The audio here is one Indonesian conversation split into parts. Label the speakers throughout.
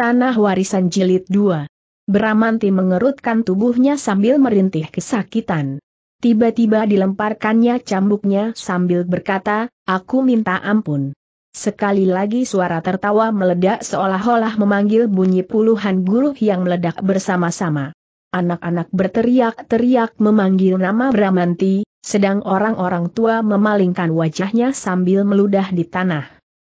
Speaker 1: Tanah Warisan Jilid 2. Bramanti mengerutkan tubuhnya sambil merintih kesakitan. Tiba-tiba dilemparkannya cambuknya sambil berkata, aku minta ampun. Sekali lagi suara tertawa meledak seolah-olah memanggil bunyi puluhan guru yang meledak bersama-sama. Anak-anak berteriak-teriak memanggil nama Bramanti, sedang orang-orang tua memalingkan wajahnya sambil meludah di tanah.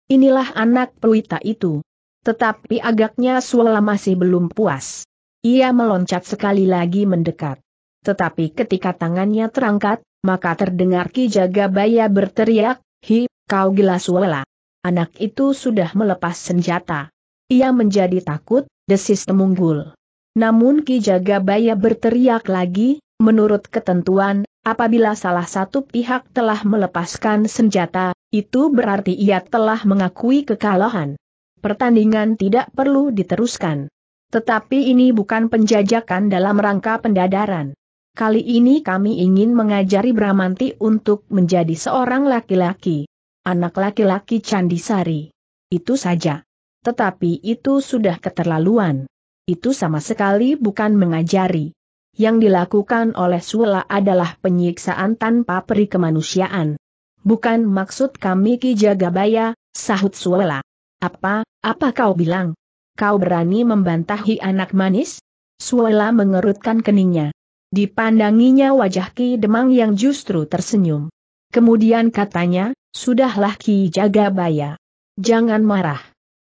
Speaker 1: Inilah anak peluita itu. Tetapi agaknya Suala masih belum puas. Ia meloncat sekali lagi mendekat. Tetapi ketika tangannya terangkat, maka terdengar Ki Jagabaya berteriak, Hi, kau gila Suala. Anak itu sudah melepas senjata. Ia menjadi takut, desis temunggul. Namun Ki Jagabaya berteriak lagi, menurut ketentuan, apabila salah satu pihak telah melepaskan senjata, itu berarti ia telah mengakui kekalahan pertandingan tidak perlu diteruskan. Tetapi ini bukan penjajakan dalam rangka pendadaran. Kali ini kami ingin mengajari Bramanti untuk menjadi seorang laki-laki. Anak laki-laki Candisari. Itu saja. Tetapi itu sudah keterlaluan. Itu sama sekali bukan mengajari. Yang dilakukan oleh Sula adalah penyiksaan tanpa peri kemanusiaan. Bukan maksud kami Ki Jagabaya, sahut Suela. Apa, apa kau bilang? Kau berani membantahi anak manis? Suela mengerutkan keningnya. Dipandanginya wajah Ki Demang yang justru tersenyum. Kemudian katanya, sudahlah Ki Jagabaya. Jangan marah.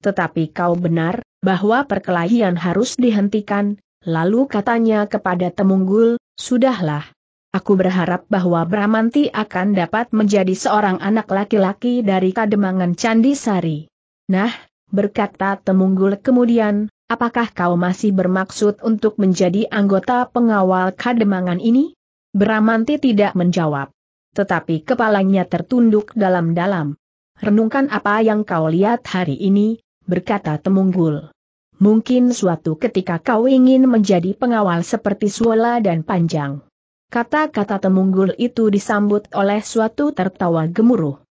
Speaker 1: Tetapi kau benar, bahwa perkelahian harus dihentikan, lalu katanya kepada Temunggul, sudahlah. Aku berharap bahwa Bramanti akan dapat menjadi seorang anak laki-laki dari Kademangan Candisari. Nah, berkata Temunggul kemudian, apakah kau masih bermaksud untuk menjadi anggota pengawal kademangan ini? Bramanti tidak menjawab. Tetapi kepalanya tertunduk dalam-dalam. Renungkan apa yang kau lihat hari ini, berkata Temunggul. Mungkin suatu ketika kau ingin menjadi pengawal seperti Suola dan Panjang. Kata-kata Temunggul itu disambut oleh suatu tertawa gemuruh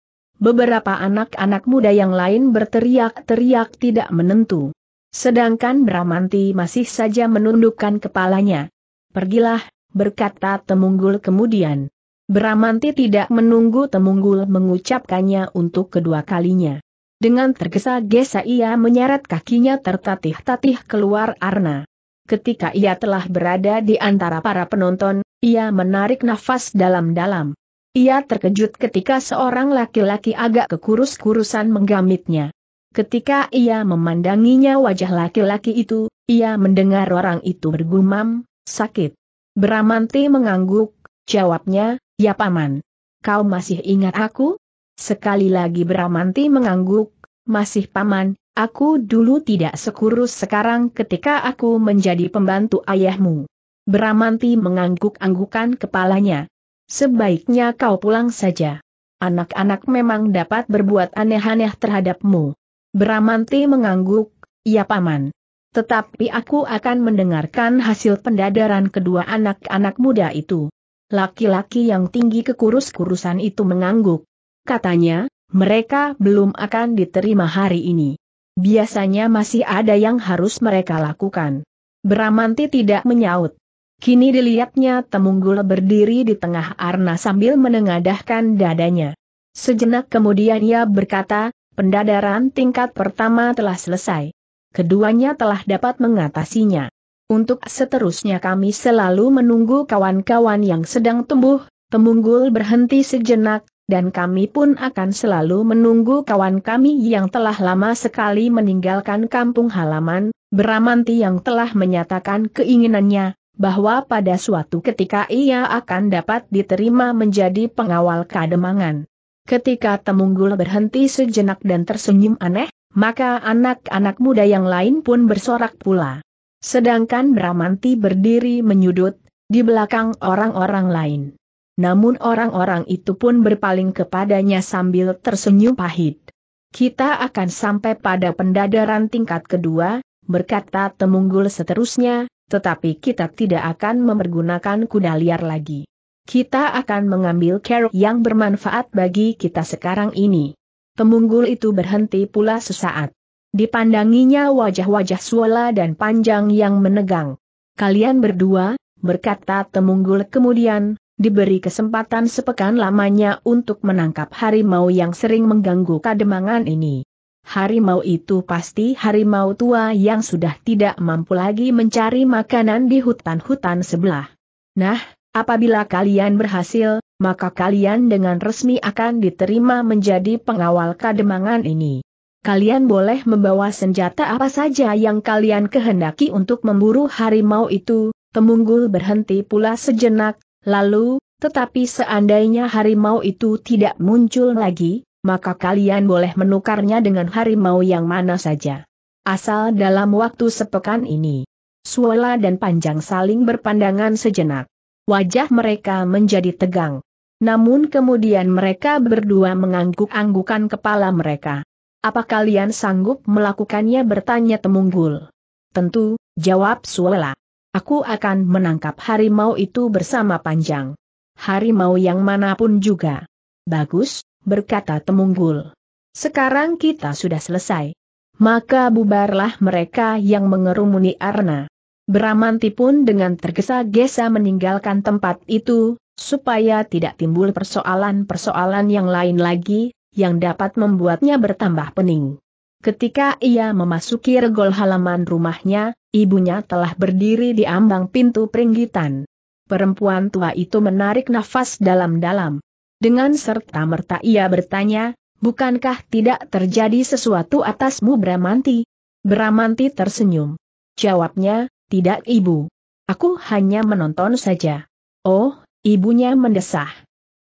Speaker 1: beberapa anak-anak muda yang lain berteriak-teriak tidak menentu. Sedangkan Bramanti masih saja menundukkan kepalanya. Pergilah, berkata Temunggul kemudian. Bramanti tidak menunggu Temunggul mengucapkannya untuk kedua kalinya. Dengan tergesa-gesa ia menyeret kakinya tertatih-tatih keluar arna. Ketika ia telah berada di antara para penonton, ia menarik nafas dalam-dalam. Ia terkejut ketika seorang laki-laki agak kekurus-kurusan menggamitnya. Ketika ia memandanginya wajah laki-laki itu, ia mendengar orang itu bergumam, sakit. Bramanti mengangguk, jawabnya, ya paman. Kau masih ingat aku? Sekali lagi Bramanti mengangguk, masih paman, aku dulu tidak sekurus sekarang ketika aku menjadi pembantu ayahmu. Bramanti mengangguk-anggukan kepalanya. Sebaiknya kau pulang saja. Anak-anak memang dapat berbuat aneh-aneh terhadapmu. Beramanti mengangguk, ya paman. Tetapi aku akan mendengarkan hasil pendadaran kedua anak-anak muda itu. Laki-laki yang tinggi kekurus-kurusan itu mengangguk. Katanya, mereka belum akan diterima hari ini. Biasanya masih ada yang harus mereka lakukan. Beramanti tidak menyaut. Kini dilihatnya Temunggul berdiri di tengah arna sambil menengadahkan dadanya. Sejenak kemudian ia berkata, pendadaran tingkat pertama telah selesai. Keduanya telah dapat mengatasinya. Untuk seterusnya kami selalu menunggu kawan-kawan yang sedang tumbuh, Temunggul berhenti sejenak, dan kami pun akan selalu menunggu kawan kami yang telah lama sekali meninggalkan kampung halaman, Beramanti yang telah menyatakan keinginannya, bahwa pada suatu ketika ia akan dapat diterima menjadi pengawal kademangan. Ketika Temunggul berhenti sejenak dan tersenyum aneh, maka anak-anak muda yang lain pun bersorak pula. Sedangkan Bramanti berdiri menyudut, di belakang orang-orang lain. Namun orang-orang itu pun berpaling kepadanya sambil tersenyum pahit. Kita akan sampai pada pendadaran tingkat kedua, berkata Temunggul seterusnya, tetapi kita tidak akan mempergunakan kuda liar lagi. Kita akan mengambil keruk yang bermanfaat bagi kita sekarang ini. Temunggul itu berhenti pula sesaat. Dipandanginya wajah-wajah suola dan panjang yang menegang. Kalian berdua, berkata Temunggul kemudian, diberi kesempatan sepekan lamanya untuk menangkap harimau yang sering mengganggu kademangan ini harimau itu pasti harimau tua yang sudah tidak mampu lagi mencari makanan di hutan-hutan sebelah. Nah, apabila kalian berhasil, maka kalian dengan resmi akan diterima menjadi pengawal kademangan ini. Kalian boleh membawa senjata apa saja yang kalian kehendaki untuk memburu harimau itu, Temunggul berhenti pula sejenak, lalu, tetapi seandainya harimau itu tidak muncul lagi, maka kalian boleh menukarnya dengan harimau yang mana saja. Asal dalam waktu sepekan ini. Suwela dan Panjang saling berpandangan sejenak. Wajah mereka menjadi tegang. Namun kemudian mereka berdua mengangguk-anggukan kepala mereka. Apa kalian sanggup melakukannya bertanya Temunggul? Tentu, jawab Suwela. Aku akan menangkap harimau itu bersama Panjang. Harimau yang manapun juga. Bagus, berkata Temunggul. Sekarang kita sudah selesai. Maka bubarlah mereka yang mengerumuni Arna. Beramanti pun dengan tergesa-gesa meninggalkan tempat itu, supaya tidak timbul persoalan-persoalan yang lain lagi, yang dapat membuatnya bertambah pening. Ketika ia memasuki regol halaman rumahnya, ibunya telah berdiri di ambang pintu peringgitan. Perempuan tua itu menarik nafas dalam-dalam, dengan serta-merta ia bertanya, bukankah tidak terjadi sesuatu atasmu Bramanti? Bramanti tersenyum. Jawabnya, tidak ibu. Aku hanya menonton saja. Oh, ibunya mendesah.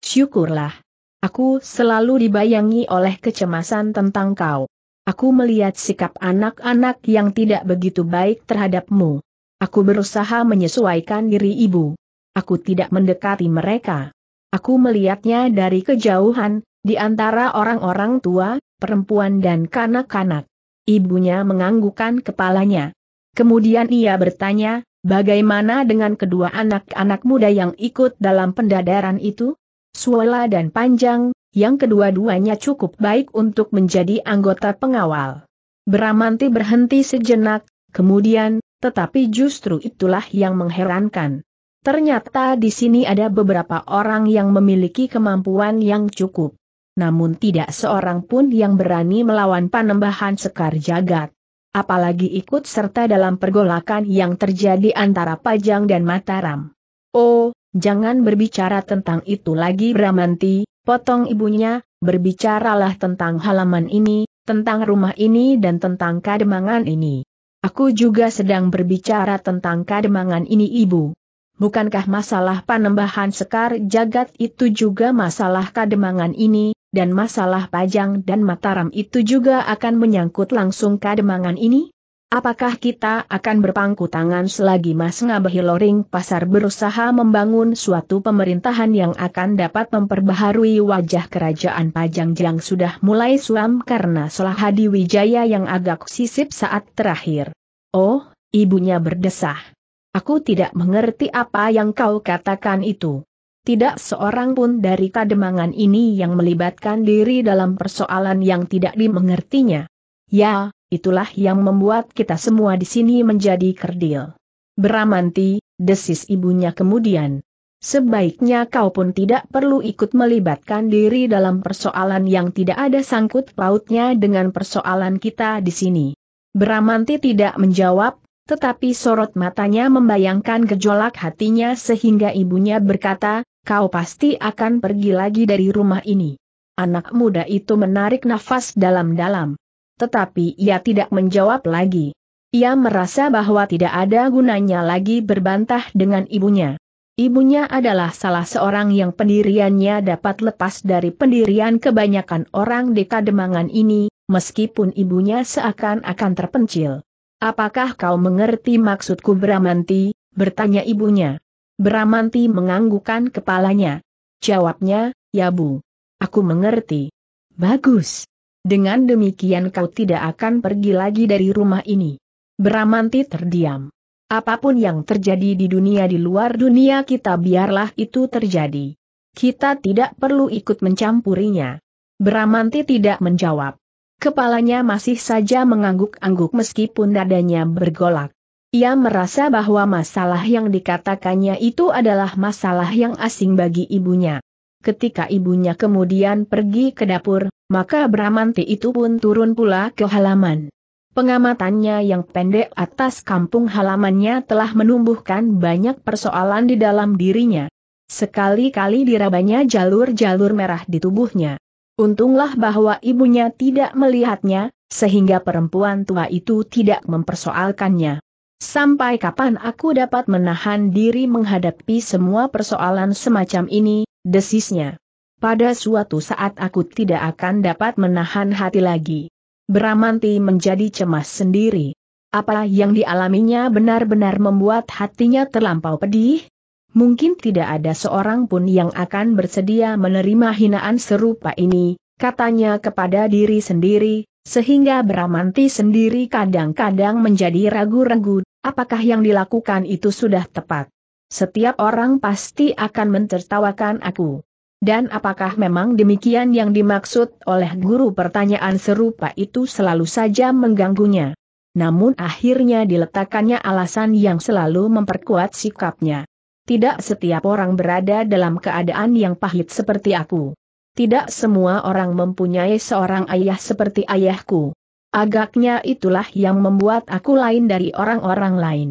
Speaker 1: Syukurlah. Aku selalu dibayangi oleh kecemasan tentang kau. Aku melihat sikap anak-anak yang tidak begitu baik terhadapmu. Aku berusaha menyesuaikan diri ibu. Aku tidak mendekati mereka. Aku melihatnya dari kejauhan, di antara orang-orang tua, perempuan dan kanak-kanak. Ibunya menganggukkan kepalanya. Kemudian ia bertanya, bagaimana dengan kedua anak-anak muda yang ikut dalam pendadaran itu? Suela dan Panjang, yang kedua-duanya cukup baik untuk menjadi anggota pengawal. Beramanti berhenti sejenak, kemudian, tetapi justru itulah yang mengherankan. Ternyata di sini ada beberapa orang yang memiliki kemampuan yang cukup. Namun tidak seorang pun yang berani melawan panembahan Sekar Jagat. Apalagi ikut serta dalam pergolakan yang terjadi antara Pajang dan Mataram. Oh, jangan berbicara tentang itu lagi Bramanti, potong ibunya, berbicaralah tentang halaman ini, tentang rumah ini dan tentang kademangan ini. Aku juga sedang berbicara tentang kademangan ini ibu. Bukankah masalah panembahan sekar jagat itu juga masalah kademangan ini, dan masalah pajang dan mataram itu juga akan menyangkut langsung kademangan ini? Apakah kita akan berpangku tangan selagi Mas Ngabehi Loring Pasar berusaha membangun suatu pemerintahan yang akan dapat memperbaharui wajah kerajaan Pajang yang sudah mulai suam karena Solahadi Wijaya yang agak sisip saat terakhir? Oh, ibunya berdesah. Aku tidak mengerti apa yang kau katakan itu. Tidak seorang pun dari kademangan ini yang melibatkan diri dalam persoalan yang tidak dimengertinya. Ya, itulah yang membuat kita semua di sini menjadi kerdil. Beramanti, desis ibunya kemudian. Sebaiknya kau pun tidak perlu ikut melibatkan diri dalam persoalan yang tidak ada sangkut pautnya dengan persoalan kita di sini. Beramanti tidak menjawab, tetapi sorot matanya membayangkan gejolak hatinya sehingga ibunya berkata, kau pasti akan pergi lagi dari rumah ini. Anak muda itu menarik nafas dalam-dalam. Tetapi ia tidak menjawab lagi. Ia merasa bahwa tidak ada gunanya lagi berbantah dengan ibunya. Ibunya adalah salah seorang yang pendiriannya dapat lepas dari pendirian kebanyakan orang di Kademangan ini, meskipun ibunya seakan-akan terpencil. Apakah kau mengerti maksudku Bramanti? bertanya ibunya. Bramanti menganggukkan kepalanya. Jawabnya, ya bu. Aku mengerti. Bagus. Dengan demikian kau tidak akan pergi lagi dari rumah ini. Bramanti terdiam. Apapun yang terjadi di dunia di luar dunia kita biarlah itu terjadi. Kita tidak perlu ikut mencampurinya. Bramanti tidak menjawab. Kepalanya masih saja mengangguk-angguk meskipun dadanya bergolak. Ia merasa bahwa masalah yang dikatakannya itu adalah masalah yang asing bagi ibunya. Ketika ibunya kemudian pergi ke dapur, maka Bramanti itu pun turun pula ke halaman. Pengamatannya yang pendek atas kampung halamannya telah menumbuhkan banyak persoalan di dalam dirinya. Sekali-kali dirabanya jalur-jalur merah di tubuhnya. Untunglah bahwa ibunya tidak melihatnya, sehingga perempuan tua itu tidak mempersoalkannya. Sampai kapan aku dapat menahan diri menghadapi semua persoalan semacam ini, desisnya. Pada suatu saat aku tidak akan dapat menahan hati lagi. Beramanti menjadi cemas sendiri. Apa yang dialaminya benar-benar membuat hatinya terlampau pedih, mungkin tidak ada seorang pun yang akan bersedia menerima hinaan serupa ini, katanya kepada diri sendiri, sehingga Bramanti sendiri kadang-kadang menjadi ragu-ragu, apakah yang dilakukan itu sudah tepat. Setiap orang pasti akan mentertawakan aku. Dan apakah memang demikian yang dimaksud oleh guru pertanyaan serupa itu selalu saja mengganggunya? Namun akhirnya diletakkannya alasan yang selalu memperkuat sikapnya. Tidak setiap orang berada dalam keadaan yang pahit seperti aku. Tidak semua orang mempunyai seorang ayah seperti ayahku. Agaknya itulah yang membuat aku lain dari orang-orang lain.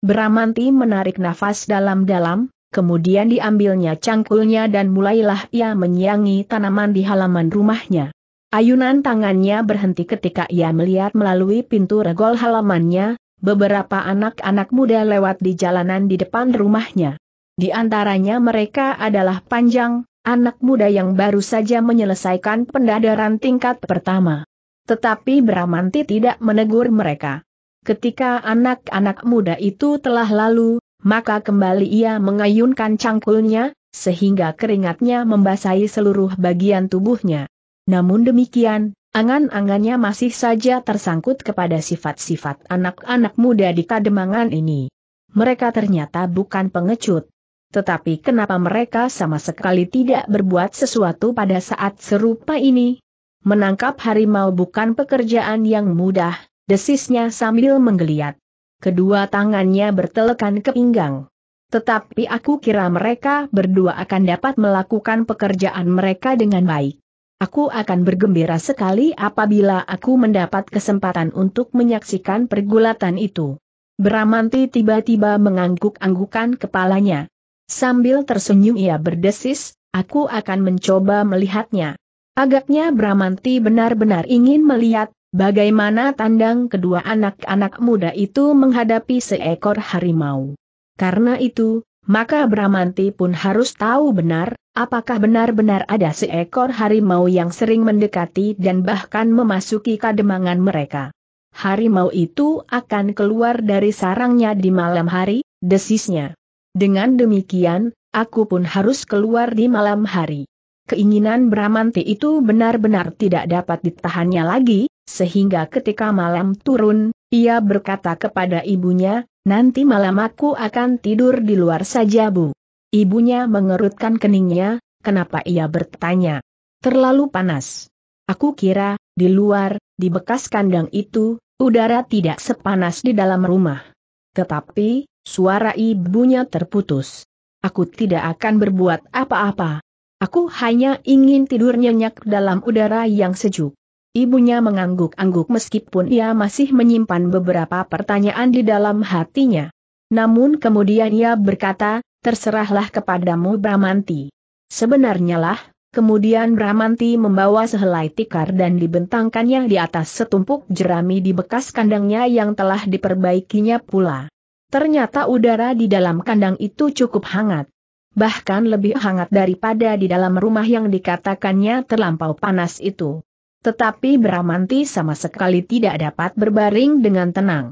Speaker 1: Bramanti menarik nafas dalam-dalam, kemudian diambilnya cangkulnya dan mulailah ia menyiangi tanaman di halaman rumahnya. Ayunan tangannya berhenti ketika ia melihat melalui pintu regol halamannya, Beberapa anak-anak muda lewat di jalanan di depan rumahnya. Di antaranya mereka adalah Panjang, anak muda yang baru saja menyelesaikan pendadaran tingkat pertama. Tetapi Bramanti tidak menegur mereka. Ketika anak-anak muda itu telah lalu, maka kembali ia mengayunkan cangkulnya, sehingga keringatnya membasahi seluruh bagian tubuhnya. Namun demikian, Angan-angannya masih saja tersangkut kepada sifat-sifat anak-anak muda di Kademangan ini. Mereka ternyata bukan pengecut. Tetapi kenapa mereka sama sekali tidak berbuat sesuatu pada saat serupa ini? Menangkap harimau bukan pekerjaan yang mudah, desisnya sambil menggeliat. Kedua tangannya bertelekan ke pinggang. Tetapi aku kira mereka berdua akan dapat melakukan pekerjaan mereka dengan baik. Aku akan bergembira sekali apabila aku mendapat kesempatan untuk menyaksikan pergulatan itu. Bramanti tiba-tiba mengangguk-anggukan kepalanya. Sambil tersenyum ia berdesis, aku akan mencoba melihatnya. Agaknya Bramanti benar-benar ingin melihat, bagaimana tandang kedua anak-anak muda itu menghadapi seekor harimau. Karena itu, maka Bramanti pun harus tahu benar, Apakah benar-benar ada seekor harimau yang sering mendekati dan bahkan memasuki kademangan mereka? Harimau itu akan keluar dari sarangnya di malam hari, desisnya. Dengan demikian, aku pun harus keluar di malam hari. Keinginan Bramanti itu benar-benar tidak dapat ditahannya lagi, sehingga ketika malam turun, ia berkata kepada ibunya, nanti malam aku akan tidur di luar saja bu. Ibunya mengerutkan keningnya, kenapa ia bertanya. Terlalu panas. Aku kira, di luar, di bekas kandang itu, udara tidak sepanas di dalam rumah. Tetapi, suara ibunya terputus. Aku tidak akan berbuat apa-apa. Aku hanya ingin tidur nyenyak dalam udara yang sejuk. Ibunya mengangguk-angguk meskipun ia masih menyimpan beberapa pertanyaan di dalam hatinya. Namun kemudian ia berkata, terserahlah kepadamu Bramanti. Sebenarnya lah, kemudian Bramanti membawa sehelai tikar dan dibentangkannya di atas setumpuk jerami di bekas kandangnya yang telah diperbaikinya pula. Ternyata udara di dalam kandang itu cukup hangat. Bahkan lebih hangat daripada di dalam rumah yang dikatakannya terlampau panas itu. Tetapi Bramanti sama sekali tidak dapat berbaring dengan tenang.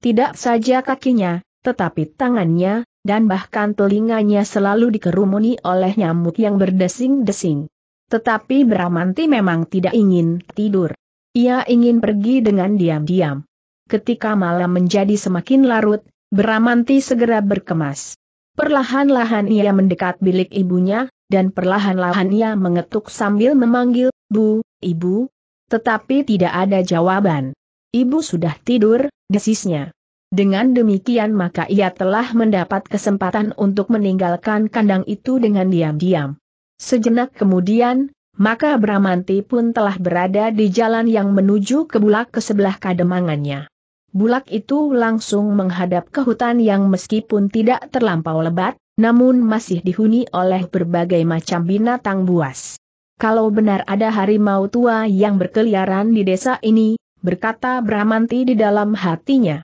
Speaker 1: Tidak saja kakinya, tetapi tangannya, dan bahkan telinganya selalu dikerumuni oleh nyamuk yang berdesing-desing. Tetapi Bramanti memang tidak ingin tidur. Ia ingin pergi dengan diam-diam. Ketika malam menjadi semakin larut, Bramanti segera berkemas. Perlahan-lahan ia mendekat bilik ibunya, dan perlahan-lahan ia mengetuk sambil memanggil, Bu, Ibu. Tetapi tidak ada jawaban. Ibu sudah tidur, desisnya. Dengan demikian maka ia telah mendapat kesempatan untuk meninggalkan kandang itu dengan diam-diam. Sejenak kemudian, maka Bramanti pun telah berada di jalan yang menuju ke bulak ke sebelah kademangannya. Bulak itu langsung menghadap ke hutan yang meskipun tidak terlampau lebat, namun masih dihuni oleh berbagai macam binatang buas. Kalau benar ada harimau tua yang berkeliaran di desa ini, berkata Bramanti di dalam hatinya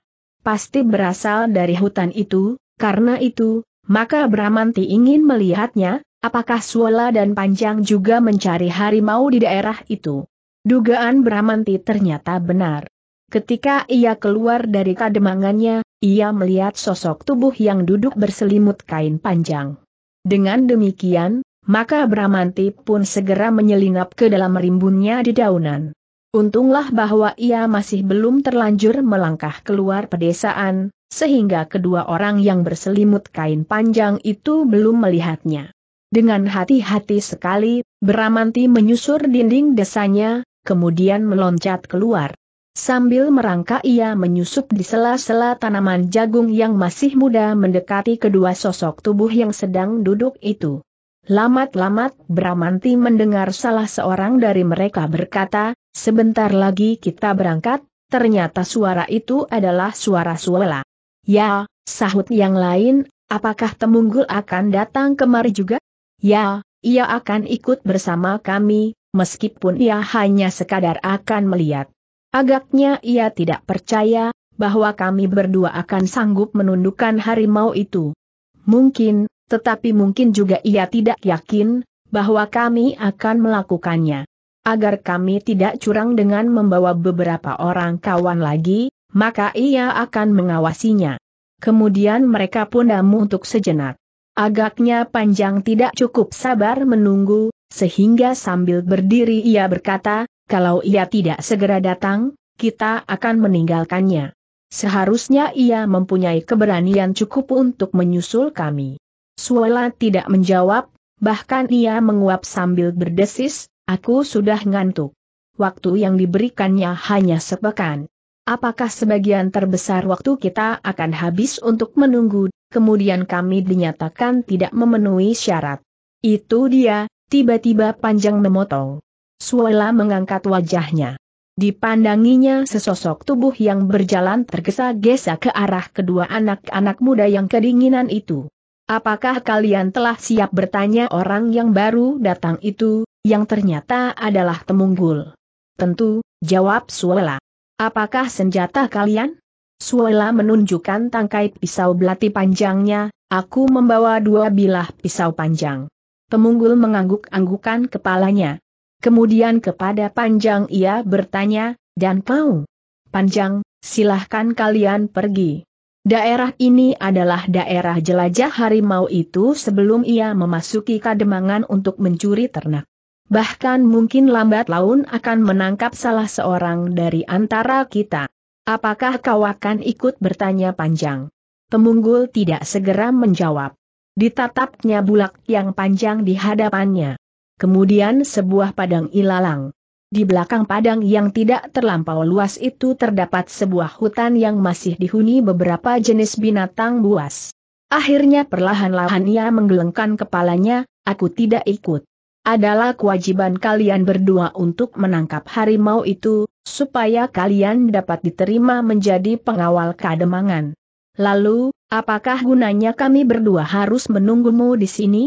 Speaker 1: pasti berasal dari hutan itu, karena itu, maka Bramanti ingin melihatnya, apakah Suola dan Panjang juga mencari harimau di daerah itu. Dugaan Bramanti ternyata benar. Ketika ia keluar dari kademangannya, ia melihat sosok tubuh yang duduk berselimut kain panjang. Dengan demikian, maka Bramanti pun segera menyelinap ke dalam rimbunnya di daunan. Untunglah bahwa ia masih belum terlanjur melangkah keluar pedesaan, sehingga kedua orang yang berselimut kain panjang itu belum melihatnya. Dengan hati-hati sekali, Bramanti menyusur dinding desanya, kemudian meloncat keluar. Sambil merangkak ia menyusup di sela-sela tanaman jagung yang masih muda mendekati kedua sosok tubuh yang sedang duduk itu. Lamat-lamat Bramanti mendengar salah seorang dari mereka berkata, sebentar lagi kita berangkat, ternyata suara itu adalah suara suela. Ya, sahut yang lain, apakah Temunggul akan datang kemari juga? Ya, ia akan ikut bersama kami, meskipun ia hanya sekadar akan melihat. Agaknya ia tidak percaya, bahwa kami berdua akan sanggup menundukkan harimau itu. Mungkin, tetapi mungkin juga ia tidak yakin bahwa kami akan melakukannya. Agar kami tidak curang dengan membawa beberapa orang kawan lagi, maka ia akan mengawasinya. Kemudian mereka pun damu untuk sejenak. Agaknya panjang tidak cukup sabar menunggu, sehingga sambil berdiri ia berkata, kalau ia tidak segera datang, kita akan meninggalkannya. Seharusnya ia mempunyai keberanian cukup untuk menyusul kami. Suela tidak menjawab, bahkan ia menguap sambil berdesis, aku sudah ngantuk. Waktu yang diberikannya hanya sepekan. Apakah sebagian terbesar waktu kita akan habis untuk menunggu, kemudian kami dinyatakan tidak memenuhi syarat. Itu dia, tiba-tiba panjang memotong. Suela mengangkat wajahnya. Dipandanginya sesosok tubuh yang berjalan tergesa-gesa ke arah kedua anak-anak muda yang kedinginan itu. Apakah kalian telah siap bertanya orang yang baru datang itu, yang ternyata adalah Temunggul? Tentu, jawab Suela. Apakah senjata kalian? Suela menunjukkan tangkai pisau belati panjangnya, aku membawa dua bilah pisau panjang. Temunggul mengangguk-anggukan kepalanya. Kemudian kepada Panjang ia bertanya, dan kau? Panjang, silahkan kalian pergi. Daerah ini adalah daerah jelajah harimau itu sebelum ia memasuki kademangan untuk mencuri ternak. Bahkan mungkin lambat laun akan menangkap salah seorang dari antara kita. Apakah kau akan ikut bertanya panjang? Temunggul tidak segera menjawab. Ditatapnya bulak yang panjang di hadapannya. Kemudian sebuah padang ilalang. Di belakang padang yang tidak terlampau luas itu terdapat sebuah hutan yang masih dihuni beberapa jenis binatang buas. Akhirnya perlahan-lahan ia menggelengkan kepalanya, aku tidak ikut. Adalah kewajiban kalian berdua untuk menangkap harimau itu, supaya kalian dapat diterima menjadi pengawal kademangan. Lalu, apakah gunanya kami berdua harus menunggumu di sini?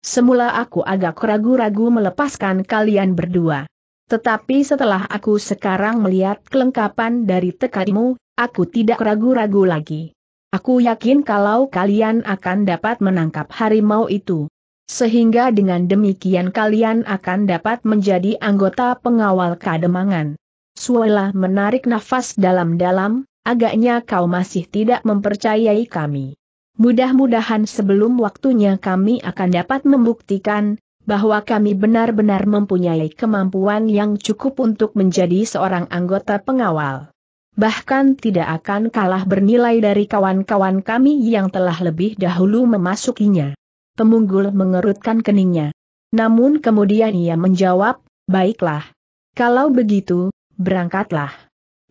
Speaker 1: Semula aku agak ragu-ragu melepaskan kalian berdua. Tetapi setelah aku sekarang melihat kelengkapan dari tekadmu, aku tidak ragu-ragu lagi. Aku yakin kalau kalian akan dapat menangkap harimau itu. Sehingga dengan demikian kalian akan dapat menjadi anggota pengawal kademangan. Suela menarik nafas dalam-dalam, agaknya kau masih tidak mempercayai kami. Mudah-mudahan sebelum waktunya kami akan dapat membuktikan, bahwa kami benar-benar mempunyai kemampuan yang cukup untuk menjadi seorang anggota pengawal. Bahkan tidak akan kalah bernilai dari kawan-kawan kami yang telah lebih dahulu memasukinya. Temunggul mengerutkan keningnya. Namun kemudian ia menjawab, baiklah. Kalau begitu, berangkatlah.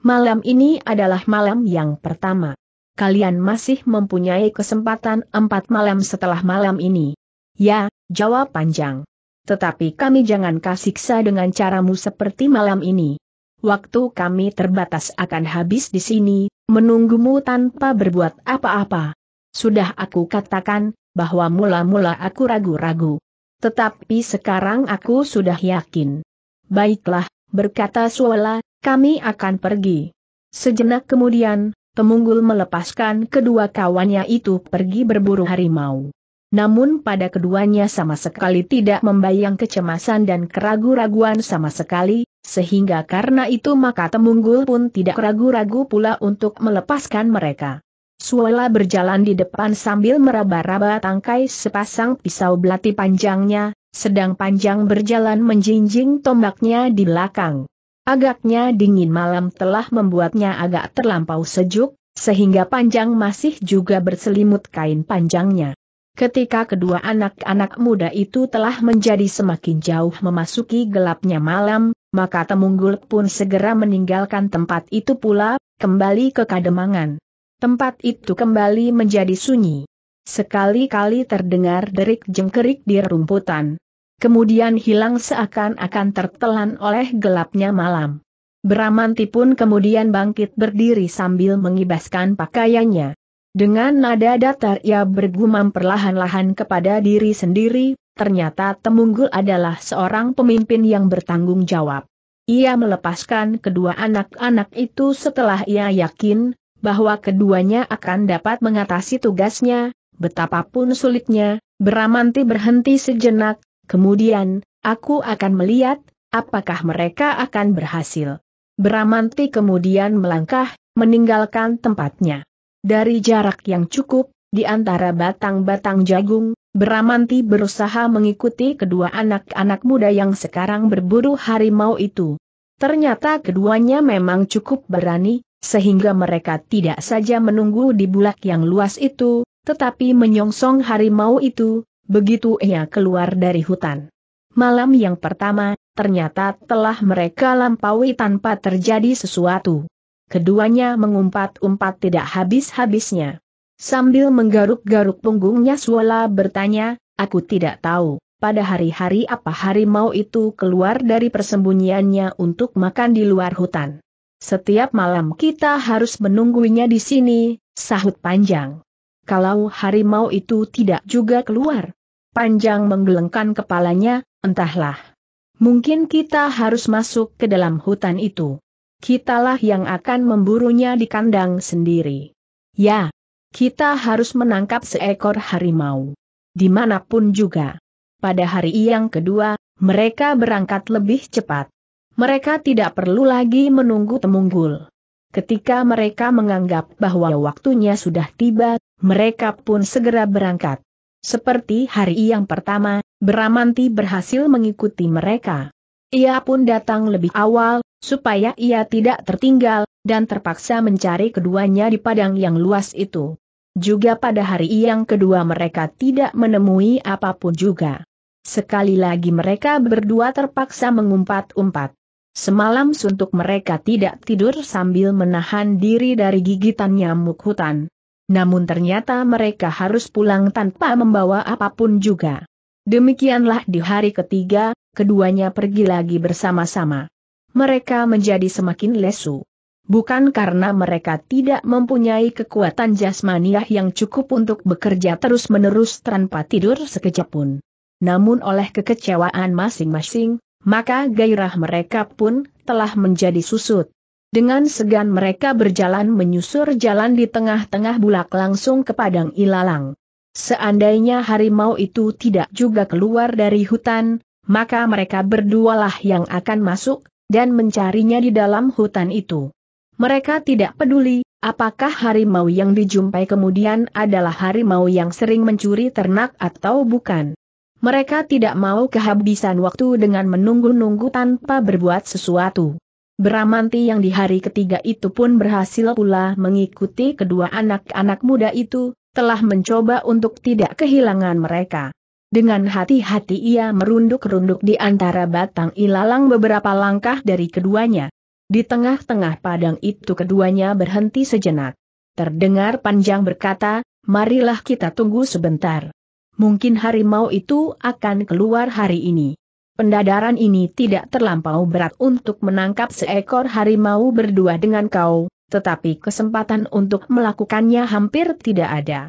Speaker 1: Malam ini adalah malam yang pertama. Kalian masih mempunyai kesempatan empat malam setelah malam ini. Ya, jawab panjang. Tetapi kami jangan kasiksa dengan caramu seperti malam ini. Waktu kami terbatas akan habis di sini, menunggumu tanpa berbuat apa-apa. Sudah aku katakan, bahwa mula-mula aku ragu-ragu. Tetapi sekarang aku sudah yakin. Baiklah, berkata Suwala, kami akan pergi. Sejenak kemudian, Temunggul melepaskan kedua kawannya itu pergi berburu harimau. Namun pada keduanya sama sekali tidak membayang kecemasan dan keragu-raguan sama sekali, sehingga karena itu maka Temunggul pun tidak ragu-ragu pula untuk melepaskan mereka. Suela berjalan di depan sambil meraba-raba tangkai sepasang pisau belati panjangnya, sedang panjang berjalan menjinjing tombaknya di belakang. Agaknya dingin malam telah membuatnya agak terlampau sejuk, sehingga panjang masih juga berselimut kain panjangnya. Ketika kedua anak-anak muda itu telah menjadi semakin jauh memasuki gelapnya malam, maka Temunggul pun segera meninggalkan tempat itu pula, kembali ke Kademangan. Tempat itu kembali menjadi sunyi. Sekali-kali terdengar derik jengkerik di rumputan. Kemudian hilang seakan-akan tertelan oleh gelapnya malam. Bramanti pun kemudian bangkit berdiri sambil mengibaskan pakaiannya. Dengan nada datar ia bergumam perlahan-lahan kepada diri sendiri, ternyata Temunggul adalah seorang pemimpin yang bertanggung jawab. Ia melepaskan kedua anak-anak itu setelah ia yakin bahwa keduanya akan dapat mengatasi tugasnya, betapapun sulitnya, Bramanti berhenti sejenak, kemudian, aku akan melihat, apakah mereka akan berhasil. Bramanti kemudian melangkah, meninggalkan tempatnya. Dari jarak yang cukup, di antara batang-batang jagung, Bramanti berusaha mengikuti kedua anak-anak muda yang sekarang berburu harimau itu. Ternyata keduanya memang cukup berani, sehingga mereka tidak saja menunggu di bulak yang luas itu, tetapi menyongsong harimau itu, begitu ia keluar dari hutan. Malam yang pertama, ternyata telah mereka lampaui tanpa terjadi sesuatu keduanya mengumpat-umpat tidak habis-habisnya. Sambil menggaruk-garuk punggungnya Swala bertanya, aku tidak tahu, pada hari-hari apa harimau itu keluar dari persembunyiannya untuk makan di luar hutan. Setiap malam kita harus menunggunya di sini, sahut panjang. Kalau harimau itu tidak juga keluar. Panjang menggelengkan kepalanya, entahlah. Mungkin kita harus masuk ke dalam hutan itu kitalah yang akan memburunya di kandang sendiri. Ya, kita harus menangkap seekor harimau. Dimanapun juga. Pada hari yang kedua, mereka berangkat lebih cepat. Mereka tidak perlu lagi menunggu temunggul. Ketika mereka menganggap bahwa waktunya sudah tiba, mereka pun segera berangkat. Seperti hari yang pertama, Bramanti berhasil mengikuti mereka. Ia pun datang lebih awal, supaya ia tidak tertinggal, dan terpaksa mencari keduanya di padang yang luas itu. Juga pada hari yang kedua mereka tidak menemui apapun juga. Sekali lagi mereka berdua terpaksa mengumpat-umpat. Semalam suntuk mereka tidak tidur sambil menahan diri dari gigitan nyamuk hutan. Namun ternyata mereka harus pulang tanpa membawa apapun juga. Demikianlah di hari ketiga, keduanya pergi lagi bersama-sama mereka menjadi semakin lesu. Bukan karena mereka tidak mempunyai kekuatan jasmaniah yang cukup untuk bekerja terus-menerus tanpa tidur sekejap pun. Namun oleh kekecewaan masing-masing, maka gairah mereka pun telah menjadi susut. Dengan segan mereka berjalan menyusur jalan di tengah-tengah bulak langsung ke padang ilalang. Seandainya harimau itu tidak juga keluar dari hutan, maka mereka berdualah yang akan masuk, dan mencarinya di dalam hutan itu. Mereka tidak peduli, apakah harimau yang dijumpai kemudian adalah harimau yang sering mencuri ternak atau bukan. Mereka tidak mau kehabisan waktu dengan menunggu-nunggu tanpa berbuat sesuatu. Bramanti yang di hari ketiga itu pun berhasil pula mengikuti kedua anak-anak muda itu, telah mencoba untuk tidak kehilangan mereka. Dengan hati-hati ia merunduk-runduk di antara batang ilalang beberapa langkah dari keduanya. Di tengah-tengah padang itu keduanya berhenti sejenak. Terdengar panjang berkata, marilah kita tunggu sebentar. Mungkin harimau itu akan keluar hari ini. Pendadaran ini tidak terlampau berat untuk menangkap seekor harimau berdua dengan kau, tetapi kesempatan untuk melakukannya hampir tidak ada.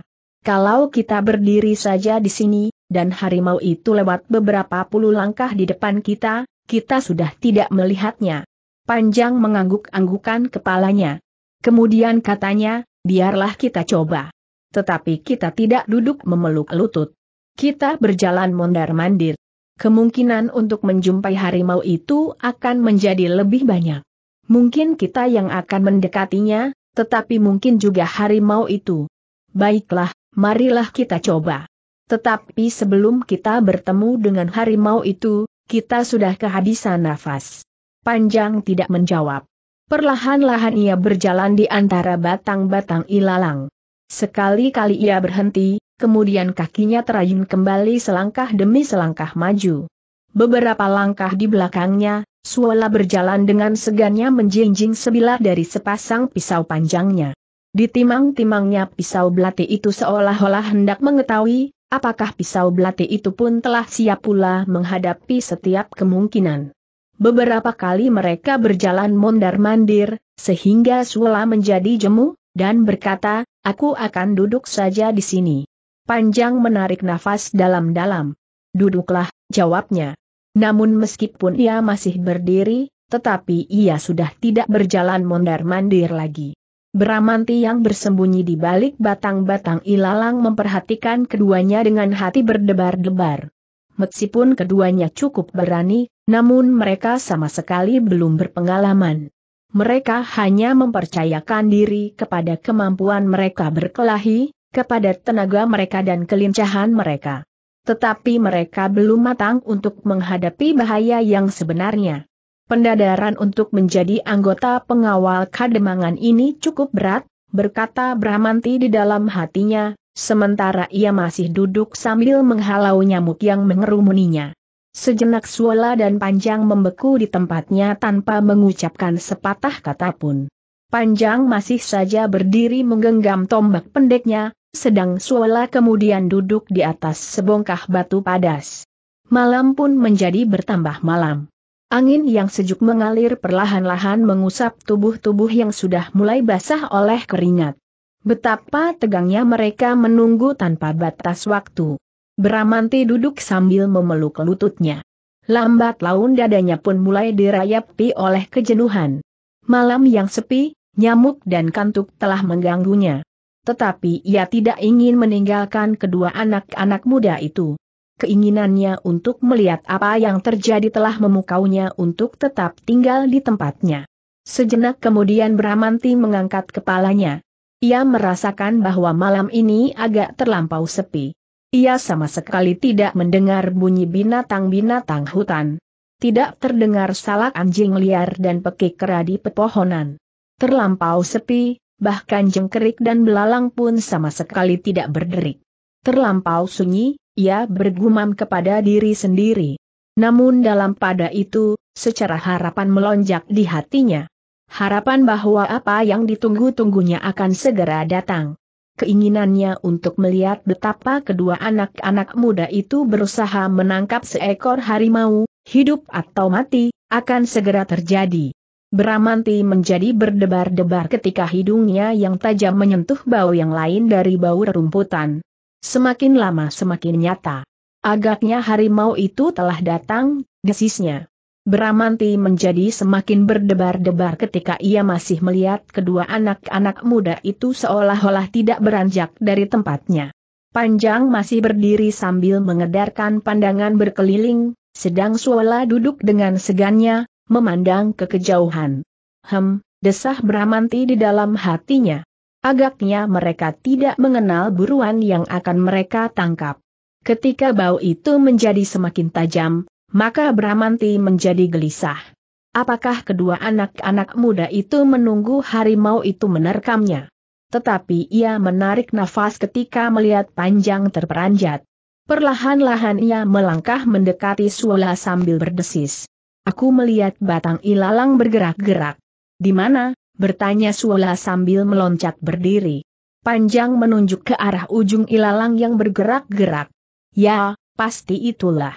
Speaker 1: Kalau kita berdiri saja di sini, dan harimau itu lewat beberapa puluh langkah di depan kita, kita sudah tidak melihatnya. Panjang mengangguk-anggukan kepalanya. Kemudian katanya, biarlah kita coba. Tetapi kita tidak duduk memeluk lutut. Kita berjalan mondar-mandir. Kemungkinan untuk menjumpai harimau itu akan menjadi lebih banyak. Mungkin kita yang akan mendekatinya, tetapi mungkin juga harimau itu. Baiklah, marilah kita coba. Tetapi sebelum kita bertemu dengan harimau itu, kita sudah kehabisan nafas. Panjang tidak menjawab. Perlahan-lahan ia berjalan di antara batang-batang ilalang. Sekali-kali ia berhenti, kemudian kakinya terayun kembali selangkah demi selangkah maju. Beberapa langkah di belakangnya, Suola berjalan dengan segannya menjinjing sebilah dari sepasang pisau panjangnya. Di timang-timangnya pisau belati itu seolah-olah hendak mengetahui, Apakah pisau belati itu pun telah siap pula menghadapi setiap kemungkinan? Beberapa kali mereka berjalan mondar-mandir, sehingga Suela menjadi jemu, dan berkata, aku akan duduk saja di sini. Panjang menarik nafas dalam-dalam. Duduklah, jawabnya. Namun meskipun ia masih berdiri, tetapi ia sudah tidak berjalan mondar-mandir lagi. Beramanti yang bersembunyi di balik batang-batang ilalang memperhatikan keduanya dengan hati berdebar-debar. Meskipun keduanya cukup berani, namun mereka sama sekali belum berpengalaman. Mereka hanya mempercayakan diri kepada kemampuan mereka berkelahi, kepada tenaga mereka dan kelincahan mereka. Tetapi mereka belum matang untuk menghadapi bahaya yang sebenarnya. Pendadaran untuk menjadi anggota pengawal kademangan ini cukup berat, berkata Brahmanti di dalam hatinya, sementara ia masih duduk sambil menghalau nyamuk yang mengerumuninya. Sejenak suola dan panjang membeku di tempatnya tanpa mengucapkan sepatah kata pun. Panjang masih saja berdiri menggenggam tombak pendeknya, sedang suola kemudian duduk di atas sebongkah batu padas. Malam pun menjadi bertambah malam. Angin yang sejuk mengalir perlahan-lahan mengusap tubuh-tubuh yang sudah mulai basah oleh keringat. Betapa tegangnya mereka menunggu tanpa batas waktu. Beramanti duduk sambil memeluk lututnya. Lambat laun dadanya pun mulai dirayapi oleh kejenuhan. Malam yang sepi, nyamuk dan kantuk telah mengganggunya. Tetapi ia tidak ingin meninggalkan kedua anak-anak muda itu keinginannya untuk melihat apa yang terjadi telah memukaunya untuk tetap tinggal di tempatnya. Sejenak kemudian Bramanti mengangkat kepalanya. Ia merasakan bahwa malam ini agak terlampau sepi. Ia sama sekali tidak mendengar bunyi binatang-binatang hutan. Tidak terdengar salak anjing liar dan pekik kera di pepohonan. Terlampau sepi, bahkan jengkerik dan belalang pun sama sekali tidak berderik. Terlampau sunyi, ia bergumam kepada diri sendiri. Namun dalam pada itu, secara harapan melonjak di hatinya. Harapan bahwa apa yang ditunggu-tunggunya akan segera datang. Keinginannya untuk melihat betapa kedua anak-anak muda itu berusaha menangkap seekor harimau, hidup atau mati, akan segera terjadi. Beramanti menjadi berdebar-debar ketika hidungnya yang tajam menyentuh bau yang lain dari bau rerumputan. Semakin lama semakin nyata. Agaknya harimau itu telah datang, desisnya. Beramanti menjadi semakin berdebar-debar ketika ia masih melihat kedua anak-anak muda itu seolah-olah tidak beranjak dari tempatnya. Panjang masih berdiri sambil mengedarkan pandangan berkeliling, sedang Suola duduk dengan segannya, memandang ke kejauhan. Hem, desah Bramanti di dalam hatinya. Agaknya mereka tidak mengenal buruan yang akan mereka tangkap. Ketika bau itu menjadi semakin tajam, maka Bramanti menjadi gelisah. Apakah kedua anak-anak muda itu menunggu harimau itu menerkamnya? Tetapi ia menarik nafas ketika melihat panjang terperanjat. Perlahan-lahan ia melangkah mendekati Suola sambil berdesis. Aku melihat batang ilalang bergerak-gerak. Di mana? Bertanya Suola sambil meloncat berdiri. Panjang menunjuk ke arah ujung ilalang yang bergerak-gerak. Ya, pasti itulah.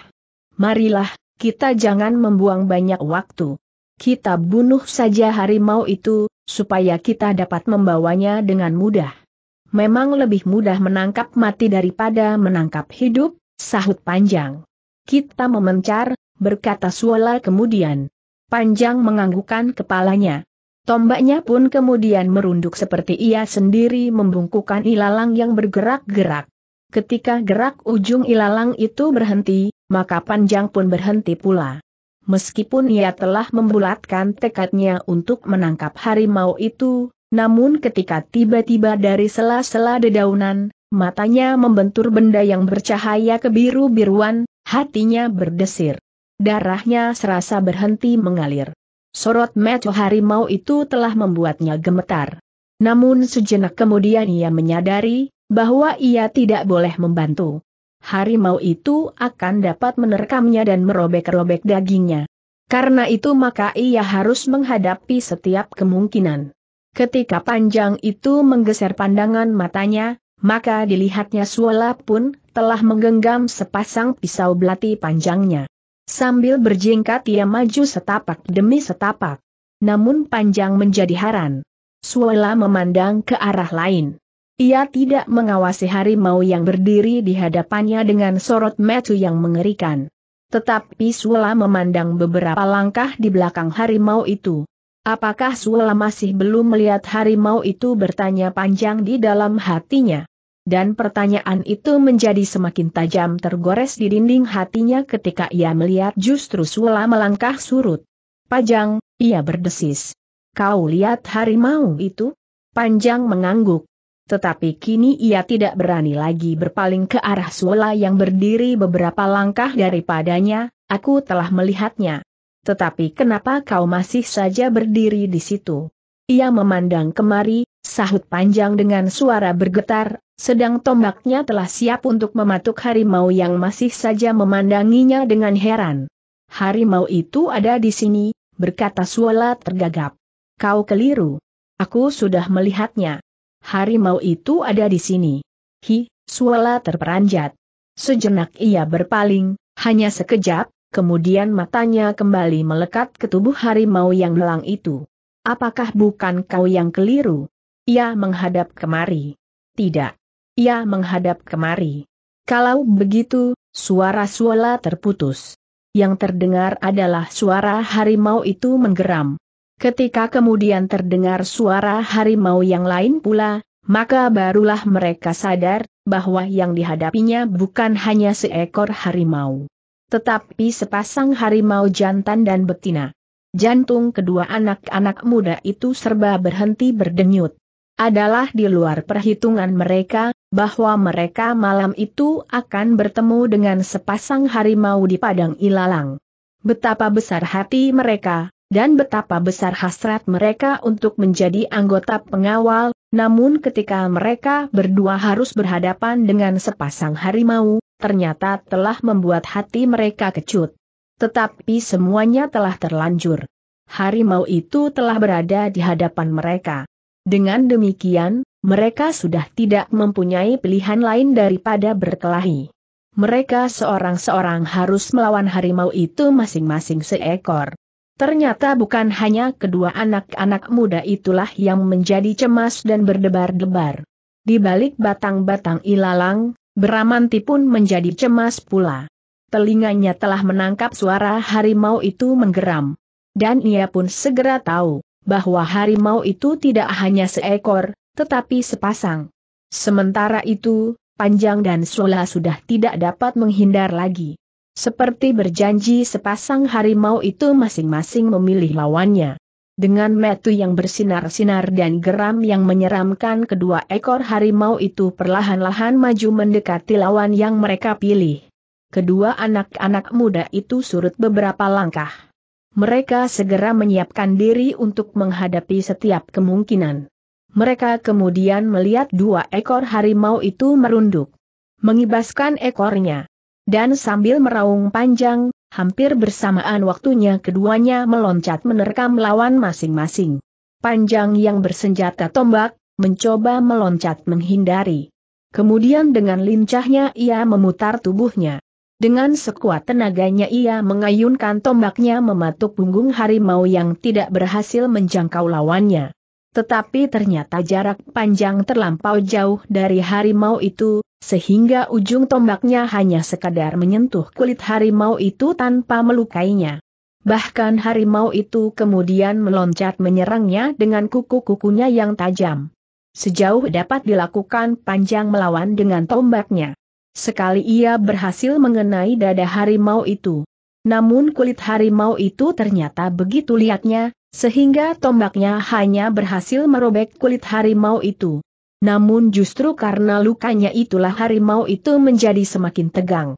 Speaker 1: Marilah, kita jangan membuang banyak waktu. Kita bunuh saja harimau itu, supaya kita dapat membawanya dengan mudah. Memang lebih mudah menangkap mati daripada menangkap hidup, sahut panjang. Kita memencar, berkata Suola kemudian. Panjang menganggukkan kepalanya. Tombaknya pun kemudian merunduk seperti ia sendiri membungkukan ilalang yang bergerak-gerak. Ketika gerak ujung ilalang itu berhenti, maka panjang pun berhenti pula. Meskipun ia telah membulatkan tekadnya untuk menangkap harimau itu, namun ketika tiba-tiba dari sela-sela dedaunan, matanya membentur benda yang bercahaya kebiru-biruan, hatinya berdesir. Darahnya serasa berhenti mengalir. Sorot mata harimau itu telah membuatnya gemetar. Namun sejenak kemudian ia menyadari, bahwa ia tidak boleh membantu. Harimau itu akan dapat menerkamnya dan merobek-robek dagingnya. Karena itu maka ia harus menghadapi setiap kemungkinan. Ketika panjang itu menggeser pandangan matanya, maka dilihatnya Suola pun telah menggenggam sepasang pisau belati panjangnya. Sambil berjingkat ia maju setapak demi setapak. Namun panjang menjadi haran. Suela memandang ke arah lain. Ia tidak mengawasi harimau yang berdiri di hadapannya dengan sorot metu yang mengerikan. Tetapi Suela memandang beberapa langkah di belakang harimau itu. Apakah Suela masih belum melihat harimau itu bertanya panjang di dalam hatinya? dan pertanyaan itu menjadi semakin tajam tergores di dinding hatinya ketika ia melihat justru Sula melangkah surut. Pajang, ia berdesis. Kau lihat harimau itu? Panjang mengangguk. Tetapi kini ia tidak berani lagi berpaling ke arah Sula yang berdiri beberapa langkah daripadanya, aku telah melihatnya. Tetapi kenapa kau masih saja berdiri di situ? Ia memandang kemari, sahut panjang dengan suara bergetar, sedang tombaknya telah siap untuk mematuk harimau yang masih saja memandanginya dengan heran. Harimau itu ada di sini, berkata Suola tergagap. Kau keliru. Aku sudah melihatnya. Harimau itu ada di sini. Hi, Suola terperanjat. Sejenak ia berpaling, hanya sekejap, kemudian matanya kembali melekat ke tubuh harimau yang melang itu. Apakah bukan kau yang keliru? Ia menghadap kemari. Tidak. Ia menghadap kemari. Kalau begitu, suara suola terputus. Yang terdengar adalah suara harimau itu menggeram. Ketika kemudian terdengar suara harimau yang lain pula, maka barulah mereka sadar bahwa yang dihadapinya bukan hanya seekor harimau. Tetapi sepasang harimau jantan dan betina. Jantung kedua anak-anak muda itu serba berhenti berdenyut adalah di luar perhitungan mereka, bahwa mereka malam itu akan bertemu dengan sepasang harimau di Padang Ilalang. Betapa besar hati mereka, dan betapa besar hasrat mereka untuk menjadi anggota pengawal, namun ketika mereka berdua harus berhadapan dengan sepasang harimau, ternyata telah membuat hati mereka kecut. Tetapi semuanya telah terlanjur. Harimau itu telah berada di hadapan mereka. Dengan demikian, mereka sudah tidak mempunyai pilihan lain daripada berkelahi. Mereka seorang-seorang harus melawan harimau itu masing-masing seekor. Ternyata bukan hanya kedua anak-anak muda itulah yang menjadi cemas dan berdebar-debar. Di balik batang-batang ilalang, Beramanti pun menjadi cemas pula. Telinganya telah menangkap suara harimau itu menggeram. Dan ia pun segera tahu, bahwa harimau itu tidak hanya seekor, tetapi sepasang. Sementara itu, Panjang dan Sola sudah tidak dapat menghindar lagi. Seperti berjanji sepasang harimau itu masing-masing memilih lawannya. Dengan metu yang bersinar-sinar dan geram yang menyeramkan kedua ekor harimau itu perlahan-lahan maju mendekati lawan yang mereka pilih. Kedua anak-anak muda itu surut beberapa langkah. Mereka segera menyiapkan diri untuk menghadapi setiap kemungkinan. Mereka kemudian melihat dua ekor harimau itu merunduk. Mengibaskan ekornya. Dan sambil meraung panjang, hampir bersamaan waktunya keduanya meloncat menerkam lawan masing-masing. Panjang yang bersenjata tombak, mencoba meloncat menghindari. Kemudian dengan lincahnya ia memutar tubuhnya. Dengan sekuat tenaganya ia mengayunkan tombaknya mematuk punggung harimau yang tidak berhasil menjangkau lawannya. Tetapi ternyata jarak panjang terlampau jauh dari harimau itu, sehingga ujung tombaknya hanya sekadar menyentuh kulit harimau itu tanpa melukainya. Bahkan harimau itu kemudian meloncat menyerangnya dengan kuku-kukunya yang tajam. Sejauh dapat dilakukan panjang melawan dengan tombaknya. Sekali ia berhasil mengenai dada harimau itu. Namun kulit harimau itu ternyata begitu liatnya, sehingga tombaknya hanya berhasil merobek kulit harimau itu. Namun justru karena lukanya itulah harimau itu menjadi semakin tegang.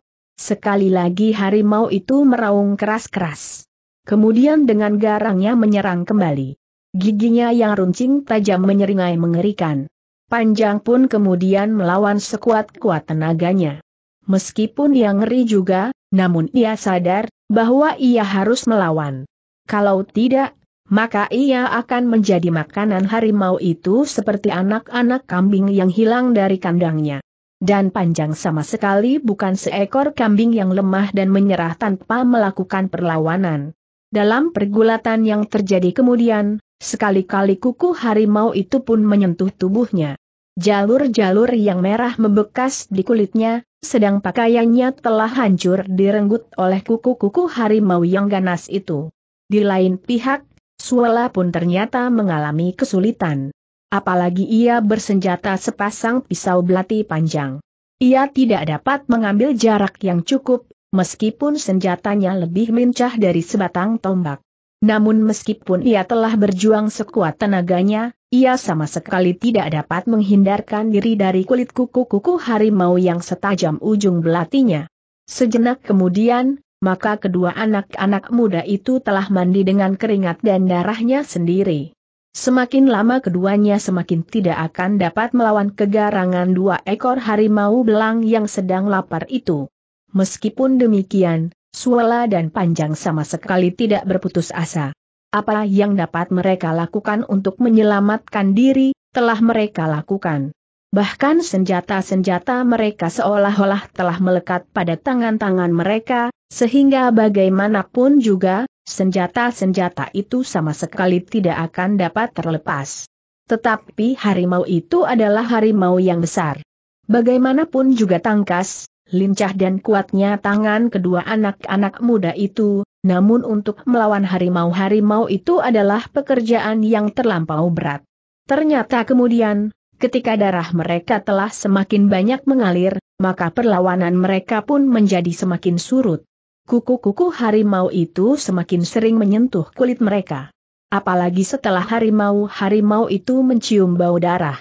Speaker 1: Sekali lagi harimau itu meraung keras-keras. Kemudian dengan garangnya menyerang kembali. Giginya yang runcing tajam menyeringai mengerikan. Panjang pun kemudian melawan sekuat-kuat tenaganya. Meskipun ia ngeri juga, namun ia sadar bahwa ia harus melawan. Kalau tidak, maka ia akan menjadi makanan harimau itu seperti anak-anak kambing yang hilang dari kandangnya. Dan panjang sama sekali bukan seekor kambing yang lemah dan menyerah tanpa melakukan perlawanan. Dalam pergulatan yang terjadi kemudian, Sekali-kali kuku harimau itu pun menyentuh tubuhnya. Jalur-jalur yang merah membekas di kulitnya, sedang pakaiannya telah hancur direnggut oleh kuku-kuku harimau yang ganas itu. Di lain pihak, Suela pun ternyata mengalami kesulitan. Apalagi ia bersenjata sepasang pisau belati panjang. Ia tidak dapat mengambil jarak yang cukup, meskipun senjatanya lebih mincah dari sebatang tombak. Namun meskipun ia telah berjuang sekuat tenaganya, ia sama sekali tidak dapat menghindarkan diri dari kulit kuku-kuku harimau yang setajam ujung belatinya. Sejenak kemudian, maka kedua anak-anak muda itu telah mandi dengan keringat dan darahnya sendiri. Semakin lama keduanya semakin tidak akan dapat melawan kegarangan dua ekor harimau belang yang sedang lapar itu. Meskipun demikian, suela dan panjang sama sekali tidak berputus asa. Apa yang dapat mereka lakukan untuk menyelamatkan diri, telah mereka lakukan. Bahkan senjata-senjata mereka seolah-olah telah melekat pada tangan-tangan mereka, sehingga bagaimanapun juga, senjata-senjata itu sama sekali tidak akan dapat terlepas. Tetapi harimau itu adalah harimau yang besar. Bagaimanapun juga tangkas, lincah dan kuatnya tangan kedua anak-anak muda itu, namun untuk melawan harimau-harimau itu adalah pekerjaan yang terlampau berat. Ternyata kemudian, ketika darah mereka telah semakin banyak mengalir, maka perlawanan mereka pun menjadi semakin surut. Kuku-kuku harimau itu semakin sering menyentuh kulit mereka. Apalagi setelah harimau-harimau itu mencium bau darah.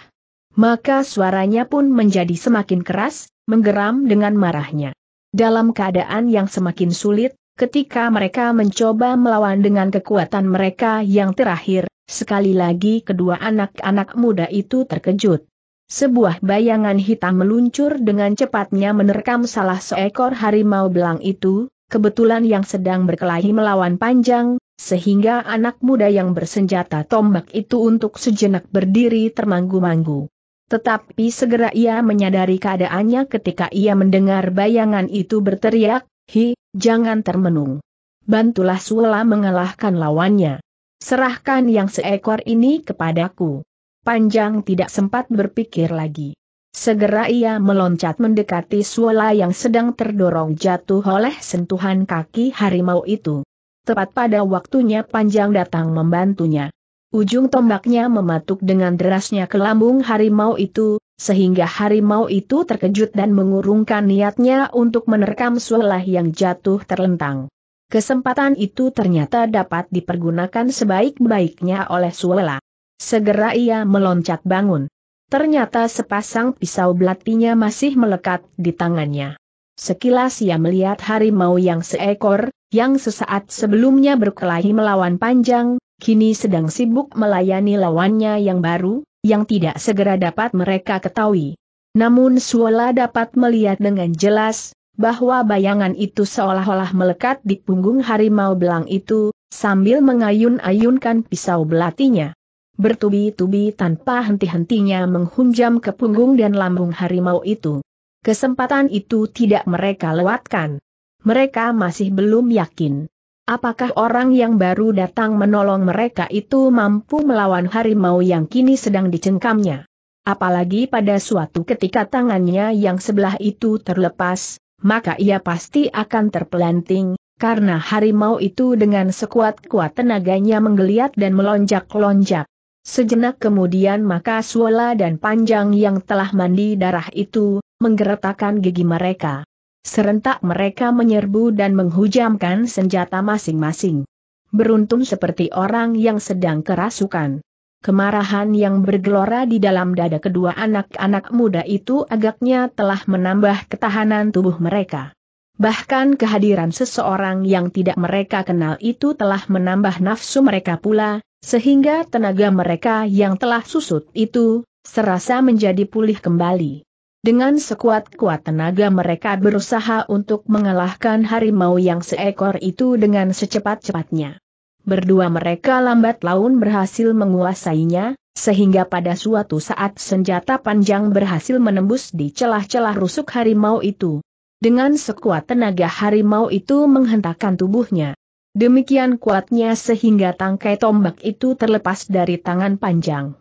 Speaker 1: Maka suaranya pun menjadi semakin keras, menggeram dengan marahnya. Dalam keadaan yang semakin sulit, ketika mereka mencoba melawan dengan kekuatan mereka yang terakhir, sekali lagi kedua anak-anak muda itu terkejut. Sebuah bayangan hitam meluncur dengan cepatnya menerkam salah seekor harimau belang itu, kebetulan yang sedang berkelahi melawan panjang, sehingga anak muda yang bersenjata tombak itu untuk sejenak berdiri termanggu-manggu. Tetapi segera ia menyadari keadaannya ketika ia mendengar bayangan itu berteriak, Hi, jangan termenung. Bantulah Sula mengalahkan lawannya. Serahkan yang seekor ini kepadaku. Panjang tidak sempat berpikir lagi. Segera ia meloncat mendekati Suola yang sedang terdorong jatuh oleh sentuhan kaki harimau itu. Tepat pada waktunya Panjang datang membantunya. Ujung tombaknya mematuk dengan derasnya ke lambung harimau itu, sehingga harimau itu terkejut dan mengurungkan niatnya untuk menerkam suelah yang jatuh terlentang. Kesempatan itu ternyata dapat dipergunakan sebaik-baiknya oleh Suela. Segera ia meloncat bangun. Ternyata sepasang pisau belatinya masih melekat di tangannya. Sekilas ia melihat harimau yang seekor, yang sesaat sebelumnya berkelahi melawan panjang, kini sedang sibuk melayani lawannya yang baru, yang tidak segera dapat mereka ketahui. Namun Suola dapat melihat dengan jelas, bahwa bayangan itu seolah-olah melekat di punggung harimau belang itu, sambil mengayun-ayunkan pisau belatinya. Bertubi-tubi tanpa henti-hentinya menghunjam ke punggung dan lambung harimau itu. Kesempatan itu tidak mereka lewatkan. Mereka masih belum yakin Apakah orang yang baru datang menolong mereka itu mampu melawan harimau yang kini sedang dicengkamnya? Apalagi pada suatu ketika tangannya yang sebelah itu terlepas, maka ia pasti akan terpelanting, karena harimau itu dengan sekuat-kuat tenaganya menggeliat dan melonjak-lonjak. Sejenak kemudian maka Suola dan Panjang yang telah mandi darah itu, menggeretakan gigi mereka. Serentak mereka menyerbu dan menghujamkan senjata masing-masing. Beruntung seperti orang yang sedang kerasukan. Kemarahan yang bergelora di dalam dada kedua anak-anak muda itu agaknya telah menambah ketahanan tubuh mereka. Bahkan kehadiran seseorang yang tidak mereka kenal itu telah menambah nafsu mereka pula, sehingga tenaga mereka yang telah susut itu, serasa menjadi pulih kembali. Dengan sekuat-kuat tenaga mereka berusaha untuk mengalahkan harimau yang seekor itu dengan secepat-cepatnya. Berdua mereka lambat laun berhasil menguasainya, sehingga pada suatu saat senjata panjang berhasil menembus di celah-celah rusuk harimau itu. Dengan sekuat tenaga harimau itu menghentakkan tubuhnya. Demikian kuatnya sehingga tangkai tombak itu terlepas dari tangan panjang.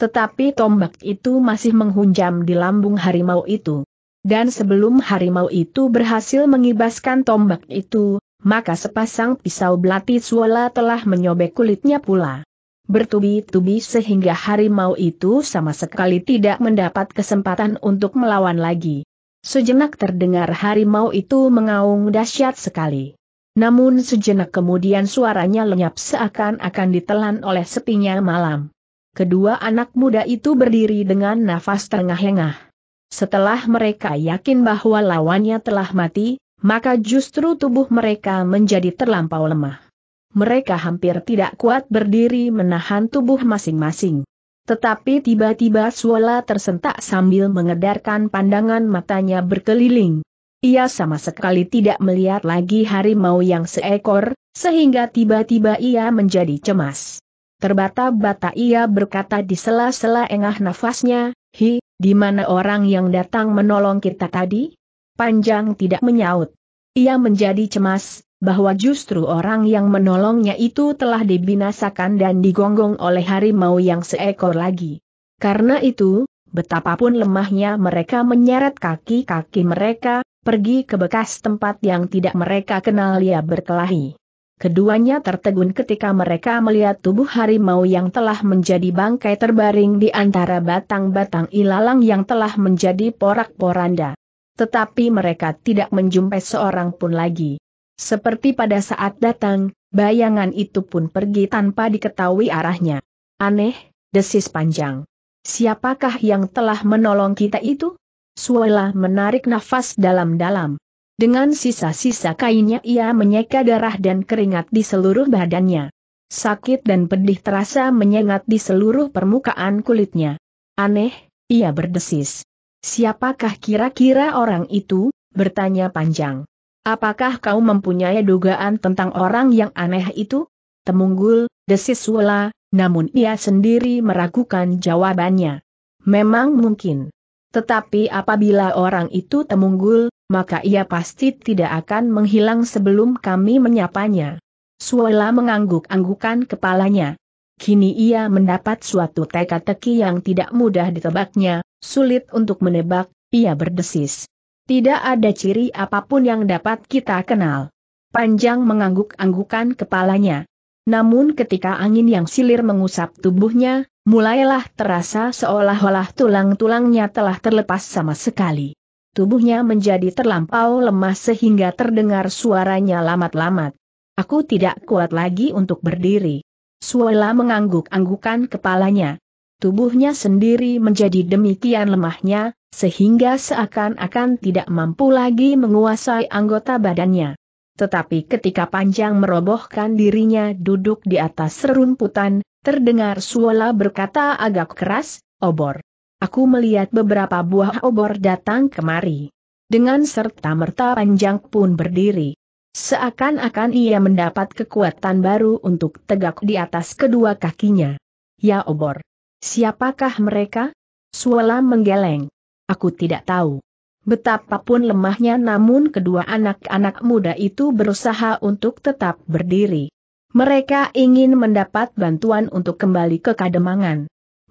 Speaker 1: Tetapi tombak itu masih menghunjam di lambung harimau itu. Dan sebelum harimau itu berhasil mengibaskan tombak itu, maka sepasang pisau belati suola telah menyobek kulitnya pula. Bertubi-tubi sehingga harimau itu sama sekali tidak mendapat kesempatan untuk melawan lagi. Sejenak terdengar harimau itu mengaung dahsyat sekali. Namun sejenak kemudian suaranya lenyap seakan-akan ditelan oleh sepinya malam. Kedua anak muda itu berdiri dengan nafas terengah-engah. Setelah mereka yakin bahwa lawannya telah mati, maka justru tubuh mereka menjadi terlampau lemah. Mereka hampir tidak kuat berdiri menahan tubuh masing-masing. Tetapi tiba-tiba Suola tersentak sambil mengedarkan pandangan matanya berkeliling. Ia sama sekali tidak melihat lagi harimau yang seekor, sehingga tiba-tiba ia menjadi cemas. Terbata-bata ia berkata di sela-sela engah nafasnya, Hi, di mana orang yang datang menolong kita tadi? Panjang tidak menyaut. Ia menjadi cemas, bahwa justru orang yang menolongnya itu telah dibinasakan dan digonggong oleh harimau yang seekor lagi. Karena itu, betapapun lemahnya mereka menyeret kaki-kaki mereka, pergi ke bekas tempat yang tidak mereka kenal ia berkelahi. Keduanya tertegun ketika mereka melihat tubuh harimau yang telah menjadi bangkai terbaring di antara batang-batang ilalang yang telah menjadi porak-poranda. Tetapi mereka tidak menjumpai seorang pun lagi. Seperti pada saat datang, bayangan itu pun pergi tanpa diketahui arahnya. Aneh, desis panjang. Siapakah yang telah menolong kita itu? Suela menarik nafas dalam-dalam. Dengan sisa-sisa kainnya ia menyeka darah dan keringat di seluruh badannya. Sakit dan pedih terasa menyengat di seluruh permukaan kulitnya. Aneh, ia berdesis. Siapakah kira-kira orang itu? bertanya panjang. Apakah kau mempunyai dugaan tentang orang yang aneh itu? Temunggul, desis Wula, namun ia sendiri meragukan jawabannya. Memang mungkin. Tetapi apabila orang itu temunggul, maka ia pasti tidak akan menghilang sebelum kami menyapanya. Suela mengangguk-anggukan kepalanya. Kini ia mendapat suatu teka-teki yang tidak mudah ditebaknya, sulit untuk menebak, ia berdesis. Tidak ada ciri apapun yang dapat kita kenal. Panjang mengangguk-anggukan kepalanya. Namun ketika angin yang silir mengusap tubuhnya, mulailah terasa seolah-olah tulang-tulangnya telah terlepas sama sekali tubuhnya menjadi terlampau lemah sehingga terdengar suaranya lamat-lamat. Aku tidak kuat lagi untuk berdiri. Suela mengangguk-anggukan kepalanya. Tubuhnya sendiri menjadi demikian lemahnya, sehingga seakan-akan tidak mampu lagi menguasai anggota badannya. Tetapi ketika panjang merobohkan dirinya duduk di atas serumputan, terdengar Suela berkata agak keras, obor. Aku melihat beberapa buah obor datang kemari. Dengan serta-merta panjang pun berdiri. Seakan-akan ia mendapat kekuatan baru untuk tegak di atas kedua kakinya. Ya obor. Siapakah mereka? Suela menggeleng. Aku tidak tahu. Betapapun lemahnya namun kedua anak-anak muda itu berusaha untuk tetap berdiri. Mereka ingin mendapat bantuan untuk kembali ke kademangan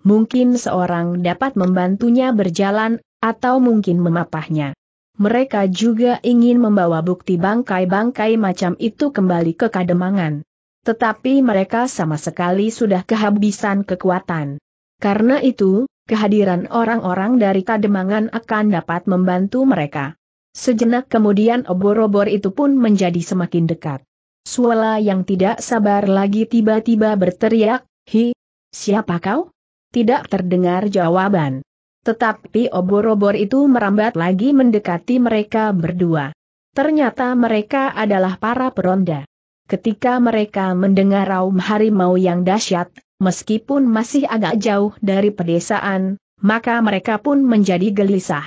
Speaker 1: mungkin seorang dapat membantunya berjalan, atau mungkin memapahnya. Mereka juga ingin membawa bukti bangkai-bangkai macam itu kembali ke kademangan. Tetapi mereka sama sekali sudah kehabisan kekuatan. Karena itu, kehadiran orang-orang dari kademangan akan dapat membantu mereka. Sejenak kemudian obor-obor itu pun menjadi semakin dekat. Suala yang tidak sabar lagi tiba-tiba berteriak, Hi, siapa kau? Tidak terdengar jawaban. Tetapi obor-obor itu merambat lagi mendekati mereka berdua. Ternyata mereka adalah para peronda. Ketika mereka mendengar raum harimau yang dahsyat, meskipun masih agak jauh dari pedesaan, maka mereka pun menjadi gelisah.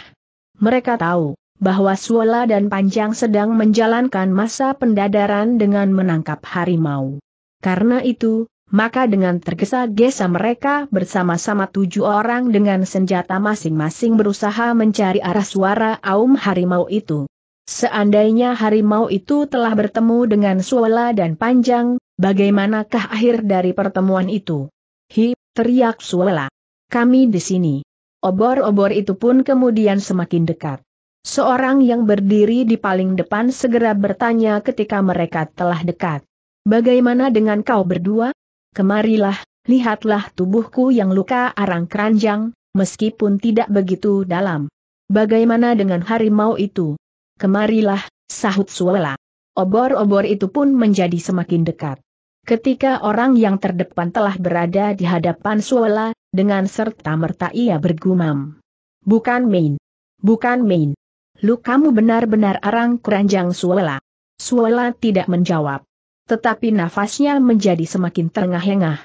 Speaker 1: Mereka tahu bahwa Suola dan Panjang sedang menjalankan masa pendadaran dengan menangkap harimau. Karena itu, maka dengan tergesa-gesa mereka bersama-sama tujuh orang dengan senjata masing-masing berusaha mencari arah suara Aum Harimau itu. Seandainya harimau itu telah bertemu dengan Suwela dan Panjang, bagaimanakah akhir dari pertemuan itu? Hi, teriak Suwela. Kami di sini. Obor-obor itu pun kemudian semakin dekat. Seorang yang berdiri di paling depan segera bertanya ketika mereka telah dekat. Bagaimana dengan kau berdua? kemarilah, lihatlah tubuhku yang luka arang keranjang, meskipun tidak begitu dalam. Bagaimana dengan harimau itu? Kemarilah, sahut Suwela. Obor-obor itu pun menjadi semakin dekat. Ketika orang yang terdepan telah berada di hadapan Suela, dengan serta-merta ia bergumam. Bukan main. Bukan main. lu kamu benar-benar arang keranjang Suela. Suela tidak menjawab tetapi nafasnya menjadi semakin terengah-engah.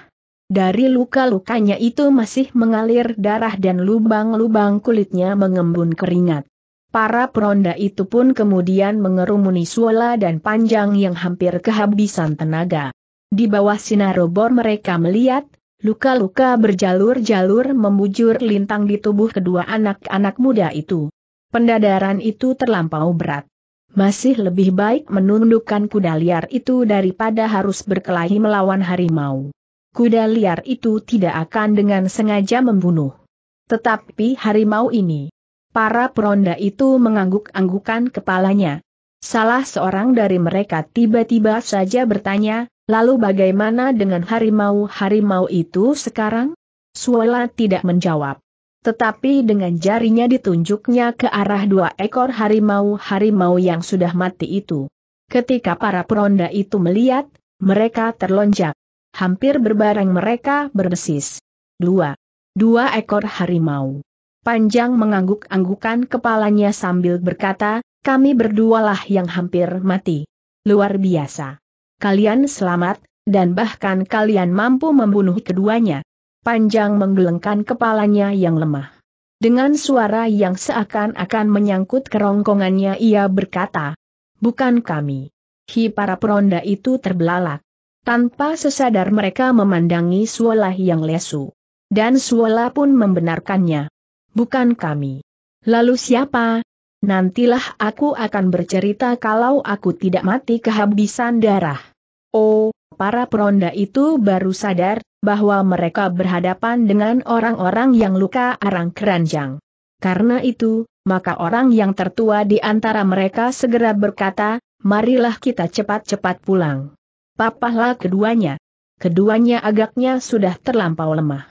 Speaker 1: Dari luka-lukanya itu masih mengalir darah dan lubang-lubang kulitnya mengembun keringat. Para peronda itu pun kemudian mengerumuni Suola dan Panjang yang hampir kehabisan tenaga. Di bawah sinar obor mereka melihat, luka-luka berjalur-jalur membujur lintang di tubuh kedua anak-anak muda itu. Pendadaran itu terlampau berat masih lebih baik menundukkan kuda liar itu daripada harus berkelahi melawan harimau. Kuda liar itu tidak akan dengan sengaja membunuh. Tetapi harimau ini, para peronda itu mengangguk-anggukan kepalanya. Salah seorang dari mereka tiba-tiba saja bertanya, lalu bagaimana dengan harimau-harimau itu sekarang? Suela tidak menjawab. Tetapi dengan jarinya ditunjuknya ke arah dua ekor harimau-harimau yang sudah mati itu. Ketika para peronda itu melihat, mereka terlonjak. Hampir berbareng mereka berdesis. Dua. Dua ekor harimau. Panjang mengangguk-anggukan kepalanya sambil berkata, kami berdualah yang hampir mati. Luar biasa. Kalian selamat, dan bahkan kalian mampu membunuh keduanya panjang menggelengkan kepalanya yang lemah. Dengan suara yang seakan-akan menyangkut kerongkongannya ia berkata, Bukan kami. Hi para peronda itu terbelalak. Tanpa sesadar mereka memandangi suola yang lesu. Dan suola pun membenarkannya. Bukan kami. Lalu siapa? Nantilah aku akan bercerita kalau aku tidak mati kehabisan darah. Oh, para peronda itu baru sadar, bahwa mereka berhadapan dengan orang-orang yang luka arang keranjang. Karena itu, maka orang yang tertua di antara mereka segera berkata, marilah kita cepat-cepat pulang. Papahlah keduanya. Keduanya agaknya sudah terlampau lemah.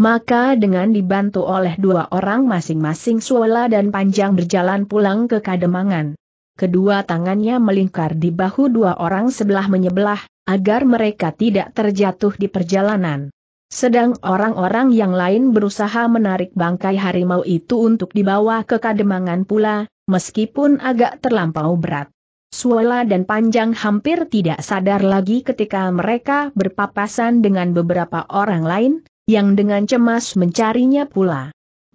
Speaker 1: Maka dengan dibantu oleh dua orang masing-masing suwala dan Panjang berjalan pulang ke Kademangan. Kedua tangannya melingkar di bahu dua orang sebelah menyebelah, agar mereka tidak terjatuh di perjalanan. Sedang orang-orang yang lain berusaha menarik bangkai harimau itu untuk dibawa ke kademangan pula, meskipun agak terlampau berat. Suola dan Panjang hampir tidak sadar lagi ketika mereka berpapasan dengan beberapa orang lain, yang dengan cemas mencarinya pula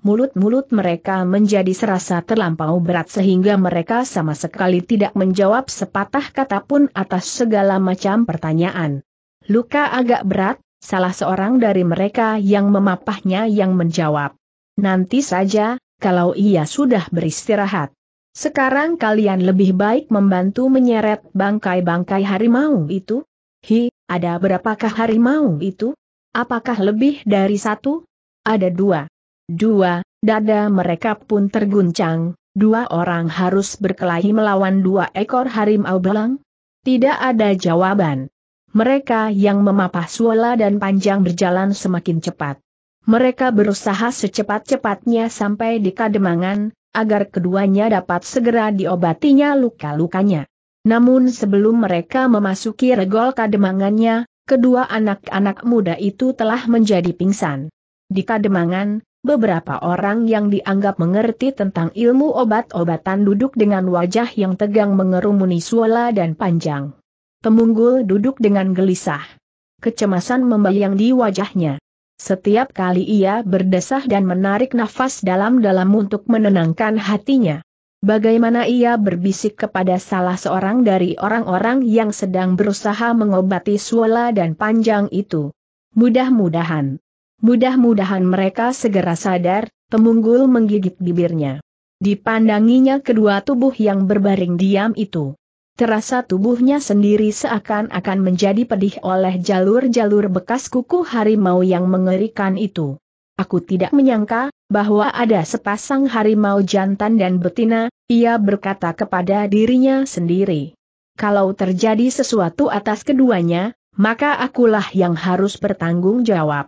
Speaker 1: mulut-mulut mereka menjadi serasa terlampau berat sehingga mereka sama sekali tidak menjawab sepatah kata pun atas segala macam pertanyaan. Luka agak berat, salah seorang dari mereka yang memapahnya yang menjawab. Nanti saja, kalau ia sudah beristirahat. Sekarang kalian lebih baik membantu menyeret bangkai-bangkai harimau itu? Hi, ada berapakah harimau itu? Apakah lebih dari satu? Ada dua. Dua, dada mereka pun terguncang, dua orang harus berkelahi melawan dua ekor harimau belang? Tidak ada jawaban. Mereka yang memapah suola dan panjang berjalan semakin cepat. Mereka berusaha secepat-cepatnya sampai di kademangan, agar keduanya dapat segera diobatinya luka-lukanya. Namun sebelum mereka memasuki regol kademangannya, kedua anak-anak muda itu telah menjadi pingsan. Di kademangan, Beberapa orang yang dianggap mengerti tentang ilmu obat-obatan duduk dengan wajah yang tegang mengerumuni suola dan panjang. Temunggul duduk dengan gelisah. Kecemasan membayang di wajahnya. Setiap kali ia berdesah dan menarik nafas dalam-dalam untuk menenangkan hatinya. Bagaimana ia berbisik kepada salah seorang dari orang-orang yang sedang berusaha mengobati suola dan panjang itu. Mudah-mudahan, Mudah-mudahan mereka segera sadar, Temunggul menggigit bibirnya. Dipandanginya kedua tubuh yang berbaring diam itu. Terasa tubuhnya sendiri seakan-akan menjadi pedih oleh jalur-jalur bekas kuku harimau yang mengerikan itu. Aku tidak menyangka, bahwa ada sepasang harimau jantan dan betina, ia berkata kepada dirinya sendiri. Kalau terjadi sesuatu atas keduanya, maka akulah yang harus bertanggung jawab.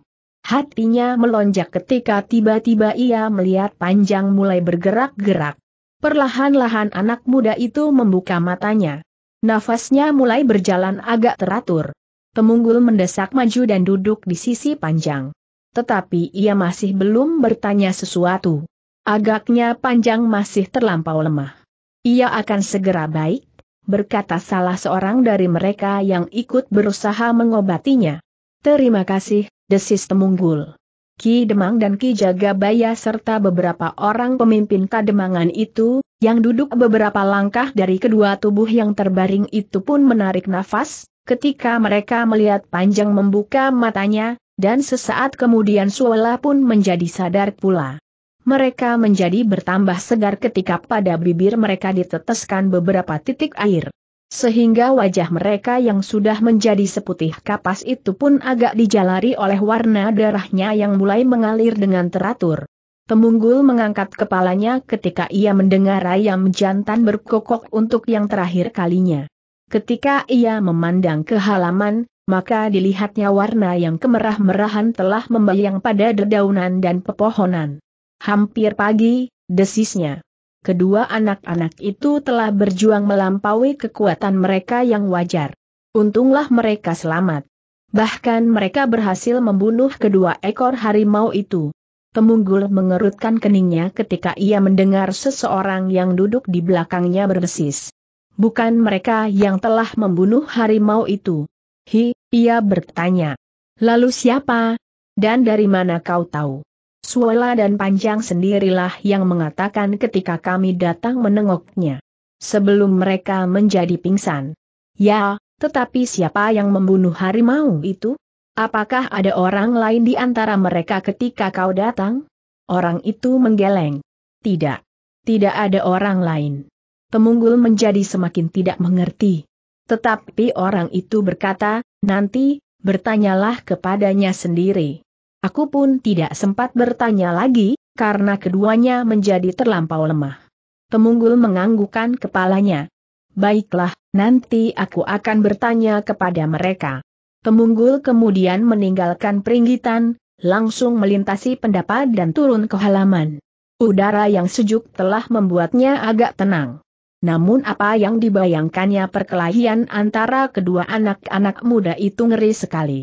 Speaker 1: Hatinya melonjak ketika tiba-tiba ia melihat panjang mulai bergerak-gerak. Perlahan-lahan anak muda itu membuka matanya. Nafasnya mulai berjalan agak teratur. Temunggul mendesak maju dan duduk di sisi panjang. Tetapi ia masih belum bertanya sesuatu. Agaknya panjang masih terlampau lemah. Ia akan segera baik, berkata salah seorang dari mereka yang ikut berusaha mengobatinya. Terima kasih, desis Temunggul. Ki Demang dan Ki Jagabaya serta beberapa orang pemimpin Kademangan itu, yang duduk beberapa langkah dari kedua tubuh yang terbaring itu pun menarik nafas, ketika mereka melihat panjang membuka matanya, dan sesaat kemudian Suela pun menjadi sadar pula. Mereka menjadi bertambah segar ketika pada bibir mereka diteteskan beberapa titik air. Sehingga wajah mereka yang sudah menjadi seputih kapas itu pun agak dijalari oleh warna darahnya yang mulai mengalir dengan teratur. Temunggul mengangkat kepalanya ketika ia mendengar ayam jantan berkokok untuk yang terakhir kalinya. Ketika ia memandang ke halaman, maka dilihatnya warna yang kemerah-merahan telah membayang pada dedaunan dan pepohonan. Hampir pagi, desisnya kedua anak-anak itu telah berjuang melampaui kekuatan mereka yang wajar. Untunglah mereka selamat. Bahkan mereka berhasil membunuh kedua ekor harimau itu. Kemunggul mengerutkan keningnya ketika ia mendengar seseorang yang duduk di belakangnya berdesis. Bukan mereka yang telah membunuh harimau itu. Hi, ia bertanya. Lalu siapa? Dan dari mana kau tahu? Suela dan Panjang sendirilah yang mengatakan ketika kami datang menengoknya. Sebelum mereka menjadi pingsan. Ya, tetapi siapa yang membunuh harimau itu? Apakah ada orang lain di antara mereka ketika kau datang? Orang itu menggeleng. Tidak. Tidak ada orang lain. Temunggul menjadi semakin tidak mengerti. Tetapi orang itu berkata, nanti, bertanyalah kepadanya sendiri. Aku pun tidak sempat bertanya lagi, karena keduanya menjadi terlampau lemah. Temunggul menganggukan kepalanya. Baiklah, nanti aku akan bertanya kepada mereka. Temunggul kemudian meninggalkan peringgitan, langsung melintasi pendapat dan turun ke halaman. Udara yang sejuk telah membuatnya agak tenang. Namun apa yang dibayangkannya perkelahian antara kedua anak-anak muda itu ngeri sekali.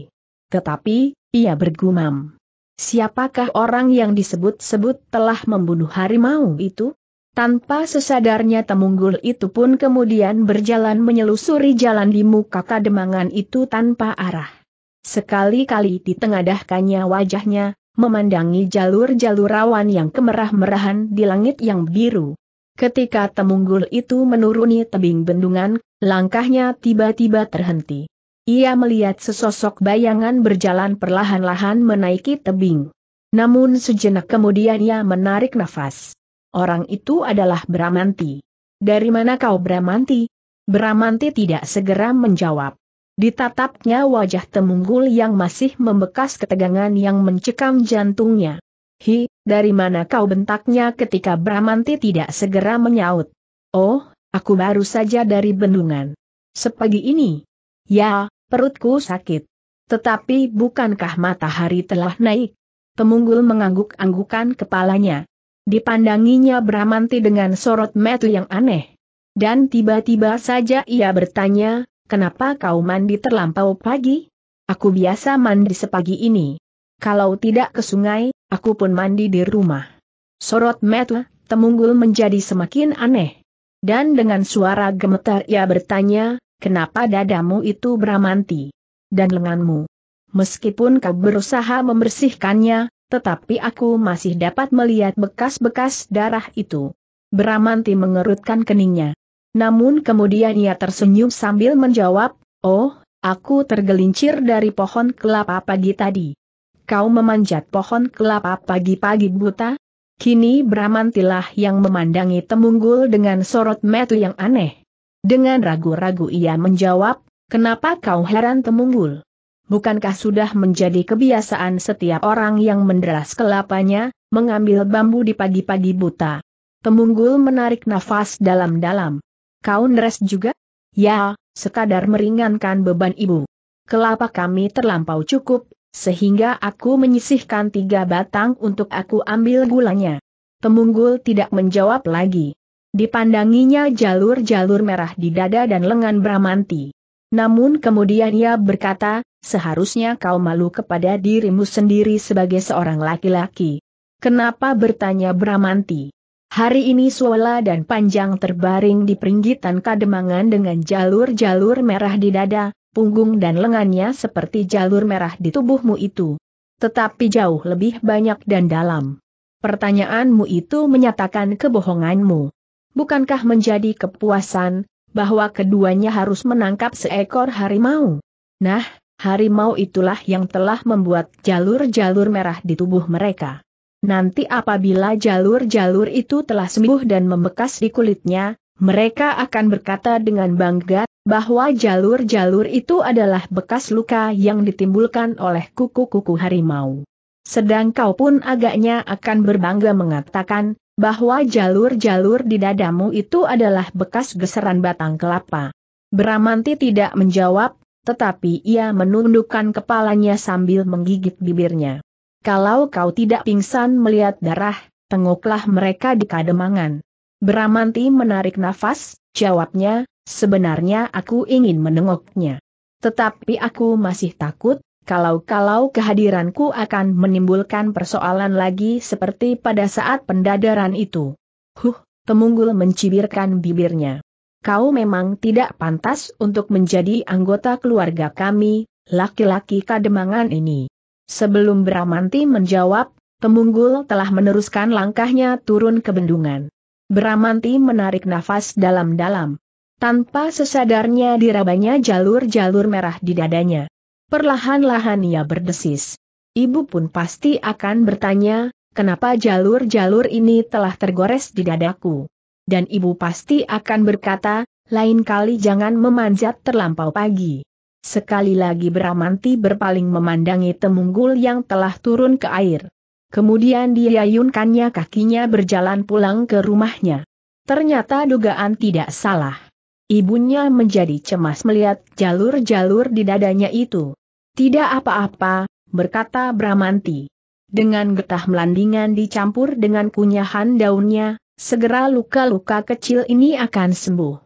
Speaker 1: Tetapi, ia bergumam. Siapakah orang yang disebut-sebut telah membunuh harimau itu? Tanpa sesadarnya Temunggul itu pun kemudian berjalan menyelusuri jalan di muka kademangan itu tanpa arah. Sekali-kali ditengadahkannya wajahnya, memandangi jalur-jalur rawan yang kemerah-merahan di langit yang biru. Ketika Temunggul itu menuruni tebing bendungan, langkahnya tiba-tiba terhenti. Ia melihat sesosok bayangan berjalan perlahan-lahan menaiki tebing. Namun sejenak kemudian ia menarik nafas. Orang itu adalah Bramanti. Dari mana kau Bramanti? Bramanti tidak segera menjawab. Ditatapnya wajah Temunggul yang masih membekas ketegangan yang mencekam jantungnya. Hi, dari mana kau bentaknya ketika Bramanti tidak segera menyaut. Oh, aku baru saja dari bendungan. Sepagi ini. Ya, Perutku sakit. Tetapi bukankah matahari telah naik? Temunggul mengangguk-anggukan kepalanya. Dipandanginya Bramanti dengan sorot metu yang aneh. Dan tiba-tiba saja ia bertanya, kenapa kau mandi terlampau pagi? Aku biasa mandi sepagi ini. Kalau tidak ke sungai, aku pun mandi di rumah. Sorot metu, Temunggul menjadi semakin aneh. Dan dengan suara gemetar ia bertanya, Kenapa dadamu itu beramanti? Dan lenganmu? Meskipun kau berusaha membersihkannya, tetapi aku masih dapat melihat bekas-bekas darah itu. Beramanti mengerutkan keningnya. Namun kemudian ia tersenyum sambil menjawab, Oh, aku tergelincir dari pohon kelapa pagi tadi. Kau memanjat pohon kelapa pagi-pagi buta? Kini Bramantilah yang memandangi Temunggul dengan sorot metu yang aneh. Dengan ragu-ragu ia menjawab, kenapa kau heran Temunggul? Bukankah sudah menjadi kebiasaan setiap orang yang menderas kelapanya, mengambil bambu di pagi-pagi buta? Temunggul menarik nafas dalam-dalam. Kau neres juga? Ya, sekadar meringankan beban ibu. Kelapa kami terlampau cukup, sehingga aku menyisihkan tiga batang untuk aku ambil gulanya. Temunggul tidak menjawab lagi. Dipandanginya jalur-jalur merah di dada dan lengan Bramanti. Namun kemudian ia berkata, seharusnya kau malu kepada dirimu sendiri sebagai seorang laki-laki. Kenapa bertanya Bramanti? Hari ini Suwala dan Panjang terbaring di peringgitan Kademangan dengan jalur-jalur merah di dada, punggung dan lengannya seperti jalur merah di tubuhmu itu. Tetapi jauh lebih banyak dan dalam. Pertanyaanmu itu menyatakan kebohonganmu bukankah menjadi kepuasan, bahwa keduanya harus menangkap seekor harimau? Nah, harimau itulah yang telah membuat jalur-jalur merah di tubuh mereka. Nanti apabila jalur-jalur itu telah sembuh dan membekas di kulitnya, mereka akan berkata dengan bangga, bahwa jalur-jalur itu adalah bekas luka yang ditimbulkan oleh kuku-kuku harimau. Sedang kau pun agaknya akan berbangga mengatakan, bahwa jalur-jalur di dadamu itu adalah bekas geseran batang kelapa. Bramanti tidak menjawab, tetapi ia menundukkan kepalanya sambil menggigit bibirnya. Kalau kau tidak pingsan melihat darah, tengoklah mereka di kademangan. Bramanti menarik nafas, jawabnya, sebenarnya aku ingin menengoknya. Tetapi aku masih takut, kalau-kalau kehadiranku akan menimbulkan persoalan lagi seperti pada saat pendadaran itu. Huh, Temunggul mencibirkan bibirnya. Kau memang tidak pantas untuk menjadi anggota keluarga kami, laki-laki kademangan ini. Sebelum Bramanti menjawab, Temunggul telah meneruskan langkahnya turun ke bendungan. Bramanti menarik nafas dalam-dalam. Tanpa sesadarnya dirabanya jalur-jalur merah di dadanya. Perlahan-lahan ia berdesis. Ibu pun pasti akan bertanya, kenapa jalur-jalur ini telah tergores di dadaku. Dan ibu pasti akan berkata, lain kali jangan memanjat terlampau pagi. Sekali lagi Bramanti berpaling memandangi temunggul yang telah turun ke air. Kemudian diayunkannya kakinya berjalan pulang ke rumahnya. Ternyata dugaan tidak salah. Ibunya menjadi cemas melihat jalur-jalur di dadanya itu. Tidak apa-apa, berkata Bramanti. Dengan getah melandingan dicampur dengan kunyahan daunnya, segera luka-luka kecil ini akan sembuh.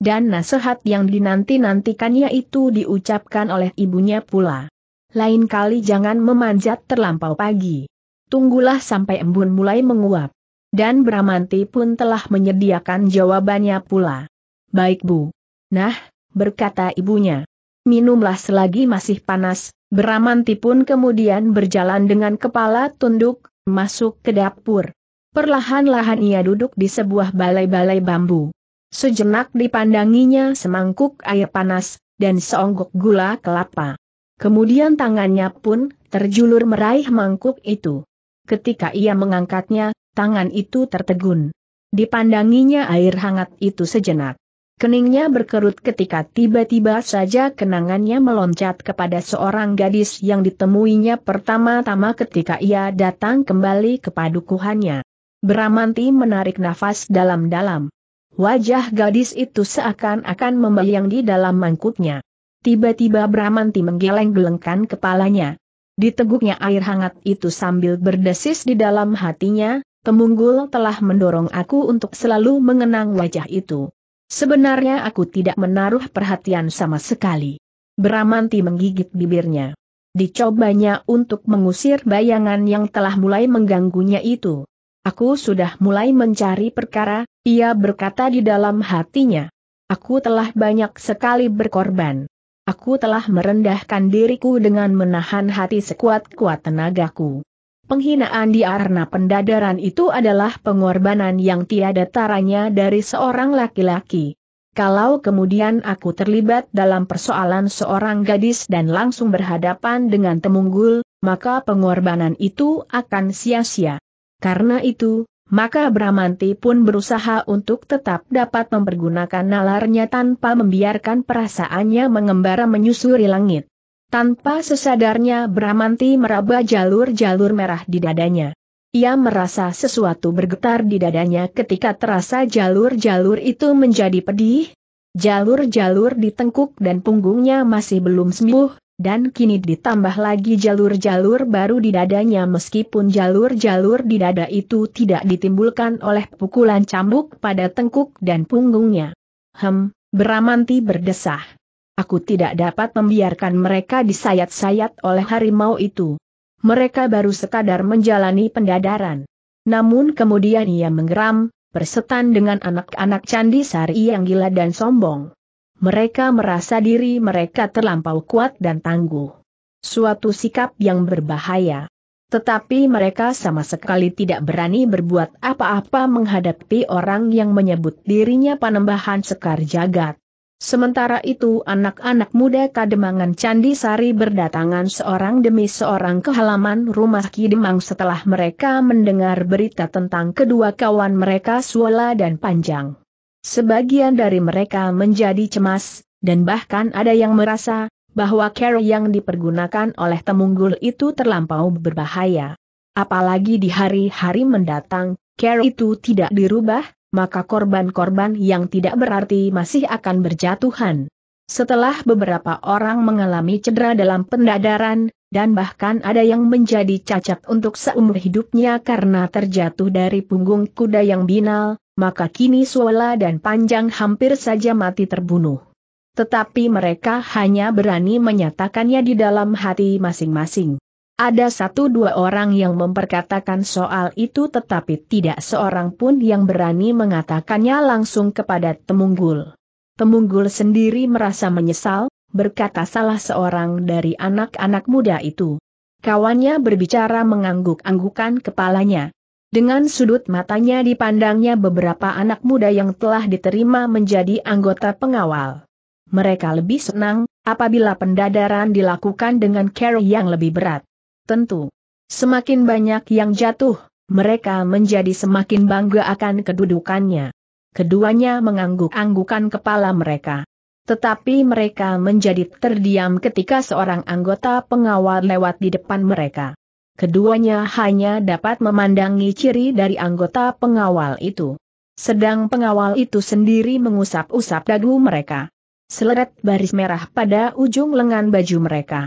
Speaker 1: Dan nasihat yang dinanti-nantikannya itu diucapkan oleh ibunya pula. Lain kali jangan memanjat terlampau pagi. Tunggulah sampai embun mulai menguap. Dan Bramanti pun telah menyediakan jawabannya pula. Baik bu. Nah, berkata ibunya. Minumlah selagi masih panas, Beramanti pun kemudian berjalan dengan kepala tunduk, masuk ke dapur. Perlahan-lahan ia duduk di sebuah balai-balai bambu. Sejenak dipandanginya semangkuk air panas, dan seonggok gula kelapa. Kemudian tangannya pun terjulur meraih mangkuk itu. Ketika ia mengangkatnya, tangan itu tertegun. Dipandanginya air hangat itu sejenak. Keningnya berkerut ketika tiba-tiba saja kenangannya meloncat kepada seorang gadis yang ditemuinya pertama-tama ketika ia datang kembali ke padukuhannya. Beramanti menarik nafas dalam-dalam. Wajah gadis itu seakan-akan membayang di dalam mangkuknya. Tiba-tiba Bramanti menggeleng-gelengkan kepalanya. Diteguknya air hangat itu sambil berdesis di dalam hatinya, Temunggul telah mendorong aku untuk selalu mengenang wajah itu. Sebenarnya aku tidak menaruh perhatian sama sekali. Beramanti menggigit bibirnya. Dicobanya untuk mengusir bayangan yang telah mulai mengganggunya itu. Aku sudah mulai mencari perkara, ia berkata di dalam hatinya. Aku telah banyak sekali berkorban. Aku telah merendahkan diriku dengan menahan hati sekuat-kuat tenagaku. Penghinaan di arna pendadaran itu adalah pengorbanan yang tiada taranya dari seorang laki-laki. Kalau kemudian aku terlibat dalam persoalan seorang gadis dan langsung berhadapan dengan Temunggul, maka pengorbanan itu akan sia-sia. Karena itu, maka Bramanti pun berusaha untuk tetap dapat mempergunakan nalarnya tanpa membiarkan perasaannya mengembara menyusuri langit. Tanpa sesadarnya Bramanti meraba jalur-jalur merah di dadanya. Ia merasa sesuatu bergetar di dadanya ketika terasa jalur-jalur itu menjadi pedih. Jalur-jalur di tengkuk dan punggungnya masih belum sembuh, dan kini ditambah lagi jalur-jalur baru di dadanya meskipun jalur-jalur di dada itu tidak ditimbulkan oleh pukulan cambuk pada tengkuk dan punggungnya. Hem, Bramanti berdesah. Aku tidak dapat membiarkan mereka disayat-sayat oleh harimau itu. Mereka baru sekadar menjalani pendadaran. Namun kemudian ia menggeram, bersetan dengan anak-anak candi sari yang gila dan sombong. Mereka merasa diri mereka terlampau kuat dan tangguh. Suatu sikap yang berbahaya. Tetapi mereka sama sekali tidak berani berbuat apa-apa menghadapi orang yang menyebut dirinya panembahan sekar jagat. Sementara itu anak-anak muda Kademangan Candi Sari berdatangan seorang demi seorang ke halaman rumah Ki setelah mereka mendengar berita tentang kedua kawan mereka Suola dan Panjang. Sebagian dari mereka menjadi cemas, dan bahkan ada yang merasa, bahwa cara yang dipergunakan oleh Temunggul itu terlampau berbahaya. Apalagi di hari-hari mendatang, cara itu tidak dirubah, maka korban-korban yang tidak berarti masih akan berjatuhan. Setelah beberapa orang mengalami cedera dalam pendadaran, dan bahkan ada yang menjadi cacat untuk seumur hidupnya karena terjatuh dari punggung kuda yang binal, maka kini Suela dan Panjang hampir saja mati terbunuh. Tetapi mereka hanya berani menyatakannya di dalam hati masing-masing. Ada satu dua orang yang memperkatakan soal itu tetapi tidak seorang pun yang berani mengatakannya langsung kepada Temunggul. Temunggul sendiri merasa menyesal, berkata salah seorang dari anak-anak muda itu. Kawannya berbicara mengangguk-anggukan kepalanya. Dengan sudut matanya dipandangnya beberapa anak muda yang telah diterima menjadi anggota pengawal. Mereka lebih senang apabila pendadaran dilakukan dengan care yang lebih berat. Tentu. Semakin banyak yang jatuh, mereka menjadi semakin bangga akan kedudukannya. Keduanya mengangguk-anggukan kepala mereka. Tetapi mereka menjadi terdiam ketika seorang anggota pengawal lewat di depan mereka. Keduanya hanya dapat memandangi ciri dari anggota pengawal itu. Sedang pengawal itu sendiri mengusap-usap dagu mereka. Seleret baris merah pada ujung lengan baju mereka.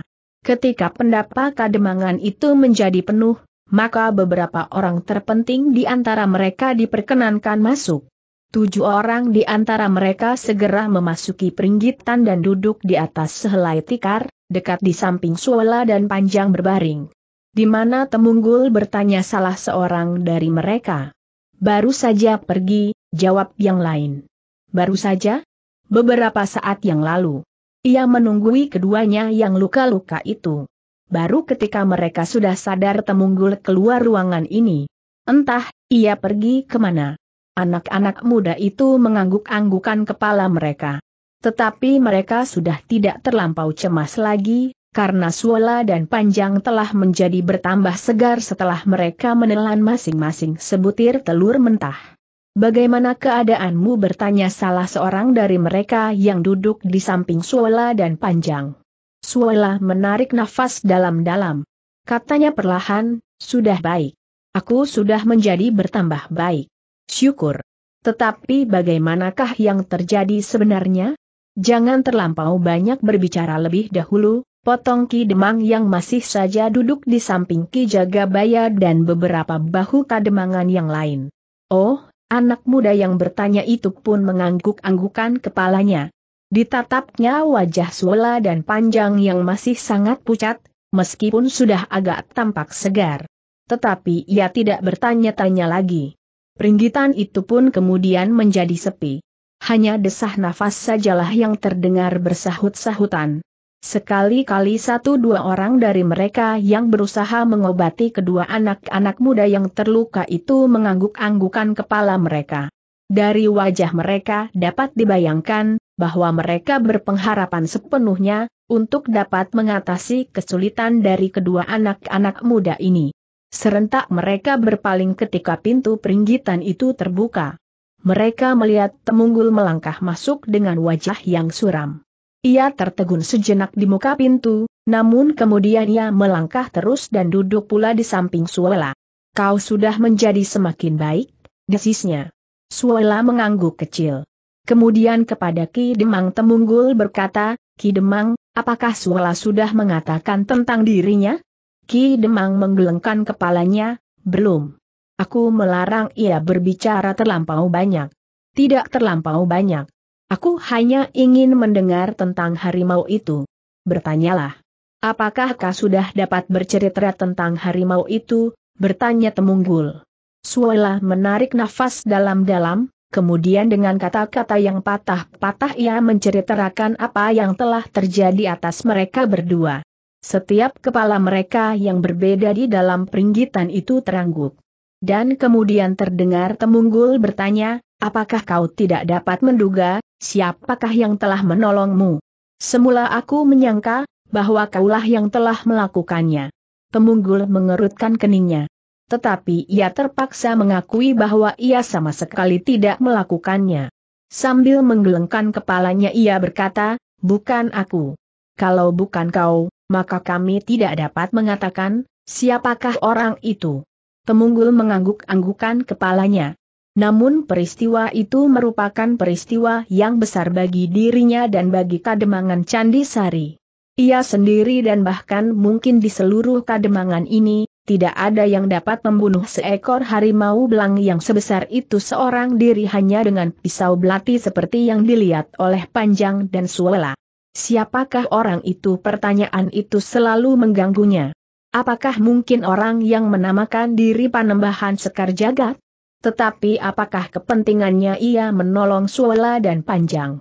Speaker 1: Ketika pendapat kademangan itu menjadi penuh, maka beberapa orang terpenting di antara mereka diperkenankan masuk. Tujuh orang di antara mereka segera memasuki peringgitan dan duduk di atas sehelai tikar, dekat di samping suola dan panjang berbaring. Di mana Temunggul bertanya salah seorang dari mereka. Baru saja pergi, jawab yang lain. Baru saja? Beberapa saat yang lalu. Ia menunggui keduanya yang luka-luka itu. Baru ketika mereka sudah sadar temunggul keluar ruangan ini. Entah, ia pergi kemana. Anak-anak muda itu mengangguk-anggukan kepala mereka. Tetapi mereka sudah tidak terlampau cemas lagi, karena suola dan panjang telah menjadi bertambah segar setelah mereka menelan masing-masing sebutir telur mentah. Bagaimana keadaanmu bertanya salah seorang dari mereka yang duduk di samping Suwela dan Panjang. Suwela menarik nafas dalam-dalam. Katanya perlahan, sudah baik. Aku sudah menjadi bertambah baik. Syukur. Tetapi bagaimanakah yang terjadi sebenarnya? Jangan terlampau banyak berbicara lebih dahulu, potong Ki Demang yang masih saja duduk di samping Ki Jagabaya dan beberapa bahu kademangan yang lain. Oh, Anak muda yang bertanya itu pun mengangguk-anggukan kepalanya. Ditatapnya wajah Suela dan panjang yang masih sangat pucat, meskipun sudah agak tampak segar. Tetapi ia tidak bertanya-tanya lagi. Peringgitan itu pun kemudian menjadi sepi. Hanya desah nafas sajalah yang terdengar bersahut-sahutan. Sekali-kali satu dua orang dari mereka yang berusaha mengobati kedua anak-anak muda yang terluka itu mengangguk-anggukan kepala mereka. Dari wajah mereka dapat dibayangkan bahwa mereka berpengharapan sepenuhnya untuk dapat mengatasi kesulitan dari kedua anak-anak muda ini. Serentak mereka berpaling ketika pintu peringgitan itu terbuka. Mereka melihat temunggul melangkah masuk dengan wajah yang suram. Ia tertegun sejenak di muka pintu, namun kemudian ia melangkah terus dan duduk pula di samping Suela. Kau sudah menjadi semakin baik, desisnya. Suela mengangguk kecil. Kemudian kepada Ki Demang Temunggul berkata, Ki Demang, apakah Suela sudah mengatakan tentang dirinya? Ki Demang menggelengkan kepalanya, belum. Aku melarang ia berbicara terlampau banyak. Tidak terlampau banyak. Aku hanya ingin mendengar tentang harimau itu. Bertanyalah. Apakah kau sudah dapat bercerita tentang harimau itu? Bertanya Temunggul. Suela menarik nafas dalam-dalam, kemudian dengan kata-kata yang patah-patah ia menceritakan apa yang telah terjadi atas mereka berdua. Setiap kepala mereka yang berbeda di dalam peringgitan itu terangguk. Dan kemudian terdengar Temunggul bertanya, apakah kau tidak dapat menduga, siapakah yang telah menolongmu? Semula aku menyangka, bahwa kaulah yang telah melakukannya. Pemunggul mengerutkan keningnya. Tetapi ia terpaksa mengakui bahwa ia sama sekali tidak melakukannya. Sambil menggelengkan kepalanya ia berkata, bukan aku. Kalau bukan kau, maka kami tidak dapat mengatakan, siapakah orang itu. Pemunggul mengangguk-anggukan kepalanya. Namun peristiwa itu merupakan peristiwa yang besar bagi dirinya dan bagi kademangan Candi Sari. Ia sendiri dan bahkan mungkin di seluruh kademangan ini, tidak ada yang dapat membunuh seekor harimau belang yang sebesar itu seorang diri hanya dengan pisau belati seperti yang dilihat oleh Panjang dan Suela. Siapakah orang itu? Pertanyaan itu selalu mengganggunya. Apakah mungkin orang yang menamakan diri Panembahan Sekar Jagat? Tetapi apakah kepentingannya ia menolong Suela dan Panjang?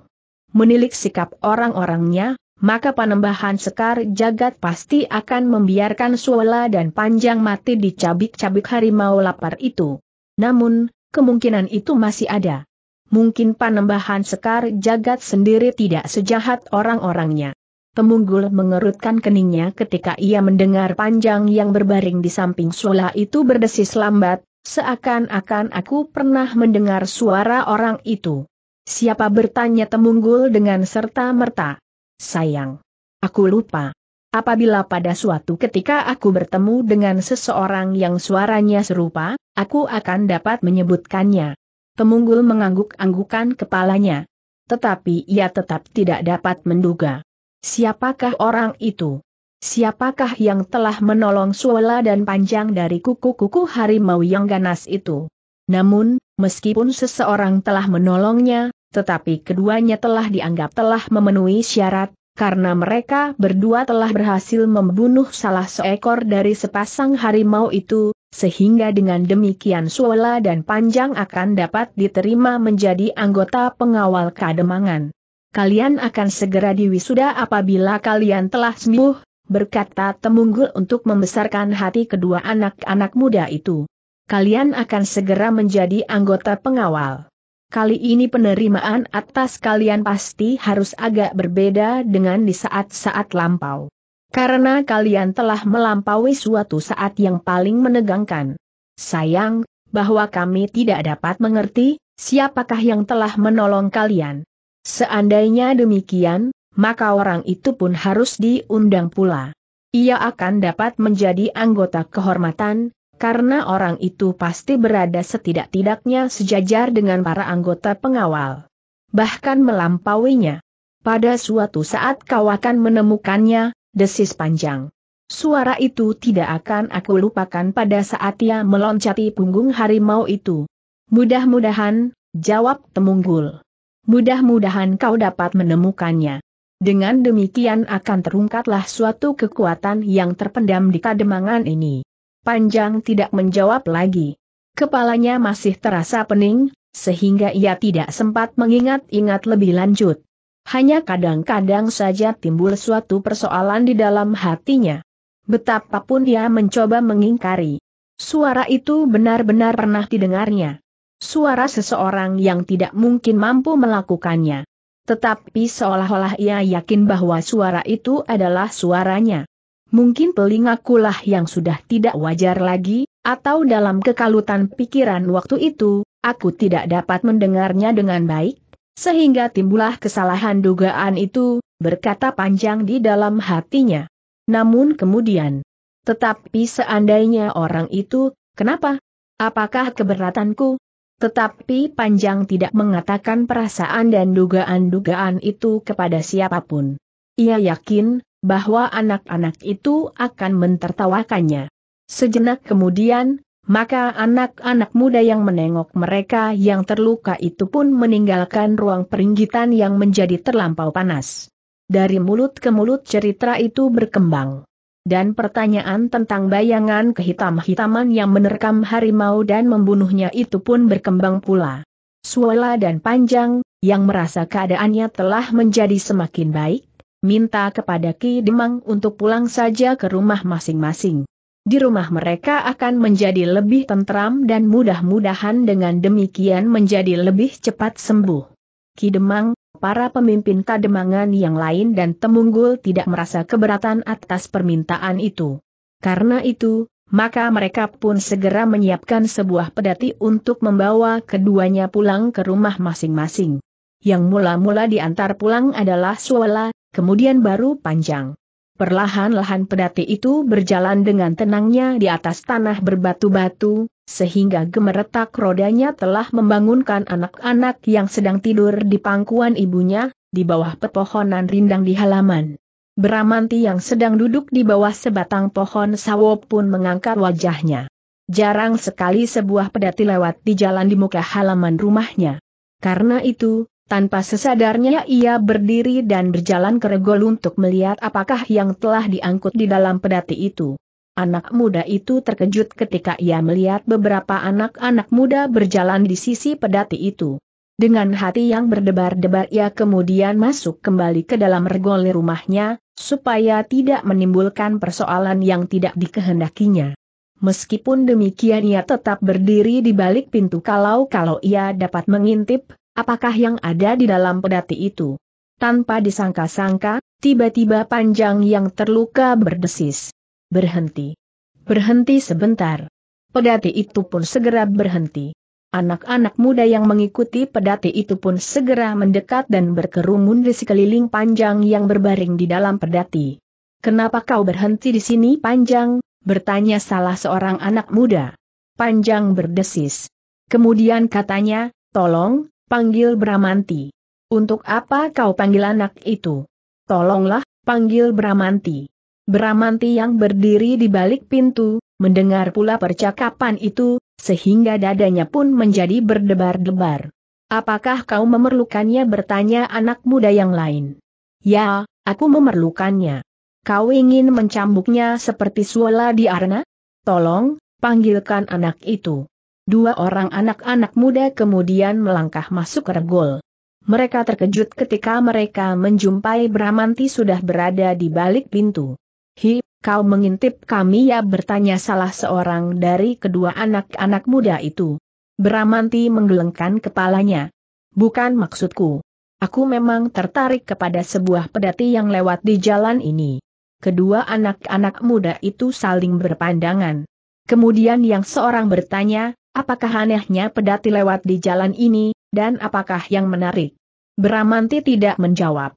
Speaker 1: Menilik sikap orang-orangnya, maka panembahan Sekar Jagat pasti akan membiarkan Suela dan Panjang mati dicabik-cabik harimau lapar itu. Namun, kemungkinan itu masih ada. Mungkin panembahan Sekar Jagat sendiri tidak sejahat orang-orangnya. Pemunggul mengerutkan keningnya ketika ia mendengar panjang yang berbaring di samping Sula itu berdesis lambat, Seakan-akan aku pernah mendengar suara orang itu. Siapa bertanya Temunggul dengan serta-merta. Sayang. Aku lupa. Apabila pada suatu ketika aku bertemu dengan seseorang yang suaranya serupa, aku akan dapat menyebutkannya. Temunggul mengangguk-anggukan kepalanya. Tetapi ia tetap tidak dapat menduga. Siapakah orang itu? Siapakah yang telah menolong suela dan panjang dari kuku-kuku harimau yang ganas itu? Namun, meskipun seseorang telah menolongnya, tetapi keduanya telah dianggap telah memenuhi syarat, karena mereka berdua telah berhasil membunuh salah seekor dari sepasang harimau itu, sehingga dengan demikian Suela dan Panjang akan dapat diterima menjadi anggota pengawal kademangan. Kalian akan segera diwisuda apabila kalian telah sembuh, berkata temunggul untuk membesarkan hati kedua anak-anak muda itu. Kalian akan segera menjadi anggota pengawal. Kali ini penerimaan atas kalian pasti harus agak berbeda dengan di saat-saat lampau. Karena kalian telah melampaui suatu saat yang paling menegangkan. Sayang, bahwa kami tidak dapat mengerti, siapakah yang telah menolong kalian. Seandainya demikian, maka orang itu pun harus diundang pula. Ia akan dapat menjadi anggota kehormatan, karena orang itu pasti berada setidak-tidaknya sejajar dengan para anggota pengawal. Bahkan melampauinya. Pada suatu saat kau akan menemukannya, desis panjang. Suara itu tidak akan aku lupakan pada saat ia meloncati punggung harimau itu. Mudah-mudahan, jawab Temunggul. Mudah-mudahan kau dapat menemukannya. Dengan demikian akan terungkatlah suatu kekuatan yang terpendam di kademangan ini. Panjang tidak menjawab lagi. Kepalanya masih terasa pening, sehingga ia tidak sempat mengingat-ingat lebih lanjut. Hanya kadang-kadang saja timbul suatu persoalan di dalam hatinya. Betapapun ia mencoba mengingkari. Suara itu benar-benar pernah didengarnya. Suara seseorang yang tidak mungkin mampu melakukannya. Tetapi seolah-olah ia yakin bahwa suara itu adalah suaranya. Mungkin pelingakulah yang sudah tidak wajar lagi, atau dalam kekalutan pikiran waktu itu, aku tidak dapat mendengarnya dengan baik, sehingga timbullah kesalahan dugaan itu, berkata panjang di dalam hatinya. Namun kemudian, tetapi seandainya orang itu, kenapa? Apakah keberatanku? Tetapi Panjang tidak mengatakan perasaan dan dugaan-dugaan itu kepada siapapun. Ia yakin bahwa anak-anak itu akan mentertawakannya. Sejenak kemudian, maka anak-anak muda yang menengok mereka yang terluka itu pun meninggalkan ruang peringgitan yang menjadi terlampau panas. Dari mulut ke mulut cerita itu berkembang dan pertanyaan tentang bayangan kehitam-hitaman yang menerkam harimau dan membunuhnya itu pun berkembang pula. Suwela dan Panjang, yang merasa keadaannya telah menjadi semakin baik, minta kepada Ki Demang untuk pulang saja ke rumah masing-masing. Di rumah mereka akan menjadi lebih tentram dan mudah-mudahan dengan demikian menjadi lebih cepat sembuh. Kidemang, para pemimpin Kademangan yang lain dan Temunggul tidak merasa keberatan atas permintaan itu. Karena itu, maka mereka pun segera menyiapkan sebuah pedati untuk membawa keduanya pulang ke rumah masing-masing. Yang mula-mula diantar pulang adalah Suwala, kemudian baru Panjang. Perlahan-lahan pedati itu berjalan dengan tenangnya di atas tanah berbatu-batu, sehingga gemeretak rodanya telah membangunkan anak-anak yang sedang tidur di pangkuan ibunya, di bawah pepohonan rindang di halaman. Beramanti yang sedang duduk di bawah sebatang pohon sawo pun mengangkat wajahnya. Jarang sekali sebuah pedati lewat di jalan di muka halaman rumahnya. Karena itu, tanpa sesadarnya ia berdiri dan berjalan ke regol untuk melihat apakah yang telah diangkut di dalam pedati itu. Anak muda itu terkejut ketika ia melihat beberapa anak-anak muda berjalan di sisi pedati itu. Dengan hati yang berdebar-debar ia kemudian masuk kembali ke dalam regol rumahnya, supaya tidak menimbulkan persoalan yang tidak dikehendakinya. Meskipun demikian ia tetap berdiri di balik pintu kalau-kalau ia dapat mengintip, apakah yang ada di dalam pedati itu. Tanpa disangka-sangka, tiba-tiba panjang yang terluka berdesis berhenti. Berhenti sebentar. Pedati itu pun segera berhenti. Anak-anak muda yang mengikuti pedati itu pun segera mendekat dan berkerumun di sekeliling panjang yang berbaring di dalam pedati. Kenapa kau berhenti di sini panjang? Bertanya salah seorang anak muda. Panjang berdesis. Kemudian katanya, tolong, panggil Bramanti. Untuk apa kau panggil anak itu? Tolonglah, panggil Bramanti. Beramanti yang berdiri di balik pintu, mendengar pula percakapan itu, sehingga dadanya pun menjadi berdebar-debar. Apakah kau memerlukannya bertanya anak muda yang lain? Ya, aku memerlukannya. Kau ingin mencambuknya seperti suola di arna? Tolong, panggilkan anak itu. Dua orang anak-anak muda kemudian melangkah masuk ke regol. Mereka terkejut ketika mereka menjumpai Bramanti sudah berada di balik pintu. Hi, kau mengintip kami ya bertanya salah seorang dari kedua anak-anak muda itu. Beramanti menggelengkan kepalanya. Bukan maksudku. Aku memang tertarik kepada sebuah pedati yang lewat di jalan ini. Kedua anak-anak muda itu saling berpandangan. Kemudian yang seorang bertanya, apakah anehnya pedati lewat di jalan ini, dan apakah yang menarik? Beramanti tidak menjawab.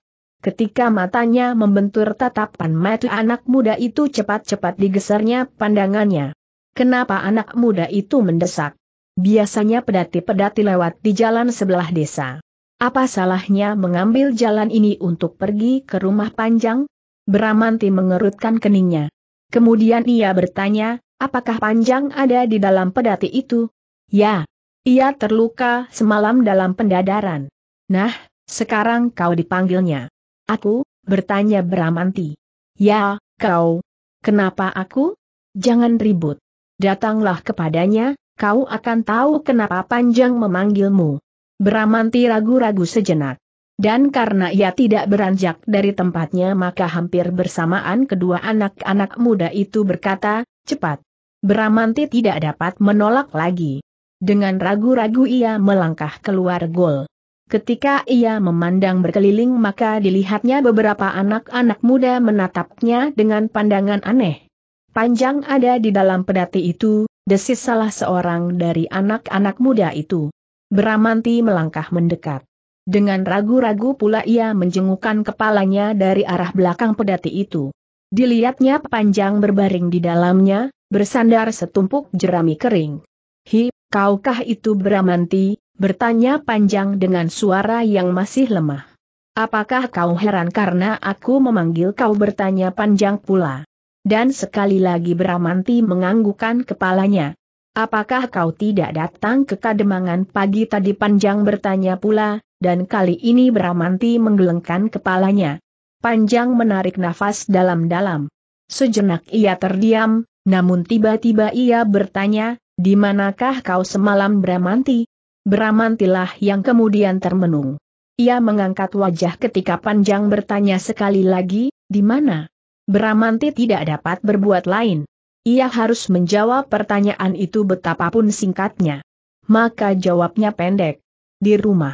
Speaker 1: Ketika matanya membentur tatapan mata anak muda itu cepat-cepat digesernya pandangannya. Kenapa anak muda itu mendesak? Biasanya pedati-pedati lewat di jalan sebelah desa. Apa salahnya mengambil jalan ini untuk pergi ke rumah panjang? Bramanti mengerutkan keningnya. Kemudian ia bertanya, apakah panjang ada di dalam pedati itu? Ya. Ia terluka semalam dalam pendadaran. Nah, sekarang kau dipanggilnya. Aku, bertanya Bramanti. Ya, kau. Kenapa aku? Jangan ribut. Datanglah kepadanya, kau akan tahu kenapa panjang memanggilmu. Bramanti ragu-ragu sejenak. Dan karena ia tidak beranjak dari tempatnya maka hampir bersamaan kedua anak-anak muda itu berkata, cepat. Bramanti tidak dapat menolak lagi. Dengan ragu-ragu ia melangkah keluar gol. Ketika ia memandang berkeliling maka dilihatnya beberapa anak-anak muda menatapnya dengan pandangan aneh. Panjang ada di dalam pedati itu, desis salah seorang dari anak-anak muda itu. Beramanti melangkah mendekat. Dengan ragu-ragu pula ia menjengukkan kepalanya dari arah belakang pedati itu. Dilihatnya panjang berbaring di dalamnya, bersandar setumpuk jerami kering. Hi, kaukah itu Beramanti, bertanya panjang dengan suara yang masih lemah. Apakah kau heran karena aku memanggil kau bertanya panjang pula? Dan sekali lagi Bramanti menganggukkan kepalanya. Apakah kau tidak datang ke kademangan pagi tadi panjang bertanya pula, dan kali ini Bramanti menggelengkan kepalanya. Panjang menarik nafas dalam-dalam. Sejenak ia terdiam, namun tiba-tiba ia bertanya, di manakah kau semalam Bramanti? Beramantilah yang kemudian termenung. Ia mengangkat wajah ketika panjang bertanya sekali lagi, di mana? Bramanti tidak dapat berbuat lain. Ia harus menjawab pertanyaan itu betapapun singkatnya. Maka jawabnya pendek. Di rumah.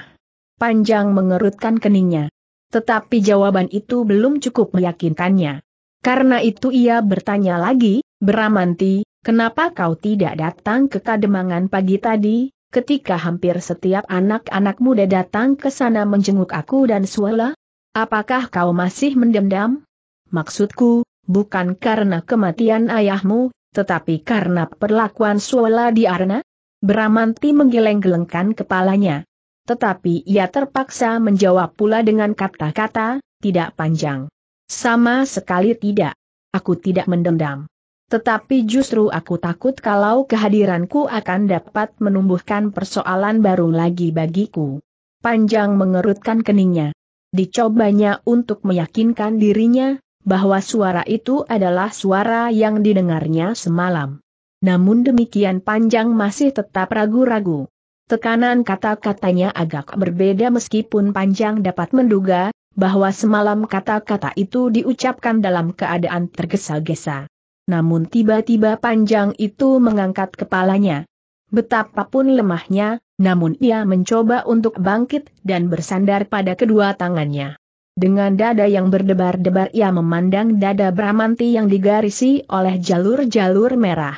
Speaker 1: Panjang mengerutkan keningnya. Tetapi jawaban itu belum cukup meyakinkannya. Karena itu ia bertanya lagi, Bramanti, kenapa kau tidak datang ke kademangan pagi tadi? ketika hampir setiap anak-anak muda datang ke sana menjenguk aku dan Suela? Apakah kau masih mendendam? Maksudku, bukan karena kematian ayahmu, tetapi karena perlakuan Suela di Arna? Bramanti menggeleng-gelengkan kepalanya. Tetapi ia terpaksa menjawab pula dengan kata-kata, tidak panjang. Sama sekali tidak. Aku tidak mendendam. Tetapi justru aku takut kalau kehadiranku akan dapat menumbuhkan persoalan baru lagi bagiku. Panjang mengerutkan keningnya. Dicobanya untuk meyakinkan dirinya, bahwa suara itu adalah suara yang didengarnya semalam. Namun demikian Panjang masih tetap ragu-ragu. Tekanan kata-katanya agak berbeda meskipun Panjang dapat menduga, bahwa semalam kata-kata itu diucapkan dalam keadaan tergesa-gesa namun tiba-tiba panjang itu mengangkat kepalanya. Betapapun lemahnya, namun ia mencoba untuk bangkit dan bersandar pada kedua tangannya. Dengan dada yang berdebar-debar ia memandang dada Bramanti yang digarisi oleh jalur-jalur merah.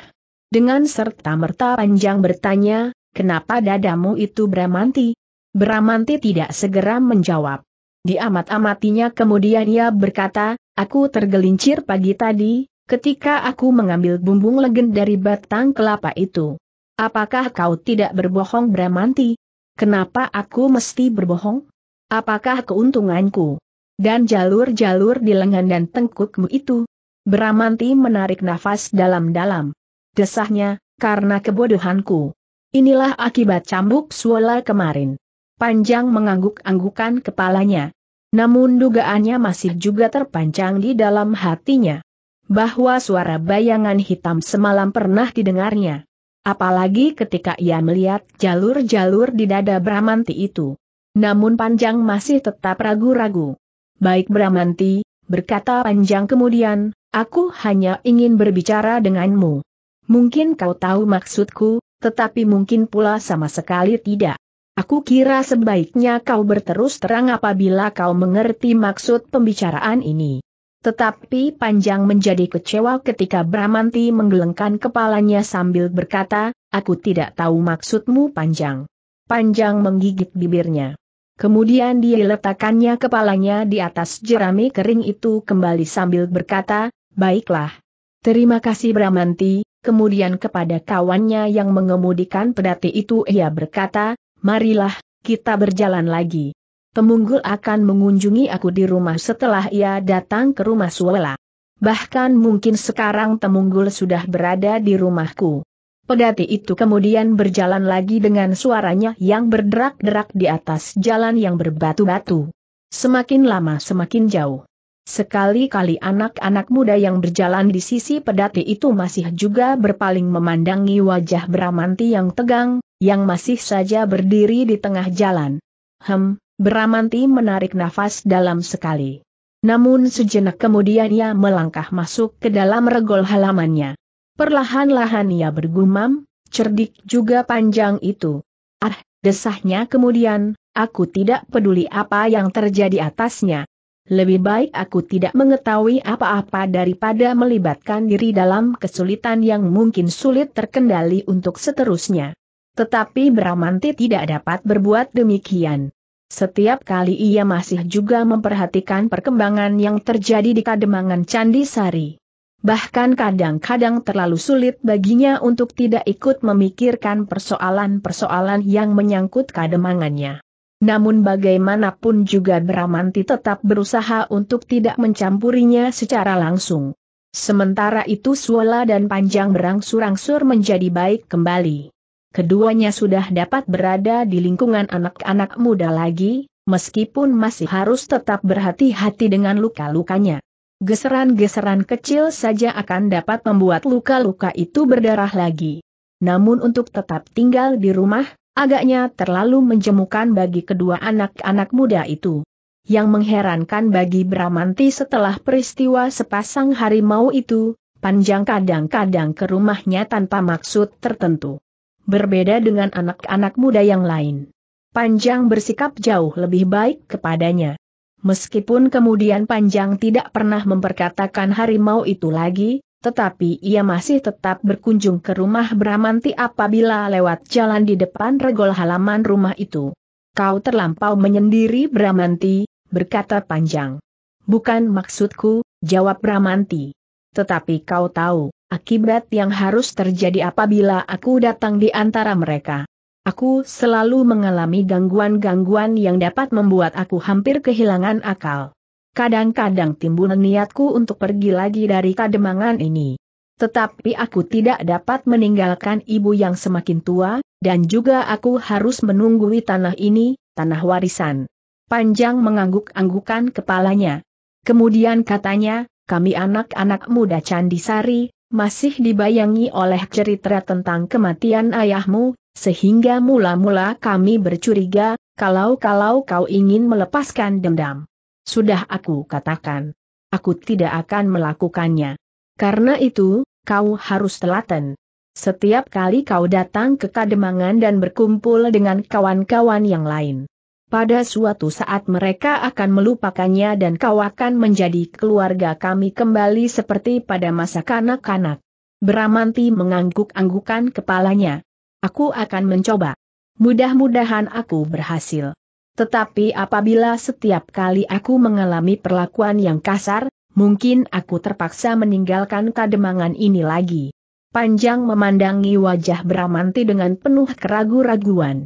Speaker 1: Dengan serta-merta panjang bertanya, kenapa dadamu itu Bramanti? Bramanti tidak segera menjawab. Diamat-amatinya kemudian ia berkata, aku tergelincir pagi tadi, ketika aku mengambil bumbung legend dari batang kelapa itu. Apakah kau tidak berbohong Bramanti? Kenapa aku mesti berbohong? Apakah keuntunganku? Dan jalur-jalur di lengan dan tengkukmu itu? Bramanti menarik nafas dalam-dalam. Desahnya, karena kebodohanku. Inilah akibat cambuk suola kemarin. Panjang mengangguk-anggukan kepalanya. Namun dugaannya masih juga terpanjang di dalam hatinya bahwa suara bayangan hitam semalam pernah didengarnya. Apalagi ketika ia melihat jalur-jalur di dada Bramanti itu. Namun Panjang masih tetap ragu-ragu. Baik Bramanti, berkata Panjang kemudian, aku hanya ingin berbicara denganmu. Mungkin kau tahu maksudku, tetapi mungkin pula sama sekali tidak. Aku kira sebaiknya kau berterus terang apabila kau mengerti maksud pembicaraan ini. Tetapi Panjang menjadi kecewa ketika Bramanti menggelengkan kepalanya sambil berkata, aku tidak tahu maksudmu Panjang. Panjang menggigit bibirnya. Kemudian dia letakkannya kepalanya di atas jerami kering itu kembali sambil berkata, baiklah. Terima kasih Bramanti, kemudian kepada kawannya yang mengemudikan pedati itu ia berkata, marilah, kita berjalan lagi. Pemunggul akan mengunjungi aku di rumah setelah ia datang ke rumah Suwela. Bahkan mungkin sekarang Temunggul sudah berada di rumahku. Pedati itu kemudian berjalan lagi dengan suaranya yang berderak-derak di atas jalan yang berbatu-batu. Semakin lama semakin jauh. Sekali-kali anak-anak muda yang berjalan di sisi pedati itu masih juga berpaling memandangi wajah Bramanti yang tegang, yang masih saja berdiri di tengah jalan. Hem, Beramanti menarik nafas dalam sekali. Namun sejenak kemudian ia melangkah masuk ke dalam regol halamannya. Perlahan-lahan ia bergumam, cerdik juga panjang itu. Ah, desahnya kemudian, aku tidak peduli apa yang terjadi atasnya. Lebih baik aku tidak mengetahui apa-apa daripada melibatkan diri dalam kesulitan yang mungkin sulit terkendali untuk seterusnya. Tetapi Bramanti tidak dapat berbuat demikian. Setiap kali ia masih juga memperhatikan perkembangan yang terjadi di kademangan Candi Sari. Bahkan kadang-kadang terlalu sulit baginya untuk tidak ikut memikirkan persoalan-persoalan yang menyangkut kademangannya. Namun bagaimanapun juga Bramanti tetap berusaha untuk tidak mencampurinya secara langsung. Sementara itu Suola dan Panjang berangsur-angsur menjadi baik kembali keduanya sudah dapat berada di lingkungan anak-anak muda lagi, meskipun masih harus tetap berhati-hati dengan luka-lukanya. Geseran-geseran kecil saja akan dapat membuat luka-luka itu berdarah lagi. Namun untuk tetap tinggal di rumah, agaknya terlalu menjemukan bagi kedua anak-anak muda itu. Yang mengherankan bagi Bramanti setelah peristiwa sepasang harimau itu, panjang kadang-kadang ke rumahnya tanpa maksud tertentu berbeda dengan anak-anak muda yang lain. Panjang bersikap jauh lebih baik kepadanya. Meskipun kemudian Panjang tidak pernah memperkatakan harimau itu lagi, tetapi ia masih tetap berkunjung ke rumah Bramanti apabila lewat jalan di depan regol halaman rumah itu. Kau terlampau menyendiri Bramanti, berkata Panjang. Bukan maksudku, jawab Bramanti. Tetapi kau tahu, akibat yang harus terjadi apabila aku datang di antara mereka. Aku selalu mengalami gangguan-gangguan yang dapat membuat aku hampir kehilangan akal. Kadang-kadang timbul niatku untuk pergi lagi dari kademangan ini. Tetapi aku tidak dapat meninggalkan ibu yang semakin tua, dan juga aku harus menunggui tanah ini, tanah warisan. Panjang mengangguk-anggukan kepalanya. Kemudian katanya, kami anak-anak muda Candisari, masih dibayangi oleh cerita tentang kematian ayahmu, sehingga mula-mula kami bercuriga, kalau-kalau kau ingin melepaskan dendam. Sudah aku katakan. Aku tidak akan melakukannya. Karena itu, kau harus telaten. Setiap kali kau datang ke Kademangan dan berkumpul dengan kawan-kawan yang lain pada suatu saat mereka akan melupakannya dan kau akan menjadi keluarga kami kembali seperti pada masa kanak-kanak. Bramanti mengangguk-anggukan kepalanya. Aku akan mencoba. Mudah-mudahan aku berhasil. Tetapi apabila setiap kali aku mengalami perlakuan yang kasar, mungkin aku terpaksa meninggalkan kademangan ini lagi. Panjang memandangi wajah Bramanti dengan penuh keraguan raguan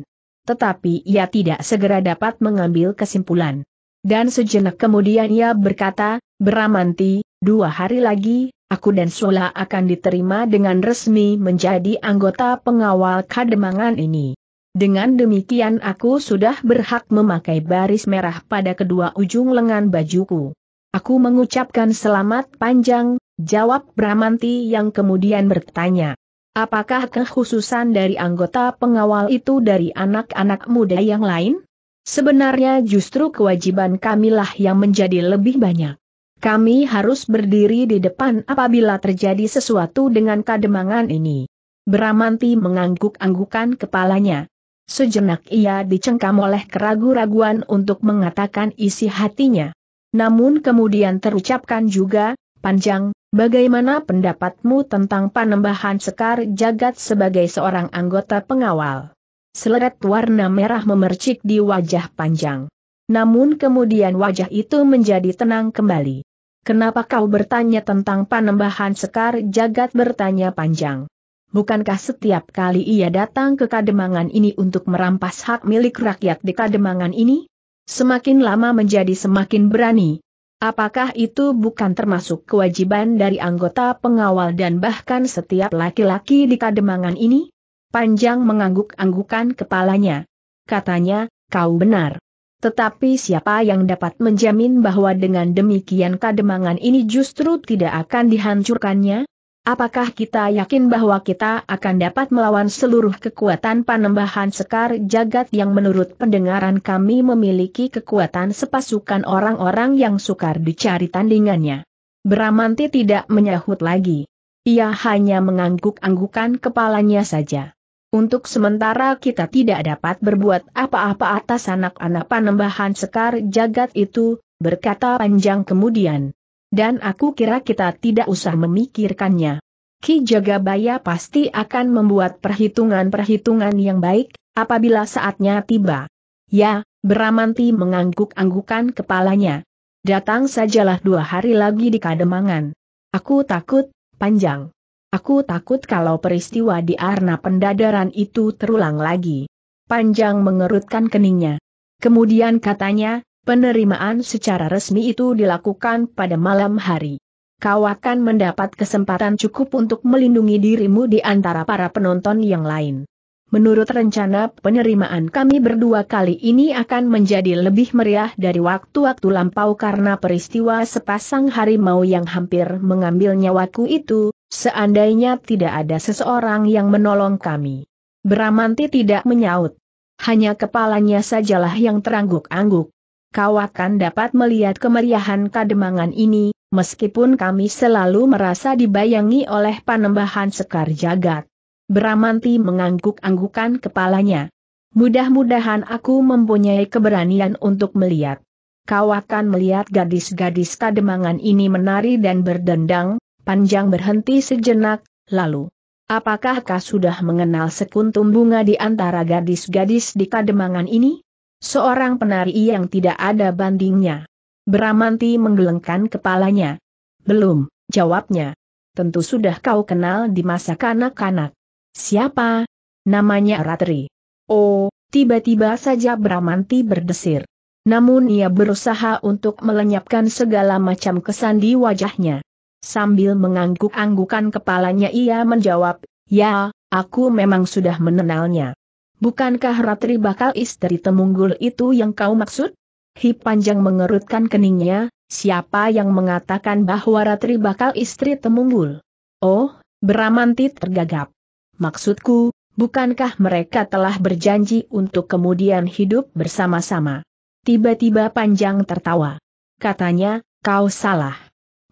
Speaker 1: tetapi ia tidak segera dapat mengambil kesimpulan. Dan sejenak kemudian ia berkata, Beramanti, dua hari lagi, aku dan Sula akan diterima dengan resmi menjadi anggota pengawal kademangan ini. Dengan demikian aku sudah berhak memakai baris merah pada kedua ujung lengan bajuku. Aku mengucapkan selamat panjang, jawab Bramanti yang kemudian bertanya, Apakah kekhususan dari anggota pengawal itu dari anak-anak muda yang lain? Sebenarnya justru kewajiban kamilah yang menjadi lebih banyak. Kami harus berdiri di depan apabila terjadi sesuatu dengan kademangan ini. Bramanti mengangguk-anggukan kepalanya. Sejenak ia dicengkam oleh keraguan raguan untuk mengatakan isi hatinya. Namun kemudian terucapkan juga, panjang, Bagaimana pendapatmu tentang panembahan Sekar Jagat sebagai seorang anggota pengawal? Seleret warna merah memercik di wajah panjang. Namun kemudian wajah itu menjadi tenang kembali. Kenapa kau bertanya tentang panembahan Sekar Jagat bertanya panjang? Bukankah setiap kali ia datang ke Kademangan ini untuk merampas hak milik rakyat di Kademangan ini? Semakin lama menjadi semakin berani, Apakah itu bukan termasuk kewajiban dari anggota pengawal dan bahkan setiap laki-laki di kademangan ini? Panjang mengangguk-anggukan kepalanya. Katanya, kau benar. Tetapi siapa yang dapat menjamin bahwa dengan demikian kademangan ini justru tidak akan dihancurkannya? Apakah kita yakin bahwa kita akan dapat melawan seluruh kekuatan panembahan sekar jagat yang menurut pendengaran kami memiliki kekuatan sepasukan orang-orang yang sukar dicari tandingannya? Bramanti tidak menyahut lagi. Ia hanya mengangguk-anggukan kepalanya saja. Untuk sementara kita tidak dapat berbuat apa-apa atas anak-anak panembahan sekar jagat itu, berkata panjang kemudian. Dan aku kira kita tidak usah memikirkannya. Ki Jagabaya pasti akan membuat perhitungan-perhitungan yang baik, apabila saatnya tiba. Ya, Bramanti mengangguk-anggukan kepalanya. Datang sajalah dua hari lagi di Kademangan. Aku takut, panjang. Aku takut kalau peristiwa di Arna pendadaran itu terulang lagi. Panjang mengerutkan keningnya. Kemudian katanya, Penerimaan secara resmi itu dilakukan pada malam hari. Kau akan mendapat kesempatan cukup untuk melindungi dirimu di antara para penonton yang lain. Menurut rencana penerimaan kami berdua kali ini akan menjadi lebih meriah dari waktu-waktu lampau karena peristiwa sepasang harimau yang hampir mengambil nyawaku itu, seandainya tidak ada seseorang yang menolong kami. Bramanti tidak menyaut. Hanya kepalanya sajalah yang terangguk-angguk kau akan dapat melihat kemeriahan kademangan ini, meskipun kami selalu merasa dibayangi oleh panembahan sekar jagat. Bramanti mengangguk-anggukan kepalanya. Mudah-mudahan aku mempunyai keberanian untuk melihat. Kau akan melihat gadis-gadis kademangan ini menari dan berdendang, panjang berhenti sejenak, lalu. Apakah kau sudah mengenal sekuntum bunga di antara gadis-gadis di kademangan ini? Seorang penari yang tidak ada bandingnya. Bramanti menggelengkan kepalanya. Belum, jawabnya. Tentu sudah kau kenal di masa kanak-kanak. Siapa? Namanya Ratri. Oh, tiba-tiba saja Bramanti berdesir. Namun ia berusaha untuk melenyapkan segala macam kesan di wajahnya. Sambil mengangguk-anggukan kepalanya ia menjawab, Ya, aku memang sudah menenalnya. Bukankah Ratri bakal istri Temunggul itu yang kau maksud? Hi panjang mengerutkan keningnya, siapa yang mengatakan bahwa Ratri bakal istri Temunggul? Oh, Beramanti tergagap. Maksudku, bukankah mereka telah berjanji untuk kemudian hidup bersama-sama? Tiba-tiba panjang tertawa. Katanya, kau salah.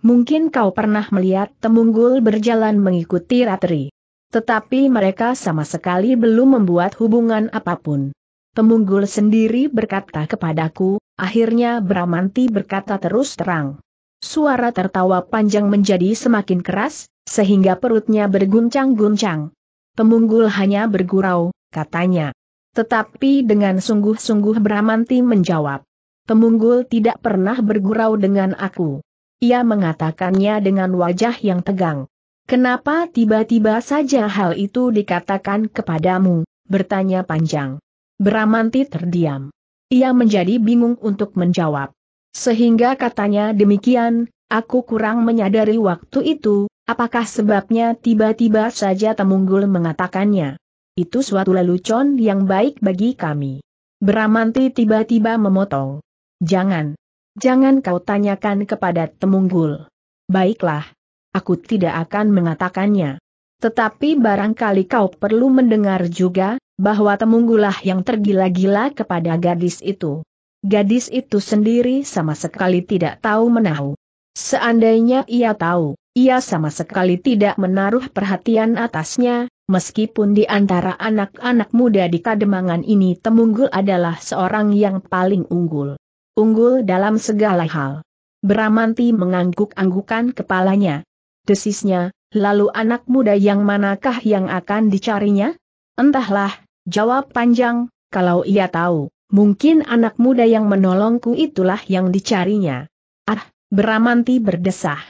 Speaker 1: Mungkin kau pernah melihat Temunggul berjalan mengikuti Ratri. Tetapi mereka sama sekali belum membuat hubungan apapun. Pemunggul sendiri berkata kepadaku, akhirnya Bramanti berkata terus terang. Suara tertawa panjang menjadi semakin keras, sehingga perutnya berguncang-guncang. Pemunggul hanya bergurau, katanya. Tetapi dengan sungguh-sungguh Bramanti menjawab. Pemunggul tidak pernah bergurau dengan aku. Ia mengatakannya dengan wajah yang tegang. Kenapa tiba-tiba saja hal itu dikatakan kepadamu? Bertanya panjang. Bramanti terdiam. Ia menjadi bingung untuk menjawab. Sehingga katanya demikian, aku kurang menyadari waktu itu, apakah sebabnya tiba-tiba saja Temunggul mengatakannya. Itu suatu lelucon yang baik bagi kami. Bramanti tiba-tiba memotong. Jangan. Jangan kau tanyakan kepada Temunggul. Baiklah, aku tidak akan mengatakannya. Tetapi barangkali kau perlu mendengar juga, bahwa temunggulah yang tergila-gila kepada gadis itu. Gadis itu sendiri sama sekali tidak tahu menahu. Seandainya ia tahu, ia sama sekali tidak menaruh perhatian atasnya, meskipun di antara anak-anak muda di kademangan ini Temunggul adalah seorang yang paling unggul. Unggul dalam segala hal. Bramanti mengangguk-anggukan kepalanya, desisnya, lalu anak muda yang manakah yang akan dicarinya? Entahlah, jawab panjang, kalau ia tahu, mungkin anak muda yang menolongku itulah yang dicarinya. Ah, Beramanti berdesah.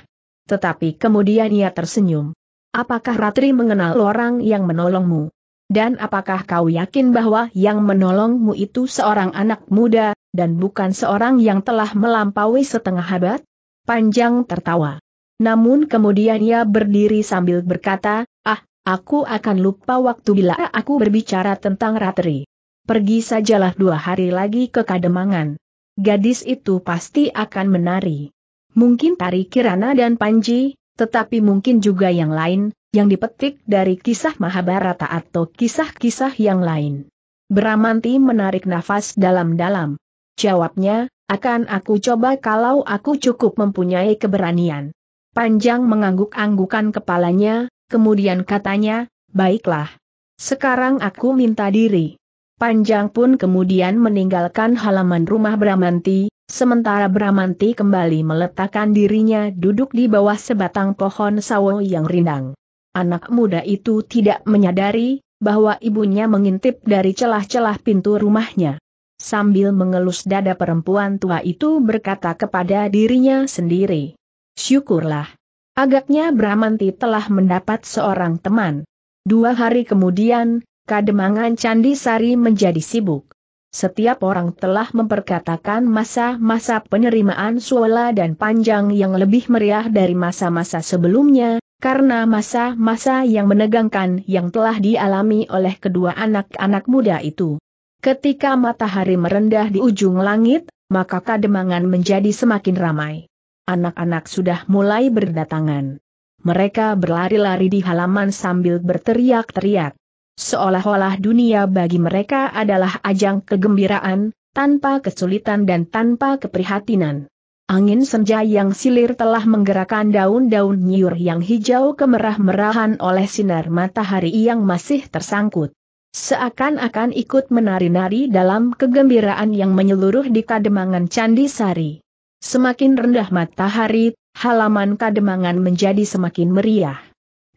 Speaker 1: Tetapi kemudian ia tersenyum. Apakah Ratri mengenal orang yang menolongmu? Dan apakah kau yakin bahwa yang menolongmu itu seorang anak muda, dan bukan seorang yang telah melampaui setengah abad? Panjang tertawa. Namun kemudian ia berdiri sambil berkata, ah, aku akan lupa waktu bila aku berbicara tentang Ratri. Pergi sajalah dua hari lagi ke Kademangan. Gadis itu pasti akan menari. Mungkin Tari Kirana dan Panji, tetapi mungkin juga yang lain, yang dipetik dari kisah Mahabharata atau kisah-kisah yang lain. Bramanti menarik nafas dalam-dalam. Jawabnya, akan aku coba kalau aku cukup mempunyai keberanian. Panjang mengangguk-anggukan kepalanya, kemudian katanya, baiklah. Sekarang aku minta diri. Panjang pun kemudian meninggalkan halaman rumah Bramanti, sementara Bramanti kembali meletakkan dirinya duduk di bawah sebatang pohon sawo yang rindang. Anak muda itu tidak menyadari bahwa ibunya mengintip dari celah-celah pintu rumahnya. Sambil mengelus dada perempuan tua itu berkata kepada dirinya sendiri, Syukurlah. Agaknya Bramanti telah mendapat seorang teman. Dua hari kemudian, kademangan Candi Sari menjadi sibuk. Setiap orang telah memperkatakan masa-masa penerimaan suela dan panjang yang lebih meriah dari masa-masa sebelumnya, karena masa-masa yang menegangkan yang telah dialami oleh kedua anak-anak muda itu. Ketika matahari merendah di ujung langit, maka kademangan menjadi semakin ramai. Anak-anak sudah mulai berdatangan. Mereka berlari-lari di halaman sambil berteriak-teriak. Seolah-olah dunia bagi mereka adalah ajang kegembiraan, tanpa kesulitan dan tanpa keprihatinan. Angin senja yang silir telah menggerakkan daun-daun nyiur yang hijau kemerah-merahan oleh sinar matahari yang masih tersangkut. Seakan-akan ikut menari-nari dalam kegembiraan yang menyeluruh di kademangan Candi Sari. Semakin rendah matahari, halaman kademangan menjadi semakin meriah.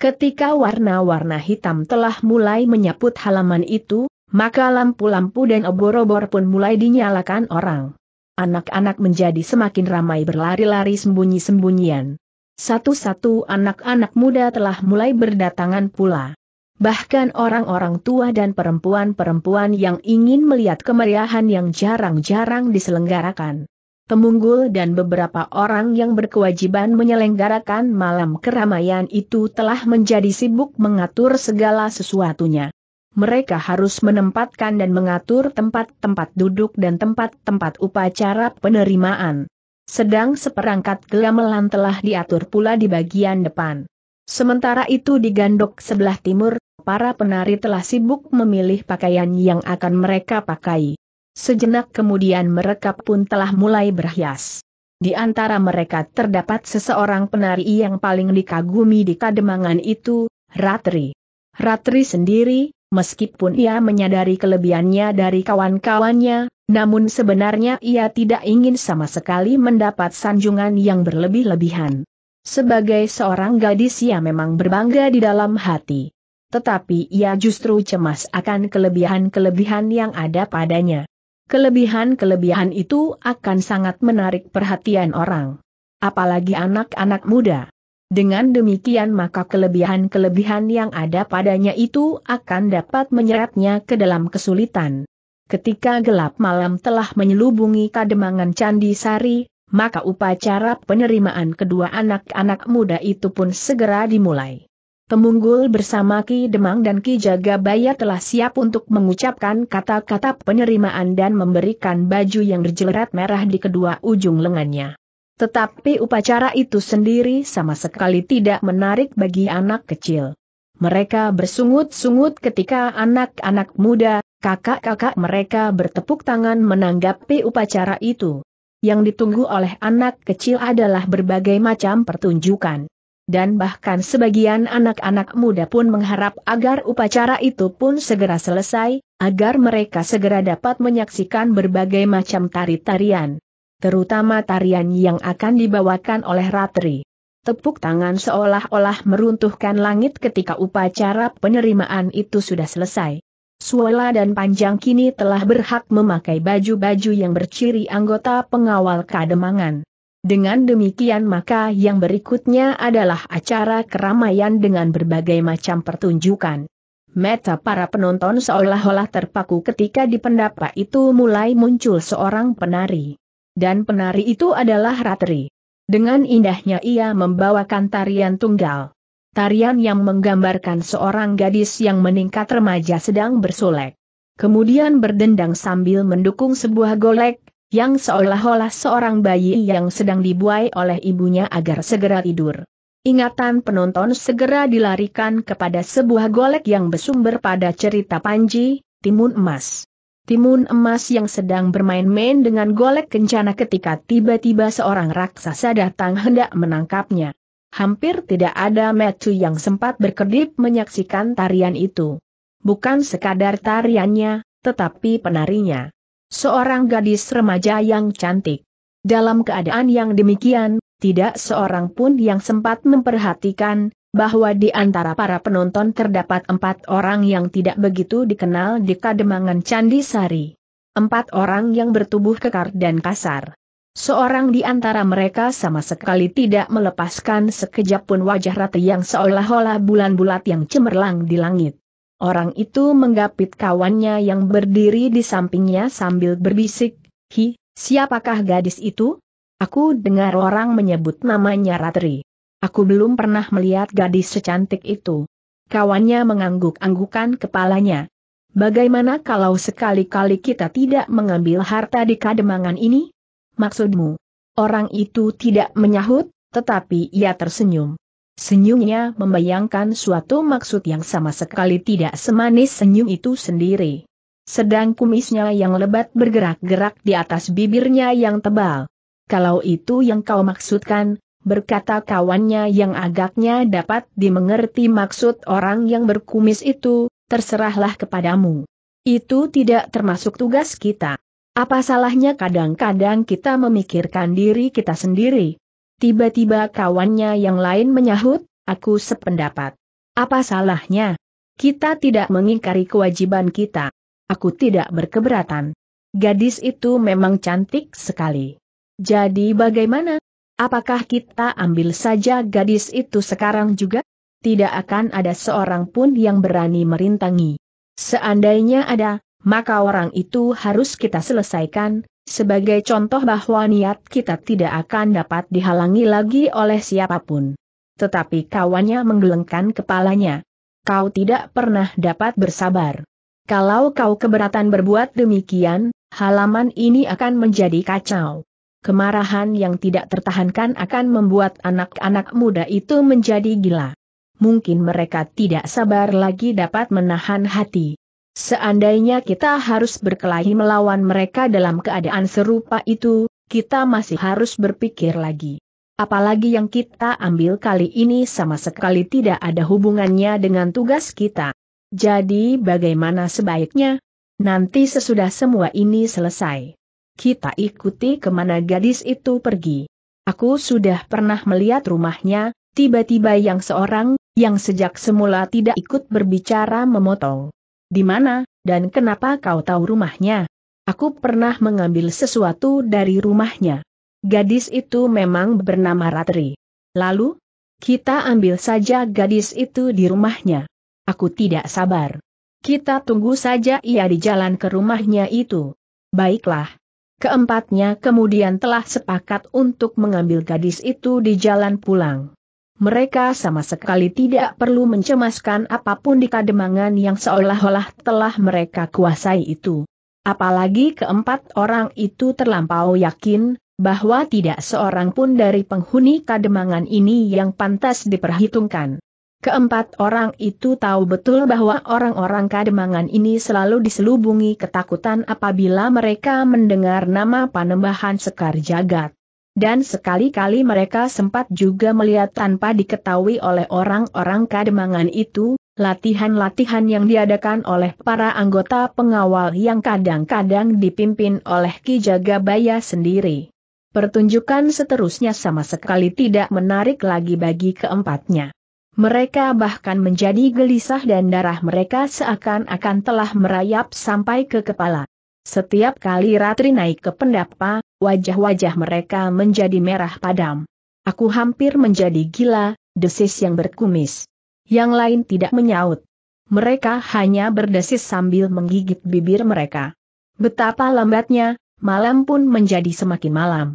Speaker 1: Ketika warna-warna hitam telah mulai menyapu halaman itu, maka lampu-lampu dan obor-obor pun mulai dinyalakan orang. Anak-anak menjadi semakin ramai berlari-lari sembunyi-sembunyian. Satu-satu anak-anak muda telah mulai berdatangan pula. Bahkan orang-orang tua dan perempuan-perempuan yang ingin melihat kemeriahan yang jarang-jarang diselenggarakan. Temunggul dan beberapa orang yang berkewajiban menyelenggarakan malam keramaian itu telah menjadi sibuk mengatur segala sesuatunya. Mereka harus menempatkan dan mengatur tempat-tempat duduk dan tempat-tempat upacara penerimaan. Sedang seperangkat gelamelan telah diatur pula di bagian depan. Sementara itu di gandok sebelah timur, para penari telah sibuk memilih pakaian yang akan mereka pakai. Sejenak kemudian mereka pun telah mulai berhias. Di antara mereka terdapat seseorang penari yang paling dikagumi di kademangan itu, Ratri. Ratri sendiri, meskipun ia menyadari kelebihannya dari kawan-kawannya, namun sebenarnya ia tidak ingin sama sekali mendapat sanjungan yang berlebih-lebihan. Sebagai seorang gadis ia memang berbangga di dalam hati. Tetapi ia justru cemas akan kelebihan-kelebihan yang ada padanya. Kelebihan-kelebihan itu akan sangat menarik perhatian orang. Apalagi anak-anak muda. Dengan demikian maka kelebihan-kelebihan yang ada padanya itu akan dapat menyeretnya ke dalam kesulitan. Ketika gelap malam telah menyelubungi kademangan Candi Sari, maka upacara penerimaan kedua anak-anak muda itu pun segera dimulai. Temunggul bersama Ki Demang dan Ki Jagabaya telah siap untuk mengucapkan kata-kata penerimaan dan memberikan baju yang berjelerat merah di kedua ujung lengannya. Tetapi upacara itu sendiri sama sekali tidak menarik bagi anak kecil. Mereka bersungut-sungut ketika anak-anak muda, kakak-kakak mereka bertepuk tangan menanggapi upacara itu. Yang ditunggu oleh anak kecil adalah berbagai macam pertunjukan dan bahkan sebagian anak-anak muda pun mengharap agar upacara itu pun segera selesai, agar mereka segera dapat menyaksikan berbagai macam tari-tarian. Terutama tarian yang akan dibawakan oleh Ratri. Tepuk tangan seolah-olah meruntuhkan langit ketika upacara penerimaan itu sudah selesai. Suwela dan Panjang kini telah berhak memakai baju-baju yang berciri anggota pengawal kademangan. Dengan demikian maka yang berikutnya adalah acara keramaian dengan berbagai macam pertunjukan. Meta para penonton seolah-olah terpaku ketika di pendapa itu mulai muncul seorang penari. Dan penari itu adalah Ratri. Dengan indahnya ia membawakan tarian tunggal. Tarian yang menggambarkan seorang gadis yang meningkat remaja sedang bersolek. Kemudian berdendang sambil mendukung sebuah golek, yang seolah-olah seorang bayi yang sedang dibuai oleh ibunya agar segera tidur. Ingatan penonton segera dilarikan kepada sebuah golek yang bersumber pada cerita Panji, Timun Emas. Timun Emas yang sedang bermain-main dengan golek kencana ketika tiba-tiba seorang raksasa datang hendak menangkapnya. Hampir tidak ada Metu yang sempat berkedip menyaksikan tarian itu. Bukan sekadar tariannya, tetapi penarinya. Seorang gadis remaja yang cantik. Dalam keadaan yang demikian, tidak seorang pun yang sempat memperhatikan, bahwa di antara para penonton terdapat empat orang yang tidak begitu dikenal di Kademangan Candi Sari. Empat orang yang bertubuh kekar dan kasar. Seorang di antara mereka sama sekali tidak melepaskan sekejap pun wajah rata yang seolah-olah bulan bulat yang cemerlang di langit. Orang itu menggapit kawannya yang berdiri di sampingnya sambil berbisik, Hi, siapakah gadis itu? Aku dengar orang menyebut namanya Ratri. Aku belum pernah melihat gadis secantik itu. Kawannya mengangguk-anggukan kepalanya. Bagaimana kalau sekali-kali kita tidak mengambil harta di kademangan ini? Maksudmu, orang itu tidak menyahut, tetapi ia tersenyum. Senyumnya membayangkan suatu maksud yang sama sekali tidak semanis senyum itu sendiri. Sedang kumisnya yang lebat bergerak-gerak di atas bibirnya yang tebal. Kalau itu yang kau maksudkan, berkata kawannya yang agaknya dapat dimengerti maksud orang yang berkumis itu, terserahlah kepadamu. Itu tidak termasuk tugas kita. Apa salahnya kadang-kadang kita memikirkan diri kita sendiri? Tiba-tiba kawannya yang lain menyahut, aku sependapat. Apa salahnya? Kita tidak mengingkari kewajiban kita. Aku tidak berkeberatan. Gadis itu memang cantik sekali. Jadi bagaimana? Apakah kita ambil saja gadis itu sekarang juga? Tidak akan ada seorang pun yang berani merintangi. Seandainya ada, maka orang itu harus kita selesaikan, sebagai contoh bahwa niat kita tidak akan dapat dihalangi lagi oleh siapapun. Tetapi kawannya menggelengkan kepalanya. Kau tidak pernah dapat bersabar. Kalau kau keberatan berbuat demikian, halaman ini akan menjadi kacau. Kemarahan yang tidak tertahankan akan membuat anak-anak muda itu menjadi gila. Mungkin mereka tidak sabar lagi dapat menahan hati. Seandainya kita harus berkelahi melawan mereka dalam keadaan serupa itu, kita masih harus berpikir lagi. Apalagi yang kita ambil kali ini sama sekali tidak ada hubungannya dengan tugas kita. Jadi bagaimana sebaiknya? Nanti sesudah semua ini selesai. Kita ikuti kemana gadis itu pergi. Aku sudah pernah melihat rumahnya, tiba-tiba yang seorang, yang sejak semula tidak ikut berbicara memotong di mana, dan kenapa kau tahu rumahnya? Aku pernah mengambil sesuatu dari rumahnya. Gadis itu memang bernama Ratri. Lalu, kita ambil saja gadis itu di rumahnya. Aku tidak sabar. Kita tunggu saja ia di jalan ke rumahnya itu. Baiklah. Keempatnya kemudian telah sepakat untuk mengambil gadis itu di jalan pulang mereka sama sekali tidak perlu mencemaskan apapun di kademangan yang seolah-olah telah mereka kuasai itu. Apalagi keempat orang itu terlampau yakin, bahwa tidak seorang pun dari penghuni kademangan ini yang pantas diperhitungkan. Keempat orang itu tahu betul bahwa orang-orang kademangan ini selalu diselubungi ketakutan apabila mereka mendengar nama panembahan Sekar Jagat. Dan sekali-kali mereka sempat juga melihat tanpa diketahui oleh orang-orang kademangan itu, latihan-latihan yang diadakan oleh para anggota pengawal yang kadang-kadang dipimpin oleh Ki Jagabaya sendiri. Pertunjukan seterusnya sama sekali tidak menarik lagi bagi keempatnya. Mereka bahkan menjadi gelisah dan darah mereka seakan-akan telah merayap sampai ke kepala. Setiap kali Ratri naik ke pendapa, Wajah-wajah mereka menjadi merah padam. Aku hampir menjadi gila, desis yang berkumis. Yang lain tidak menyaut. Mereka hanya berdesis sambil menggigit bibir mereka. Betapa lambatnya, malam pun menjadi semakin malam.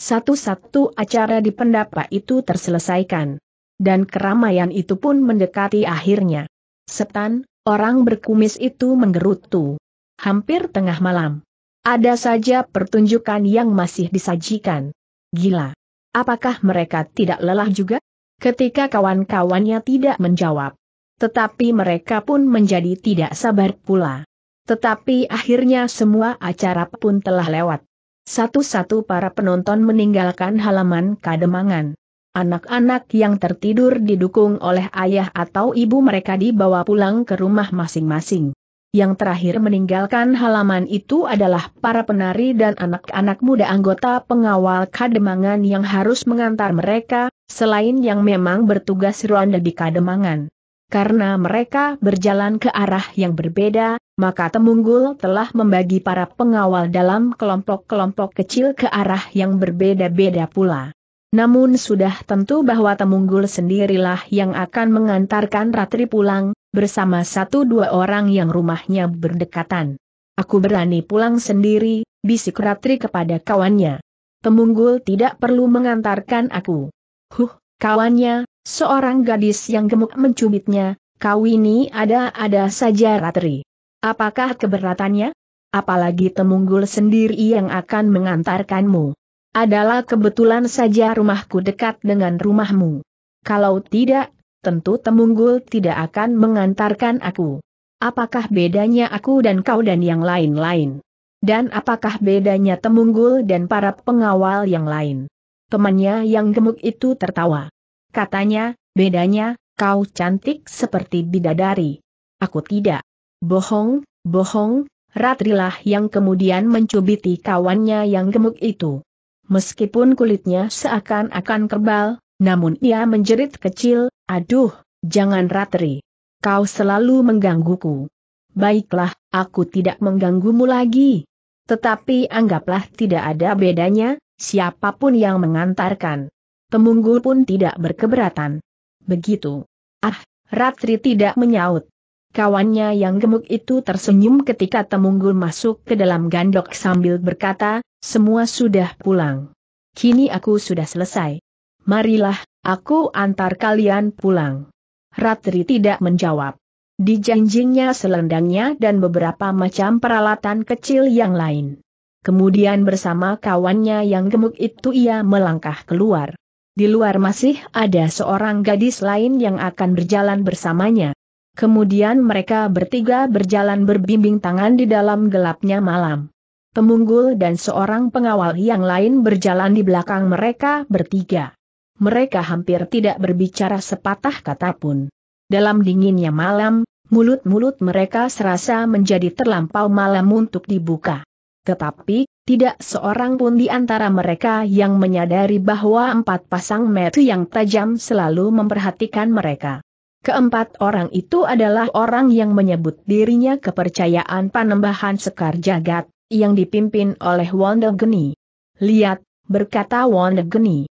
Speaker 1: Satu-satu acara di pendapa itu terselesaikan. Dan keramaian itu pun mendekati akhirnya. Setan, orang berkumis itu menggerutu. Hampir tengah malam. Ada saja pertunjukan yang masih disajikan. Gila. Apakah mereka tidak lelah juga? Ketika kawan-kawannya tidak menjawab. Tetapi mereka pun menjadi tidak sabar pula. Tetapi akhirnya semua acara pun telah lewat. Satu-satu para penonton meninggalkan halaman kademangan. Anak-anak yang tertidur didukung oleh ayah atau ibu mereka dibawa pulang ke rumah masing-masing yang terakhir meninggalkan halaman itu adalah para penari dan anak-anak muda anggota pengawal kademangan yang harus mengantar mereka, selain yang memang bertugas ronda di kademangan. Karena mereka berjalan ke arah yang berbeda, maka Temunggul telah membagi para pengawal dalam kelompok-kelompok kecil ke arah yang berbeda-beda pula. Namun sudah tentu bahwa Temunggul sendirilah yang akan mengantarkan Ratri pulang, bersama satu dua orang yang rumahnya berdekatan. Aku berani pulang sendiri, bisik Ratri kepada kawannya. Temunggul tidak perlu mengantarkan aku. Huh, kawannya, seorang gadis yang gemuk mencubitnya, kau ini ada-ada saja Ratri. Apakah keberatannya? Apalagi Temunggul sendiri yang akan mengantarkanmu. Adalah kebetulan saja rumahku dekat dengan rumahmu. Kalau tidak, tentu Temunggul tidak akan mengantarkan aku. Apakah bedanya aku dan kau dan yang lain-lain? Dan apakah bedanya Temunggul dan para pengawal yang lain? Temannya yang gemuk itu tertawa. Katanya, bedanya, kau cantik seperti bidadari. Aku tidak. Bohong, bohong, Ratrilah yang kemudian mencubiti kawannya yang gemuk itu. Meskipun kulitnya seakan-akan kebal, namun ia menjerit kecil, aduh, jangan Ratri, Kau selalu menggangguku. Baiklah, aku tidak mengganggumu lagi. Tetapi anggaplah tidak ada bedanya, siapapun yang mengantarkan. Temunggu pun tidak berkeberatan. Begitu. Ah, Ratri tidak menyaut. Kawannya yang gemuk itu tersenyum ketika Temunggul masuk ke dalam gandok sambil berkata, semua sudah pulang. Kini aku sudah selesai marilah, aku antar kalian pulang. Ratri tidak menjawab. Dijanjinya selendangnya dan beberapa macam peralatan kecil yang lain. Kemudian bersama kawannya yang gemuk itu ia melangkah keluar. Di luar masih ada seorang gadis lain yang akan berjalan bersamanya. Kemudian mereka bertiga berjalan berbimbing tangan di dalam gelapnya malam. Pemunggul dan seorang pengawal yang lain berjalan di belakang mereka bertiga mereka hampir tidak berbicara sepatah kata pun. Dalam dinginnya malam, mulut-mulut mereka serasa menjadi terlampau malam untuk dibuka. Tetapi, tidak seorang pun di antara mereka yang menyadari bahwa empat pasang mata yang tajam selalu memperhatikan mereka. Keempat orang itu adalah orang yang menyebut dirinya kepercayaan panembahan Sekar Jagat, yang dipimpin oleh Wanda Geni. Lihat, berkata Wanda Geni.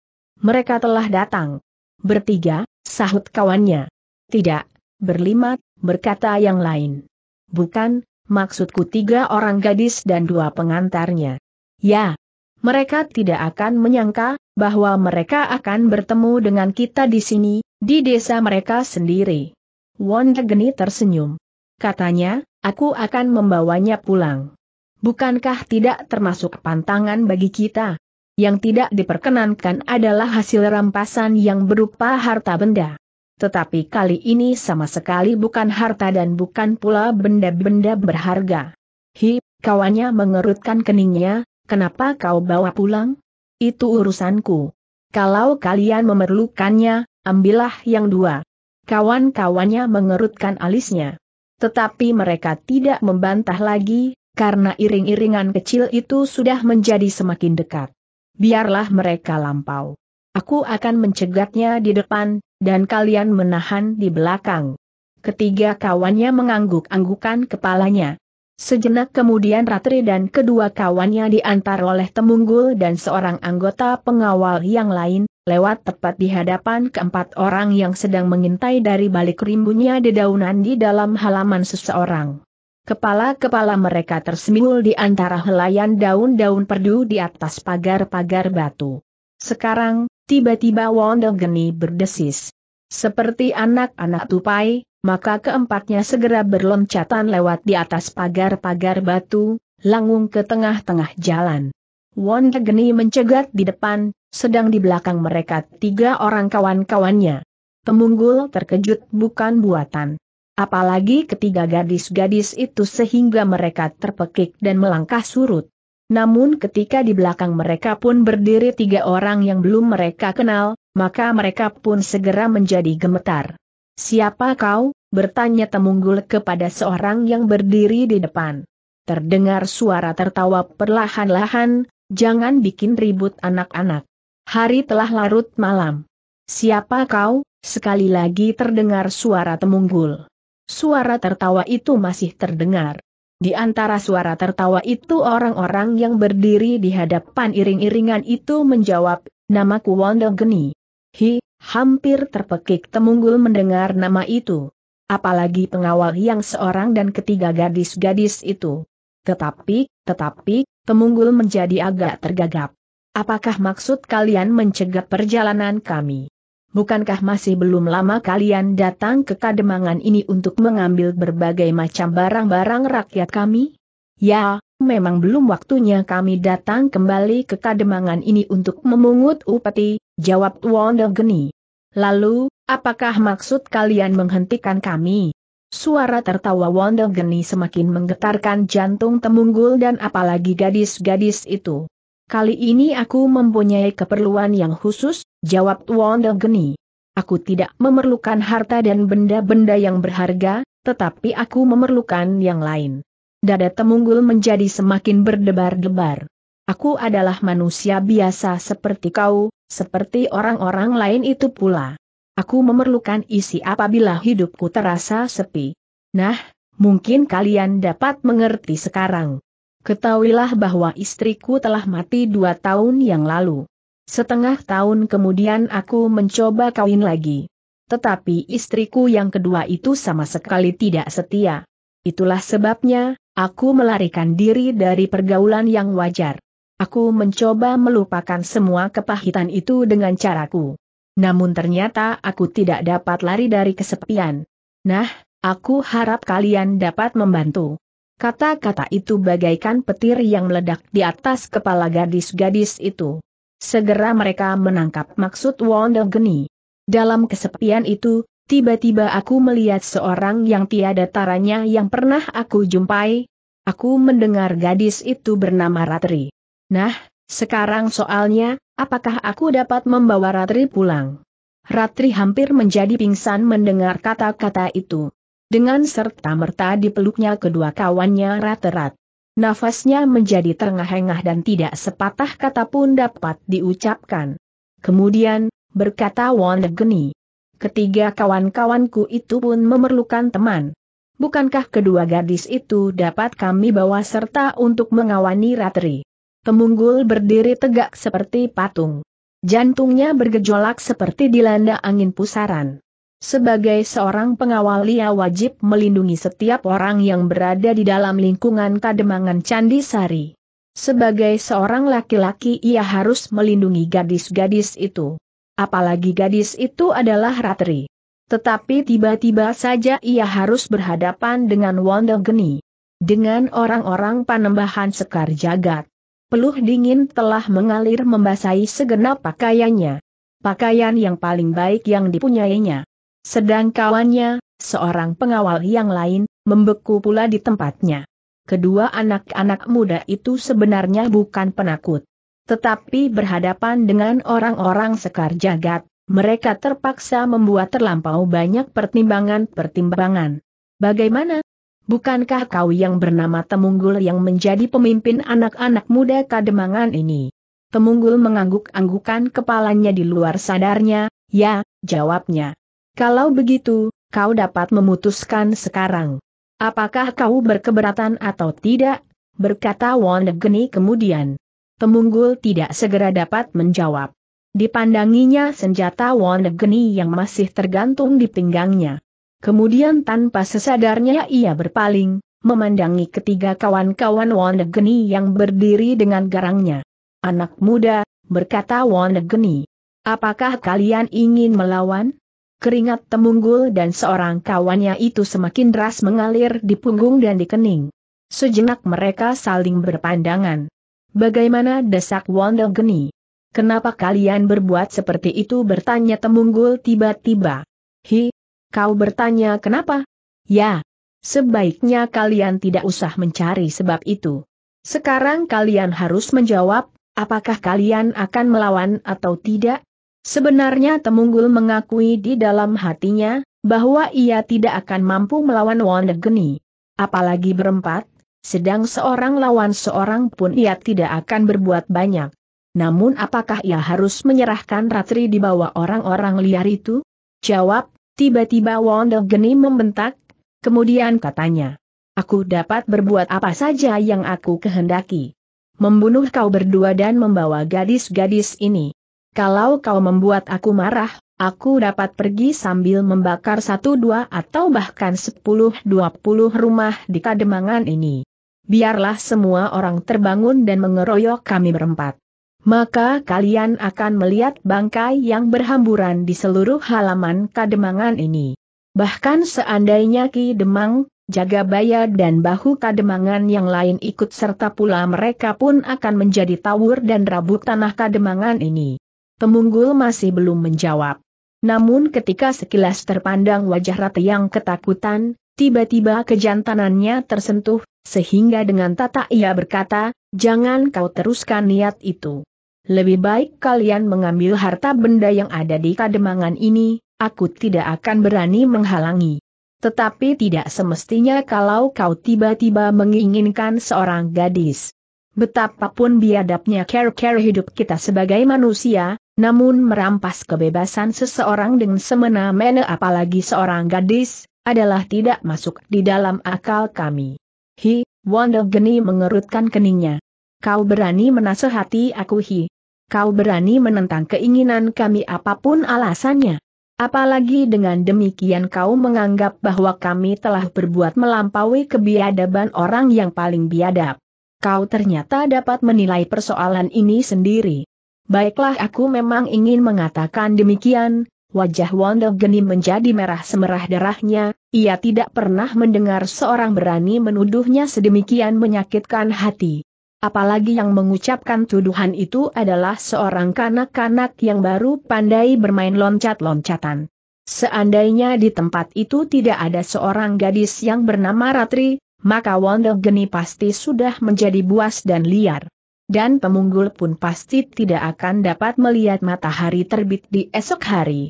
Speaker 1: Mereka telah datang. Bertiga, sahut kawannya. Tidak, berlima, berkata yang lain. Bukan, maksudku tiga orang gadis dan dua pengantarnya. Ya, mereka tidak akan menyangka bahwa mereka akan bertemu dengan kita di sini, di desa mereka sendiri. Wanda Geni tersenyum. Katanya, aku akan membawanya pulang. Bukankah tidak termasuk pantangan bagi kita, yang tidak diperkenankan adalah hasil rampasan yang berupa harta benda. Tetapi kali ini sama sekali bukan harta dan bukan pula benda-benda berharga. Hi, kawannya mengerutkan keningnya, kenapa kau bawa pulang? Itu urusanku. Kalau kalian memerlukannya, ambillah yang dua. Kawan-kawannya mengerutkan alisnya. Tetapi mereka tidak membantah lagi, karena iring-iringan kecil itu sudah menjadi semakin dekat biarlah mereka lampau. Aku akan mencegatnya di depan, dan kalian menahan di belakang. Ketiga kawannya mengangguk-anggukan kepalanya. Sejenak kemudian Ratri dan kedua kawannya diantar oleh Temunggul dan seorang anggota pengawal yang lain, lewat tepat di hadapan keempat orang yang sedang mengintai dari balik rimbunya dedaunan di dalam halaman seseorang. Kepala-kepala mereka tersembul di antara helayan daun-daun perdu di atas pagar-pagar batu. Sekarang, tiba-tiba Wondo Geni berdesis. Seperti anak-anak tupai, maka keempatnya segera berloncatan lewat di atas pagar-pagar batu, langung ke tengah-tengah jalan. Wondo Geni mencegat di depan, sedang di belakang mereka tiga orang kawan-kawannya. Pemunggul terkejut bukan buatan. Apalagi ketiga gadis-gadis itu sehingga mereka terpekik dan melangkah surut. Namun ketika di belakang mereka pun berdiri tiga orang yang belum mereka kenal, maka mereka pun segera menjadi gemetar. Siapa kau? bertanya Temunggul kepada seorang yang berdiri di depan. Terdengar suara tertawa perlahan-lahan, jangan bikin ribut anak-anak. Hari telah larut malam. Siapa kau? Sekali lagi terdengar suara Temunggul. Suara tertawa itu masih terdengar. Di antara suara tertawa itu orang-orang yang berdiri di hadapan iring-iringan itu menjawab, namaku Wondel Geni. Hi, hampir terpekik Temunggul mendengar nama itu. Apalagi pengawal yang seorang dan ketiga gadis-gadis itu. Tetapi, tetapi, Temunggul menjadi agak tergagap. Apakah maksud kalian mencegat perjalanan kami? bukankah masih belum lama kalian datang ke kademangan ini untuk mengambil berbagai macam barang-barang rakyat kami? Ya, memang belum waktunya kami datang kembali ke kademangan ini untuk memungut upeti, jawab Wondel Geni. Lalu, apakah maksud kalian menghentikan kami? Suara tertawa Wondel Geni semakin menggetarkan jantung Temunggul dan apalagi gadis-gadis itu. Kali ini aku mempunyai keperluan yang khusus, jawab Wondel Geni. Aku tidak memerlukan harta dan benda-benda yang berharga, tetapi aku memerlukan yang lain. Dada Temunggul menjadi semakin berdebar-debar. Aku adalah manusia biasa seperti kau, seperti orang-orang lain itu pula. Aku memerlukan isi apabila hidupku terasa sepi. Nah, mungkin kalian dapat mengerti sekarang. Ketahuilah bahwa istriku telah mati dua tahun yang lalu. Setengah tahun kemudian aku mencoba kawin lagi. Tetapi istriku yang kedua itu sama sekali tidak setia. Itulah sebabnya, aku melarikan diri dari pergaulan yang wajar. Aku mencoba melupakan semua kepahitan itu dengan caraku. Namun ternyata aku tidak dapat lari dari kesepian. Nah, aku harap kalian dapat membantu. Kata-kata itu bagaikan petir yang meledak di atas kepala gadis-gadis itu. Segera mereka menangkap maksud Wonder Geni. Dalam kesepian itu, tiba-tiba aku melihat seorang yang tiada taranya yang pernah aku jumpai. Aku mendengar gadis itu bernama Ratri. Nah, sekarang soalnya, apakah aku dapat membawa Ratri pulang? Ratri hampir menjadi pingsan mendengar kata-kata itu. Dengan serta-merta dipeluknya kedua kawannya rat-rat. Nafasnya menjadi terengah-engah dan tidak sepatah kata pun dapat diucapkan. Kemudian, berkata Wonegeni. Ketiga kawan-kawanku itu pun memerlukan teman. Bukankah kedua gadis itu dapat kami bawa serta untuk mengawani Ratri? Pemunggul berdiri tegak seperti patung. Jantungnya bergejolak seperti dilanda angin pusaran. Sebagai seorang pengawal ia wajib melindungi setiap orang yang berada di dalam lingkungan Kademangan Candi Sari. Sebagai seorang laki-laki ia harus melindungi gadis-gadis itu. Apalagi gadis itu adalah Ratri. Tetapi tiba-tiba saja ia harus berhadapan dengan Wonder Geni. Dengan orang-orang panembahan sekar jagat. Peluh dingin telah mengalir membasahi segenap pakaiannya. Pakaian yang paling baik yang dipunyainya. Sedang kawannya, seorang pengawal yang lain, membeku pula di tempatnya. Kedua anak-anak muda itu sebenarnya bukan penakut. Tetapi berhadapan dengan orang-orang sekar jagat, mereka terpaksa membuat terlampau banyak pertimbangan-pertimbangan. Bagaimana? Bukankah kau yang bernama Temunggul yang menjadi pemimpin anak-anak muda kademangan ini? Temunggul mengangguk-anggukan kepalanya di luar sadarnya, ya, jawabnya. Kalau begitu, kau dapat memutuskan sekarang. Apakah kau berkeberatan atau tidak? Berkata Wonegeni kemudian. Temunggul tidak segera dapat menjawab. Dipandanginya senjata Wonegeni yang masih tergantung di pinggangnya. Kemudian tanpa sesadarnya ia berpaling, memandangi ketiga kawan-kawan Wonegeni yang berdiri dengan garangnya. Anak muda, berkata Wonegeni. Apakah kalian ingin melawan? Keringat temunggul dan seorang kawannya itu semakin deras mengalir di punggung dan di kening. Sejenak mereka saling berpandangan. Bagaimana desak Wondel Geni? Kenapa kalian berbuat seperti itu bertanya temunggul tiba-tiba? Hi, kau bertanya kenapa? Ya, sebaiknya kalian tidak usah mencari sebab itu. Sekarang kalian harus menjawab, apakah kalian akan melawan atau tidak? Sebenarnya Temunggul mengakui di dalam hatinya, bahwa ia tidak akan mampu melawan Wanda Geni. Apalagi berempat, sedang seorang lawan seorang pun ia tidak akan berbuat banyak. Namun apakah ia harus menyerahkan Ratri di bawah orang-orang liar itu? Jawab, tiba-tiba Wanda Geni membentak, kemudian katanya, Aku dapat berbuat apa saja yang aku kehendaki. Membunuh kau berdua dan membawa gadis-gadis ini. Kalau kau membuat aku marah, aku dapat pergi sambil membakar satu dua atau bahkan sepuluh dua puluh rumah di kademangan ini. Biarlah semua orang terbangun dan mengeroyok kami berempat. Maka kalian akan melihat bangkai yang berhamburan di seluruh halaman kademangan ini. Bahkan seandainya Ki Demang, Jagabaya dan bahu kademangan yang lain ikut serta pula mereka pun akan menjadi tawur dan rabuk tanah kademangan ini. Pemunggul masih belum menjawab. Namun ketika sekilas terpandang wajah Ratu yang ketakutan, tiba-tiba kejantanannya tersentuh, sehingga dengan tata ia berkata, jangan kau teruskan niat itu. Lebih baik kalian mengambil harta benda yang ada di kademangan ini, aku tidak akan berani menghalangi. Tetapi tidak semestinya kalau kau tiba-tiba menginginkan seorang gadis. Betapapun biadabnya care-care hidup kita sebagai manusia, namun merampas kebebasan seseorang dengan semena-mena apalagi seorang gadis, adalah tidak masuk di dalam akal kami. Hi, Wanda Geni mengerutkan keningnya. Kau berani menasehati aku Hi. Kau berani menentang keinginan kami apapun alasannya. Apalagi dengan demikian kau menganggap bahwa kami telah berbuat melampaui kebiadaban orang yang paling biadab. Kau ternyata dapat menilai persoalan ini sendiri. Baiklah aku memang ingin mengatakan demikian, wajah Wondo Geni menjadi merah semerah darahnya, ia tidak pernah mendengar seorang berani menuduhnya sedemikian menyakitkan hati. Apalagi yang mengucapkan tuduhan itu adalah seorang kanak-kanak yang baru pandai bermain loncat-loncatan. Seandainya di tempat itu tidak ada seorang gadis yang bernama Ratri, maka Wondo Geni pasti sudah menjadi buas dan liar dan pemunggul pun pasti tidak akan dapat melihat matahari terbit di esok hari.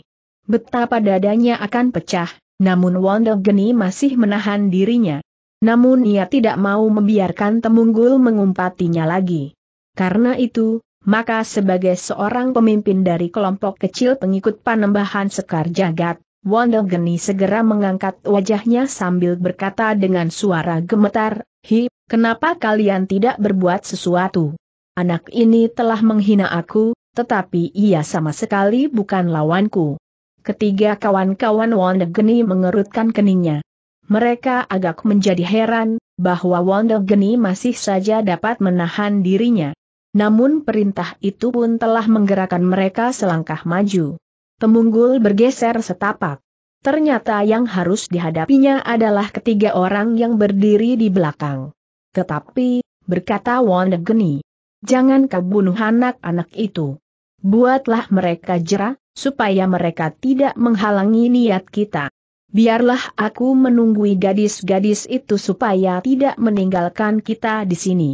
Speaker 1: Betapa dadanya akan pecah, namun Wonder Geni masih menahan dirinya. Namun ia tidak mau membiarkan Temunggul mengumpatinya lagi. Karena itu, maka sebagai seorang pemimpin dari kelompok kecil pengikut panembahan Sekar Jagat, Wonder Geni segera mengangkat wajahnya sambil berkata dengan suara gemetar, Hi, kenapa kalian tidak berbuat sesuatu? Anak ini telah menghina aku, tetapi ia sama sekali bukan lawanku. Ketiga kawan-kawan Wondegeni mengerutkan keningnya. Mereka agak menjadi heran, bahwa Wondegeni masih saja dapat menahan dirinya. Namun perintah itu pun telah menggerakkan mereka selangkah maju. Temunggul bergeser setapak. Ternyata yang harus dihadapinya adalah ketiga orang yang berdiri di belakang. Tetapi, berkata Wondegeni, jangan kau bunuh anak-anak itu. Buatlah mereka jera, supaya mereka tidak menghalangi niat kita. Biarlah aku menunggui gadis-gadis itu supaya tidak meninggalkan kita di sini.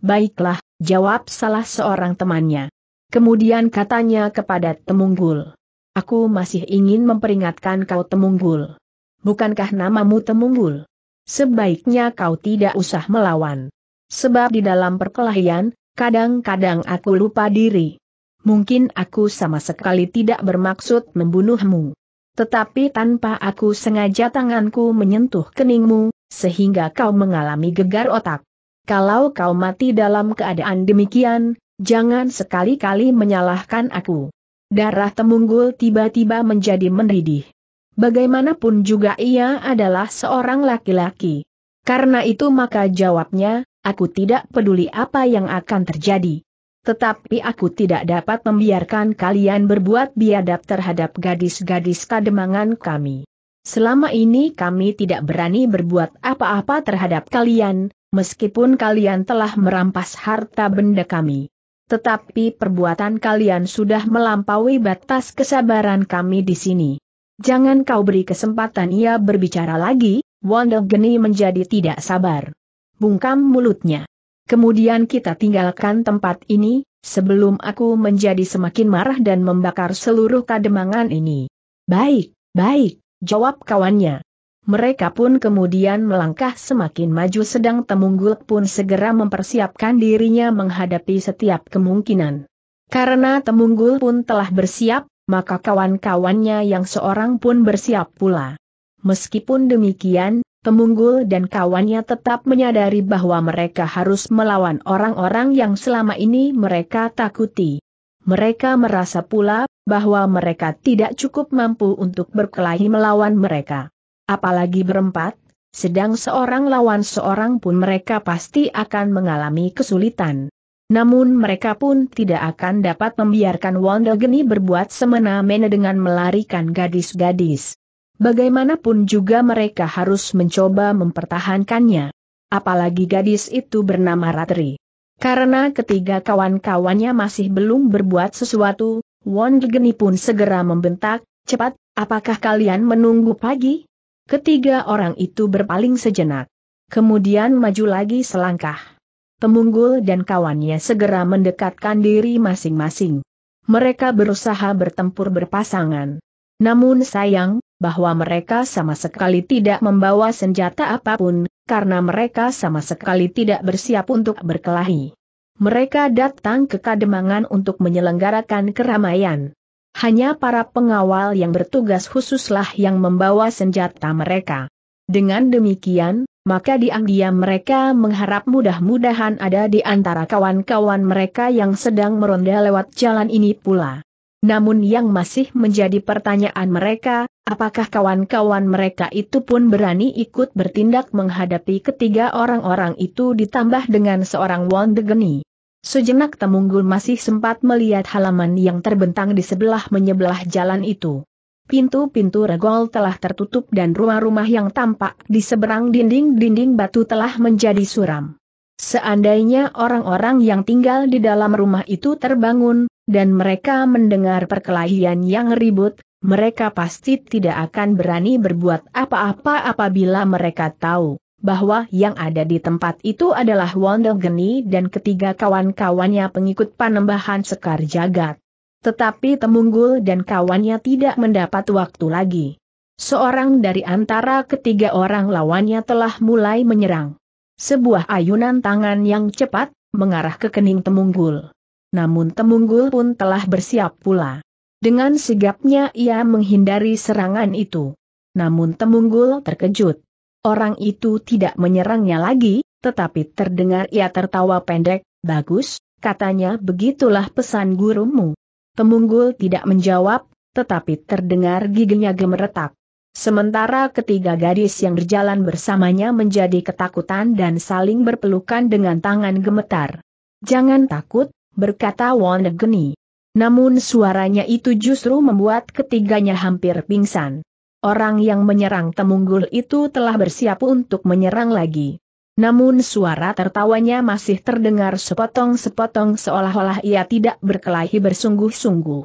Speaker 1: Baiklah, jawab salah seorang temannya. Kemudian katanya kepada Temunggul. Aku masih ingin memperingatkan kau Temunggul. Bukankah namamu Temunggul? Sebaiknya kau tidak usah melawan. Sebab di dalam perkelahian, Kadang-kadang aku lupa diri. Mungkin aku sama sekali tidak bermaksud membunuhmu. Tetapi tanpa aku sengaja tanganku menyentuh keningmu, sehingga kau mengalami gegar otak. Kalau kau mati dalam keadaan demikian, jangan sekali-kali menyalahkan aku. Darah Temunggul tiba-tiba menjadi mendidih. Bagaimanapun juga ia adalah seorang laki-laki. Karena itu maka jawabnya, Aku tidak peduli apa yang akan terjadi. Tetapi aku tidak dapat membiarkan kalian berbuat biadab terhadap gadis-gadis kademangan kami. Selama ini kami tidak berani berbuat apa-apa terhadap kalian, meskipun kalian telah merampas harta benda kami. Tetapi perbuatan kalian sudah melampaui batas kesabaran kami di sini. Jangan kau beri kesempatan ia berbicara lagi, Wanda Geni menjadi tidak sabar bungkam mulutnya. Kemudian kita tinggalkan tempat ini, sebelum aku menjadi semakin marah dan membakar seluruh kademangan ini. Baik, baik, jawab kawannya. Mereka pun kemudian melangkah semakin maju sedang Temunggul pun segera mempersiapkan dirinya menghadapi setiap kemungkinan. Karena Temunggul pun telah bersiap, maka kawan-kawannya yang seorang pun bersiap pula. Meskipun demikian, Temunggul dan kawannya tetap menyadari bahwa mereka harus melawan orang-orang yang selama ini mereka takuti. Mereka merasa pula bahwa mereka tidak cukup mampu untuk berkelahi melawan mereka. Apalagi berempat, sedang seorang lawan seorang pun mereka pasti akan mengalami kesulitan. Namun mereka pun tidak akan dapat membiarkan Wanda Geni berbuat semena-mena dengan melarikan gadis-gadis. Bagaimanapun juga mereka harus mencoba mempertahankannya. Apalagi gadis itu bernama Ratri. Karena ketiga kawan-kawannya masih belum berbuat sesuatu, Won Geni pun segera membentak, cepat, apakah kalian menunggu pagi? Ketiga orang itu berpaling sejenak. Kemudian maju lagi selangkah. Pemunggul dan kawannya segera mendekatkan diri masing-masing. Mereka berusaha bertempur berpasangan. Namun sayang, bahwa mereka sama sekali tidak membawa senjata apapun, karena mereka sama sekali tidak bersiap untuk berkelahi. Mereka datang ke Kademangan untuk menyelenggarakan keramaian. Hanya para pengawal yang bertugas khususlah yang membawa senjata mereka. Dengan demikian, maka diam-diam mereka mengharap mudah-mudahan ada di antara kawan-kawan mereka yang sedang meronda lewat jalan ini pula. Namun yang masih menjadi pertanyaan mereka, apakah kawan-kawan mereka itu pun berani ikut bertindak menghadapi ketiga orang-orang itu ditambah dengan seorang Wondegeni. Sejenak Temunggul masih sempat melihat halaman yang terbentang di sebelah menyebelah jalan itu. Pintu-pintu regol telah tertutup dan rumah-rumah yang tampak di seberang dinding-dinding batu telah menjadi suram. Seandainya orang-orang yang tinggal di dalam rumah itu terbangun, dan mereka mendengar perkelahian yang ribut, mereka pasti tidak akan berani berbuat apa-apa apabila mereka tahu bahwa yang ada di tempat itu adalah Wondel Geni dan ketiga kawan-kawannya pengikut panembahan Sekar Jagat. Tetapi Temunggul dan kawannya tidak mendapat waktu lagi. Seorang dari antara ketiga orang lawannya telah mulai menyerang. Sebuah ayunan tangan yang cepat, mengarah ke kening Temunggul namun Temunggul pun telah bersiap pula. Dengan sigapnya ia menghindari serangan itu. Namun Temunggul terkejut. Orang itu tidak menyerangnya lagi, tetapi terdengar ia tertawa pendek, bagus, katanya begitulah pesan gurumu. Temunggul tidak menjawab, tetapi terdengar giginya gemeretak. Sementara ketiga gadis yang berjalan bersamanya menjadi ketakutan dan saling berpelukan dengan tangan gemetar. Jangan takut, berkata Wondegeni. Geni. Namun suaranya itu justru membuat ketiganya hampir pingsan. Orang yang menyerang Temunggul itu telah bersiap untuk menyerang lagi. Namun suara tertawanya masih terdengar sepotong-sepotong seolah-olah ia tidak berkelahi bersungguh-sungguh.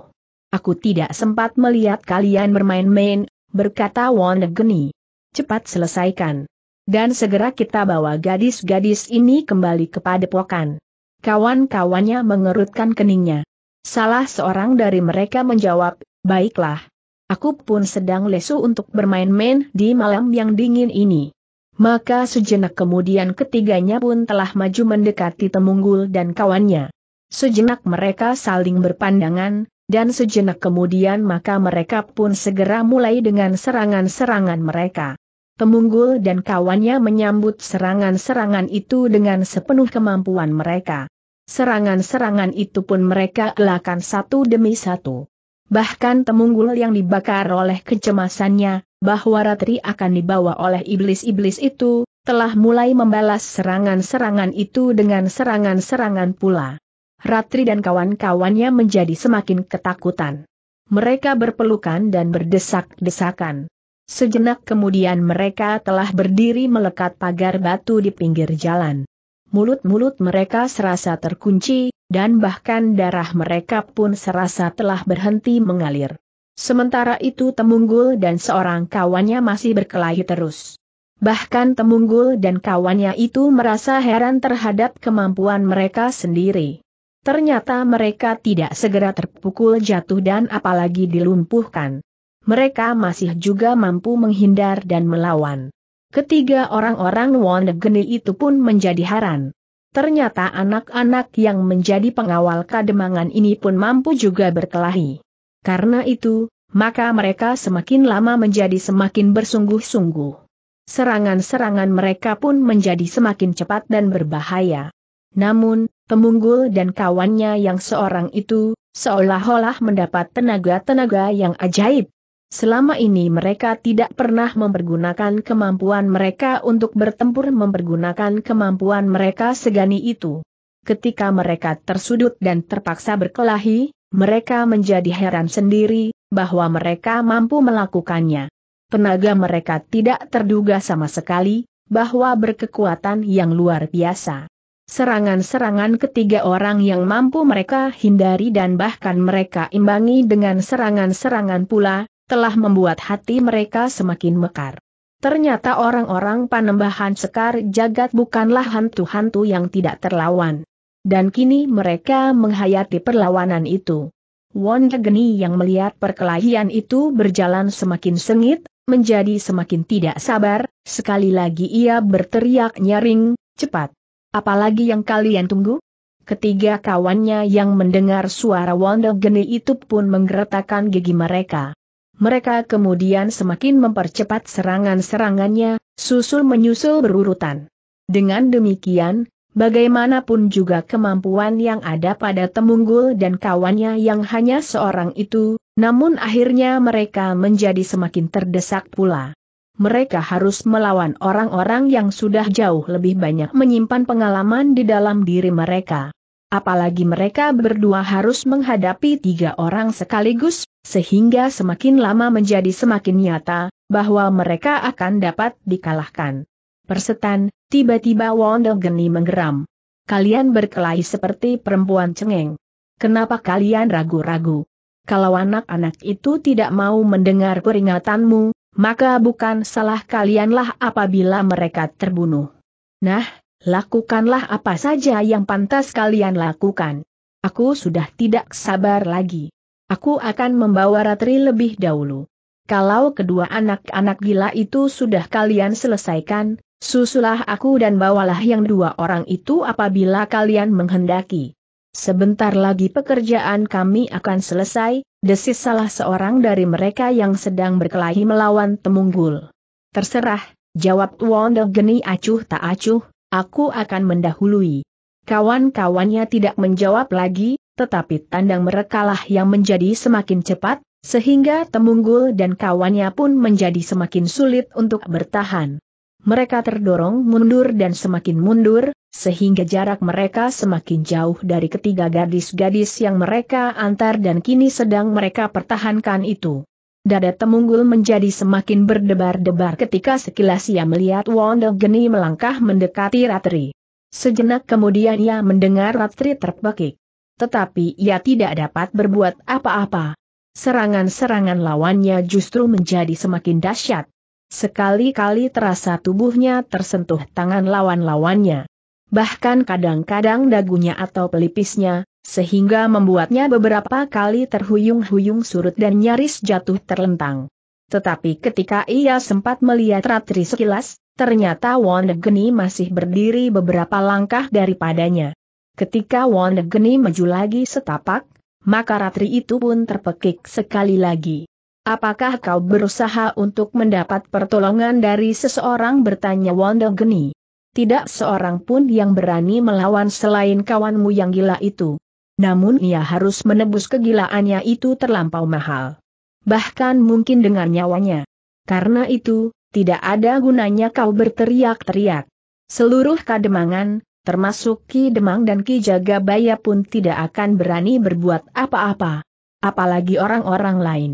Speaker 1: Aku tidak sempat melihat kalian bermain-main, berkata Wondegeni. Geni. Cepat selesaikan. Dan segera kita bawa gadis-gadis ini kembali kepada pokan. Kawan-kawannya mengerutkan keningnya. Salah seorang dari mereka menjawab, baiklah. Aku pun sedang lesu untuk bermain-main di malam yang dingin ini. Maka sejenak kemudian ketiganya pun telah maju mendekati Temunggul dan kawannya. Sejenak mereka saling berpandangan, dan sejenak kemudian maka mereka pun segera mulai dengan serangan-serangan mereka. Temunggul dan kawannya menyambut serangan-serangan itu dengan sepenuh kemampuan mereka. Serangan-serangan itu pun mereka gelakan satu demi satu. Bahkan Temunggul yang dibakar oleh kecemasannya, bahwa Ratri akan dibawa oleh iblis-iblis itu, telah mulai membalas serangan-serangan itu dengan serangan-serangan pula. Ratri dan kawan-kawannya menjadi semakin ketakutan. Mereka berpelukan dan berdesak-desakan. Sejenak kemudian mereka telah berdiri melekat pagar batu di pinggir jalan. Mulut-mulut mereka serasa terkunci, dan bahkan darah mereka pun serasa telah berhenti mengalir. Sementara itu Temunggul dan seorang kawannya masih berkelahi terus. Bahkan Temunggul dan kawannya itu merasa heran terhadap kemampuan mereka sendiri. Ternyata mereka tidak segera terpukul jatuh dan apalagi dilumpuhkan. Mereka masih juga mampu menghindar dan melawan. Ketiga orang-orang Wanda Geni itu pun menjadi heran. Ternyata anak-anak yang menjadi pengawal kademangan ini pun mampu juga berkelahi. Karena itu, maka mereka semakin lama menjadi semakin bersungguh-sungguh. Serangan-serangan mereka pun menjadi semakin cepat dan berbahaya. Namun, Pemunggul dan kawannya yang seorang itu, seolah-olah mendapat tenaga-tenaga yang ajaib, Selama ini mereka tidak pernah mempergunakan kemampuan mereka untuk bertempur mempergunakan kemampuan mereka segani itu. Ketika mereka tersudut dan terpaksa berkelahi, mereka menjadi heran sendiri bahwa mereka mampu melakukannya. Tenaga mereka tidak terduga sama sekali bahwa berkekuatan yang luar biasa. Serangan-serangan ketiga orang yang mampu mereka hindari dan bahkan mereka imbangi dengan serangan-serangan pula, telah membuat hati mereka semakin mekar. Ternyata orang-orang panembahan sekar jagat bukanlah hantu-hantu yang tidak terlawan. Dan kini mereka menghayati perlawanan itu. Won Geni yang melihat perkelahian itu berjalan semakin sengit, menjadi semakin tidak sabar, sekali lagi ia berteriak nyaring, cepat. Apalagi yang kalian tunggu? Ketiga kawannya yang mendengar suara Wanda Geni itu pun menggeretakkan gigi mereka. Mereka kemudian semakin mempercepat serangan-serangannya, susul menyusul berurutan. Dengan demikian, bagaimanapun juga kemampuan yang ada pada Temunggul dan kawannya yang hanya seorang itu, namun akhirnya mereka menjadi semakin terdesak pula. Mereka harus melawan orang-orang yang sudah jauh lebih banyak menyimpan pengalaman di dalam diri mereka. Apalagi mereka berdua harus menghadapi tiga orang sekaligus, sehingga semakin lama menjadi semakin nyata, bahwa mereka akan dapat dikalahkan. Persetan, tiba-tiba Wondel Geni menggeram. Kalian berkelahi seperti perempuan cengeng. Kenapa kalian ragu-ragu? Kalau anak-anak itu tidak mau mendengar peringatanmu, maka bukan salah kalianlah apabila mereka terbunuh. Nah, lakukanlah apa saja yang pantas kalian lakukan. Aku sudah tidak sabar lagi. Aku akan membawa Ratri lebih dahulu. Kalau kedua anak-anak gila itu sudah kalian selesaikan, susulah aku dan bawalah yang dua orang itu apabila kalian menghendaki. Sebentar lagi pekerjaan kami akan selesai, desis salah seorang dari mereka yang sedang berkelahi melawan Temunggul. Terserah, jawab Wonder Geni acuh tak acuh, aku akan mendahului. Kawan-kawannya tidak menjawab lagi, tetapi tandang merekalah yang menjadi semakin cepat, sehingga Temunggul dan kawannya pun menjadi semakin sulit untuk bertahan. Mereka terdorong mundur dan semakin mundur, sehingga jarak mereka semakin jauh dari ketiga gadis-gadis yang mereka antar dan kini sedang mereka pertahankan itu. Dada Temunggul menjadi semakin berdebar-debar ketika sekilas ia melihat Wondel Geni melangkah mendekati Ratri. Sejenak kemudian ia mendengar Ratri terpekik tetapi ia tidak dapat berbuat apa-apa. Serangan-serangan lawannya justru menjadi semakin dahsyat. Sekali-kali terasa tubuhnya tersentuh tangan lawan-lawannya. Bahkan kadang-kadang dagunya atau pelipisnya, sehingga membuatnya beberapa kali terhuyung-huyung surut dan nyaris jatuh terlentang. Tetapi ketika ia sempat melihat Ratri sekilas, ternyata Wonegeni masih berdiri beberapa langkah daripadanya. Ketika Wonegeni maju lagi setapak, maka Ratri itu pun terpekik sekali lagi. Apakah kau berusaha untuk mendapat pertolongan dari seseorang bertanya Wonegeni? Tidak seorang pun yang berani melawan selain kawanmu yang gila itu. Namun ia harus menebus kegilaannya itu terlampau mahal. Bahkan mungkin dengan nyawanya. Karena itu, tidak ada gunanya kau berteriak-teriak. Seluruh kademangan, termasuk Ki Demang dan Ki Jagabaya pun tidak akan berani berbuat apa-apa. Apalagi orang-orang lain.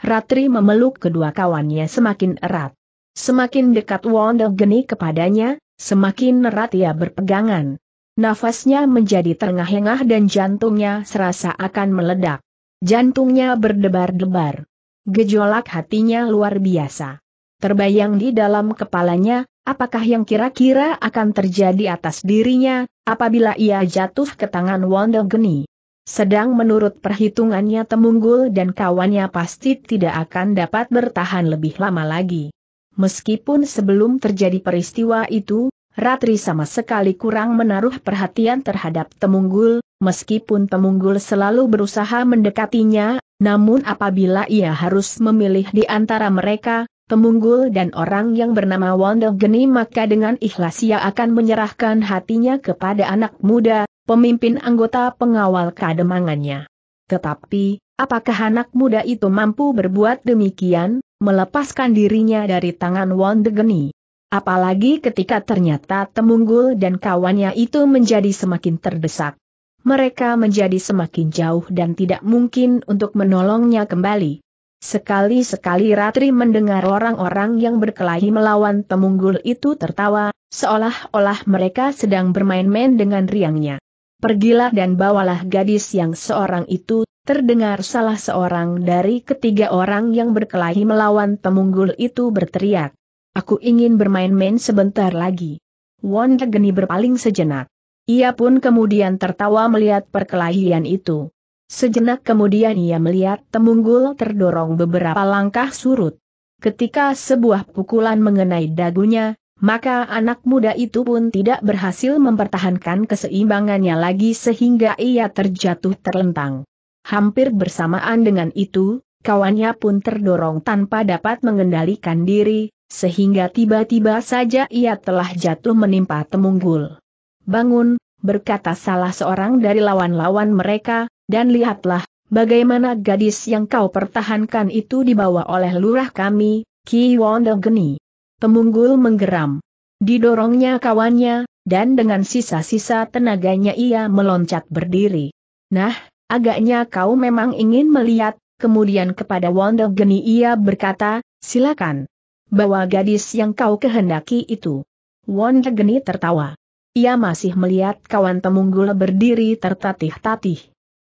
Speaker 1: Ratri memeluk kedua kawannya semakin erat. Semakin dekat Wondel Geni kepadanya, semakin erat ia berpegangan. Nafasnya menjadi terengah-engah dan jantungnya serasa akan meledak. Jantungnya berdebar-debar. Gejolak hatinya luar biasa. Terbayang di dalam kepalanya, Apakah yang kira-kira akan terjadi atas dirinya, apabila ia jatuh ke tangan Wanda Geni? Sedang menurut perhitungannya Temunggul dan kawannya pasti tidak akan dapat bertahan lebih lama lagi. Meskipun sebelum terjadi peristiwa itu, Ratri sama sekali kurang menaruh perhatian terhadap Temunggul, meskipun Temunggul selalu berusaha mendekatinya, namun apabila ia harus memilih di antara mereka, pemunggul dan orang yang bernama Wondel Geni maka dengan ikhlas ia akan menyerahkan hatinya kepada anak muda, pemimpin anggota pengawal kademangannya. Tetapi, apakah anak muda itu mampu berbuat demikian, melepaskan dirinya dari tangan Wondel Geni? Apalagi ketika ternyata Temunggul dan kawannya itu menjadi semakin terdesak. Mereka menjadi semakin jauh dan tidak mungkin untuk menolongnya kembali. Sekali-sekali Ratri mendengar orang-orang yang berkelahi melawan Temunggul itu tertawa, seolah-olah mereka sedang bermain-main dengan riangnya. Pergilah dan bawalah gadis yang seorang itu, terdengar salah seorang dari ketiga orang yang berkelahi melawan Temunggul itu berteriak. Aku ingin bermain-main sebentar lagi. Wanda Geni berpaling sejenak. Ia pun kemudian tertawa melihat perkelahian itu. Sejenak kemudian ia melihat Temunggul terdorong beberapa langkah surut. Ketika sebuah pukulan mengenai dagunya, maka anak muda itu pun tidak berhasil mempertahankan keseimbangannya lagi sehingga ia terjatuh terlentang. Hampir bersamaan dengan itu, kawannya pun terdorong tanpa dapat mengendalikan diri, sehingga tiba-tiba saja ia telah jatuh menimpa Temunggul. Bangun, berkata salah seorang dari lawan-lawan mereka, dan lihatlah, bagaimana gadis yang kau pertahankan itu dibawa oleh lurah kami, Ki Wondel Geni. Pemunggul menggeram. Didorongnya kawannya, dan dengan sisa-sisa tenaganya ia meloncat berdiri. Nah, agaknya kau memang ingin melihat, kemudian kepada Wondel Geni ia berkata, silakan. Bawa gadis yang kau kehendaki itu. Wondel Geni tertawa. Ia masih melihat kawan pemunggul berdiri tertatih-tatih.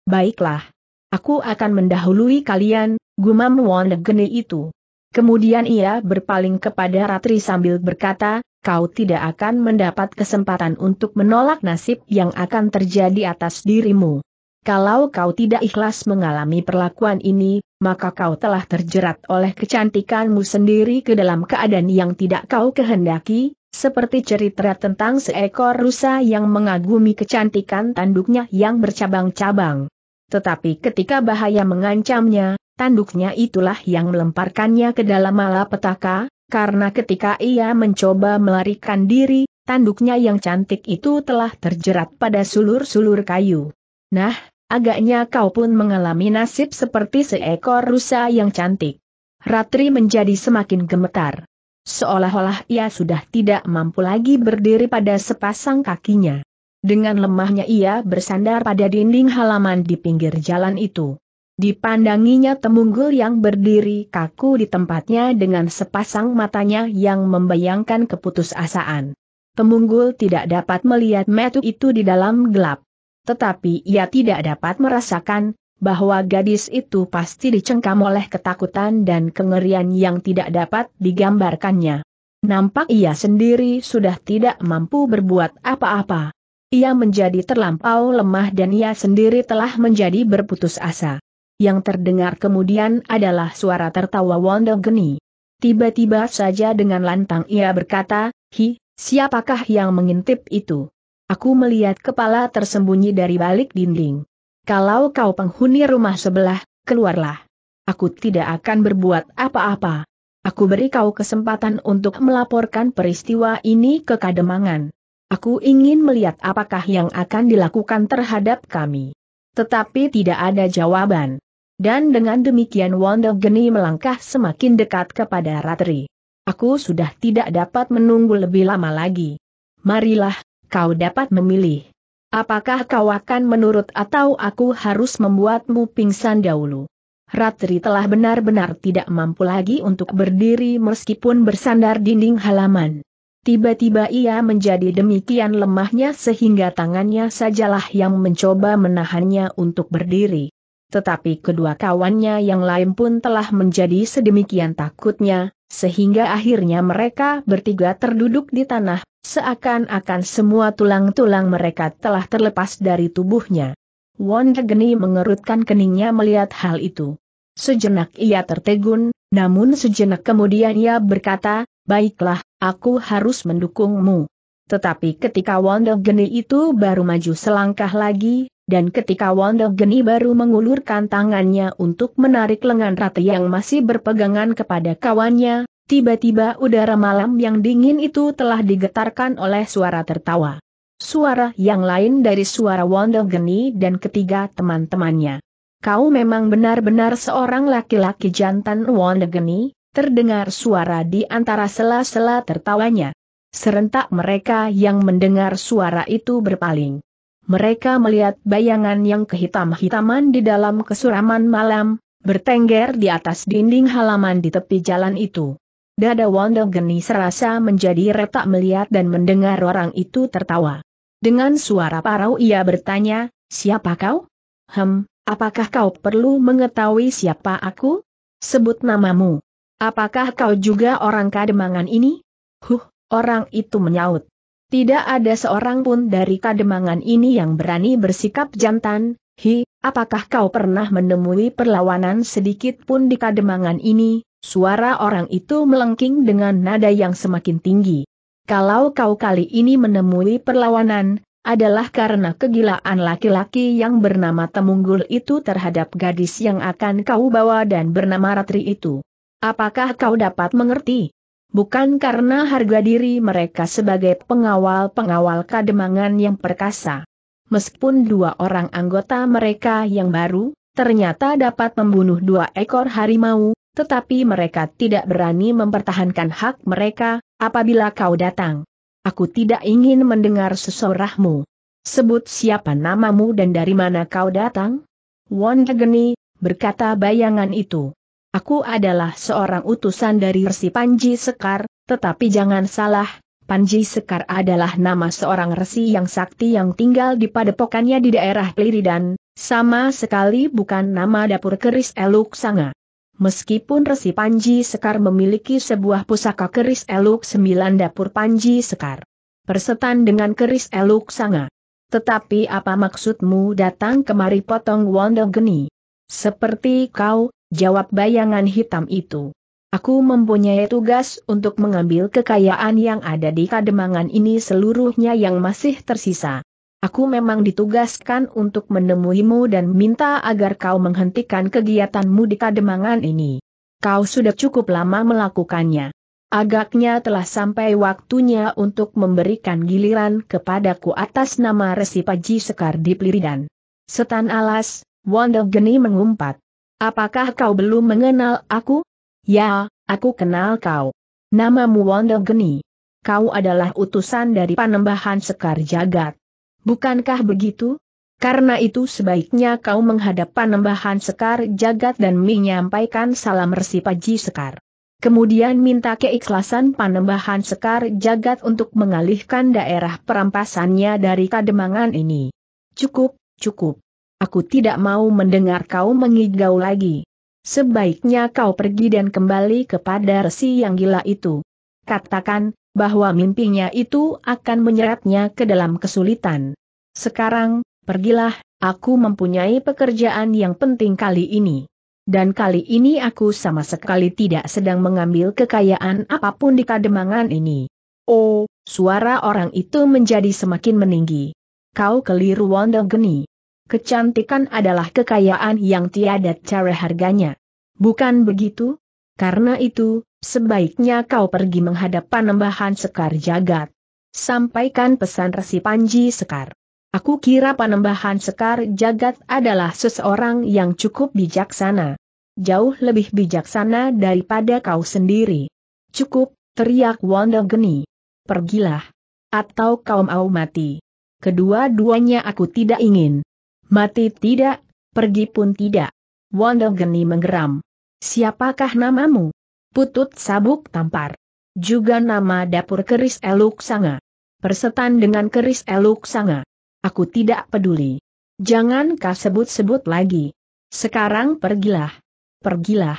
Speaker 1: Baiklah. Aku akan mendahului kalian, gumam Wanda itu. Kemudian ia berpaling kepada Ratri sambil berkata, kau tidak akan mendapat kesempatan untuk menolak nasib yang akan terjadi atas dirimu. Kalau kau tidak ikhlas mengalami perlakuan ini, maka kau telah terjerat oleh kecantikanmu sendiri ke dalam keadaan yang tidak kau kehendaki, seperti cerita tentang seekor rusa yang mengagumi kecantikan tanduknya yang bercabang-cabang. Tetapi ketika bahaya mengancamnya, tanduknya itulah yang melemparkannya ke dalam malapetaka, karena ketika ia mencoba melarikan diri, tanduknya yang cantik itu telah terjerat pada sulur-sulur kayu. Nah, agaknya kau pun mengalami nasib seperti seekor rusa yang cantik. Ratri menjadi semakin gemetar. Seolah-olah ia sudah tidak mampu lagi berdiri pada sepasang kakinya. Dengan lemahnya ia bersandar pada dinding halaman di pinggir jalan itu. Dipandanginya Temunggul yang berdiri kaku di tempatnya dengan sepasang matanya yang membayangkan keputusasaan. Temunggul tidak dapat melihat metu itu di dalam gelap. Tetapi ia tidak dapat merasakan, bahwa gadis itu pasti dicengkam oleh ketakutan dan kengerian yang tidak dapat digambarkannya. Nampak ia sendiri sudah tidak mampu berbuat apa-apa. Ia menjadi terlampau lemah dan ia sendiri telah menjadi berputus asa. Yang terdengar kemudian adalah suara tertawa Wondo Geni. Tiba-tiba saja dengan lantang ia berkata, Hi, siapakah yang mengintip itu? Aku melihat kepala tersembunyi dari balik dinding. Kalau kau penghuni rumah sebelah, keluarlah. Aku tidak akan berbuat apa-apa. Aku beri kau kesempatan untuk melaporkan peristiwa ini ke Kademangan. Aku ingin melihat apakah yang akan dilakukan terhadap kami. Tetapi tidak ada jawaban. Dan dengan demikian Wonder Geni melangkah semakin dekat kepada Ratri. Aku sudah tidak dapat menunggu lebih lama lagi. Marilah, kau dapat memilih. Apakah kau akan menurut atau aku harus membuatmu pingsan dahulu? Ratri telah benar-benar tidak mampu lagi untuk berdiri meskipun bersandar dinding halaman. Tiba-tiba ia menjadi demikian lemahnya sehingga tangannya sajalah yang mencoba menahannya untuk berdiri. Tetapi kedua kawannya yang lain pun telah menjadi sedemikian takutnya, sehingga akhirnya mereka bertiga terduduk di tanah, seakan-akan semua tulang-tulang mereka telah terlepas dari tubuhnya. Wonder Geni mengerutkan keningnya melihat hal itu. Sejenak ia tertegun, namun sejenak kemudian ia berkata, Baiklah, Aku harus mendukungmu. Tetapi ketika Wonder Geni itu baru maju selangkah lagi, dan ketika Wonder Geni baru mengulurkan tangannya untuk menarik lengan rata yang masih berpegangan kepada kawannya, tiba-tiba udara malam yang dingin itu telah digetarkan oleh suara tertawa. Suara yang lain dari suara Wonder Geni dan ketiga teman-temannya. Kau memang benar-benar seorang laki-laki jantan Wonder Geni, terdengar suara di antara sela-sela tertawanya. Serentak mereka yang mendengar suara itu berpaling. Mereka melihat bayangan yang kehitam-hitaman di dalam kesuraman malam, bertengger di atas dinding halaman di tepi jalan itu. Dada Wanda Geni serasa menjadi retak melihat dan mendengar orang itu tertawa. Dengan suara parau ia bertanya, siapa kau? Hem, apakah kau perlu mengetahui siapa aku? Sebut namamu. Apakah kau juga orang kademangan ini? Huh, orang itu menyaut. Tidak ada seorang pun dari kademangan ini yang berani bersikap jantan, hi, apakah kau pernah menemui perlawanan sedikit pun di kademangan ini? Suara orang itu melengking dengan nada yang semakin tinggi. Kalau kau kali ini menemui perlawanan, adalah karena kegilaan laki-laki yang bernama Temunggul itu terhadap gadis yang akan kau bawa dan bernama Ratri itu. Apakah kau dapat mengerti? Bukan karena harga diri mereka sebagai pengawal-pengawal kademangan yang perkasa. Meskipun dua orang anggota mereka yang baru, ternyata dapat membunuh dua ekor harimau, tetapi mereka tidak berani mempertahankan hak mereka, apabila kau datang. Aku tidak ingin mendengar sesorahmu. Sebut siapa namamu dan dari mana kau datang? Wan Geni, berkata bayangan itu. Aku adalah seorang utusan dari Resi Panji Sekar, tetapi jangan salah, Panji Sekar adalah nama seorang resi yang sakti yang tinggal di padepokannya di daerah Pliridan, sama sekali bukan nama dapur keris Eluk Sanga. Meskipun resi Panji Sekar memiliki sebuah pusaka keris Eluk sembilan dapur Panji Sekar. Persetan dengan keris Eluk Sanga. Tetapi apa maksudmu datang kemari potong Wondel Geni? Seperti kau, Jawab bayangan hitam itu. Aku mempunyai tugas untuk mengambil kekayaan yang ada di kademangan ini seluruhnya yang masih tersisa. Aku memang ditugaskan untuk menemuimu dan minta agar kau menghentikan kegiatanmu di kademangan ini. Kau sudah cukup lama melakukannya. Agaknya telah sampai waktunya untuk memberikan giliran kepadaku atas nama Resi Paji Sekar di Pliridan. Setan alas, Wondel Geni mengumpat. Apakah kau belum mengenal aku? Ya, aku kenal kau. Namamu Wanda Geni. Kau adalah utusan dari panembahan Sekar Jagat. Bukankah begitu? Karena itu sebaiknya kau menghadap panembahan Sekar Jagat dan menyampaikan salam resi Paji Sekar. Kemudian minta keikhlasan panembahan Sekar Jagat untuk mengalihkan daerah perampasannya dari kademangan ini. Cukup, cukup. Aku tidak mau mendengar kau mengigau lagi. Sebaiknya kau pergi dan kembali kepada resi yang gila itu. Katakan, bahwa mimpinya itu akan menyeretnya ke dalam kesulitan. Sekarang, pergilah, aku mempunyai pekerjaan yang penting kali ini. Dan kali ini aku sama sekali tidak sedang mengambil kekayaan apapun di kademangan ini. Oh, suara orang itu menjadi semakin meninggi. Kau keliru Wondogeni kecantikan adalah kekayaan yang tiada cara harganya. Bukan begitu? Karena itu, sebaiknya kau pergi menghadap panembahan Sekar Jagat. Sampaikan pesan Resi Panji Sekar. Aku kira panembahan Sekar Jagat adalah seseorang yang cukup bijaksana. Jauh lebih bijaksana daripada kau sendiri. Cukup, teriak Wanda Geni. Pergilah. Atau kau mau mati. Kedua-duanya aku tidak ingin. Mati tidak, pergi pun tidak. Wondo Geni menggeram. Siapakah namamu? Putut sabuk tampar. Juga nama dapur keris Eluk Sanga. Persetan dengan keris Eluk Sanga. Aku tidak peduli. Jangan kau sebut-sebut lagi. Sekarang pergilah. Pergilah.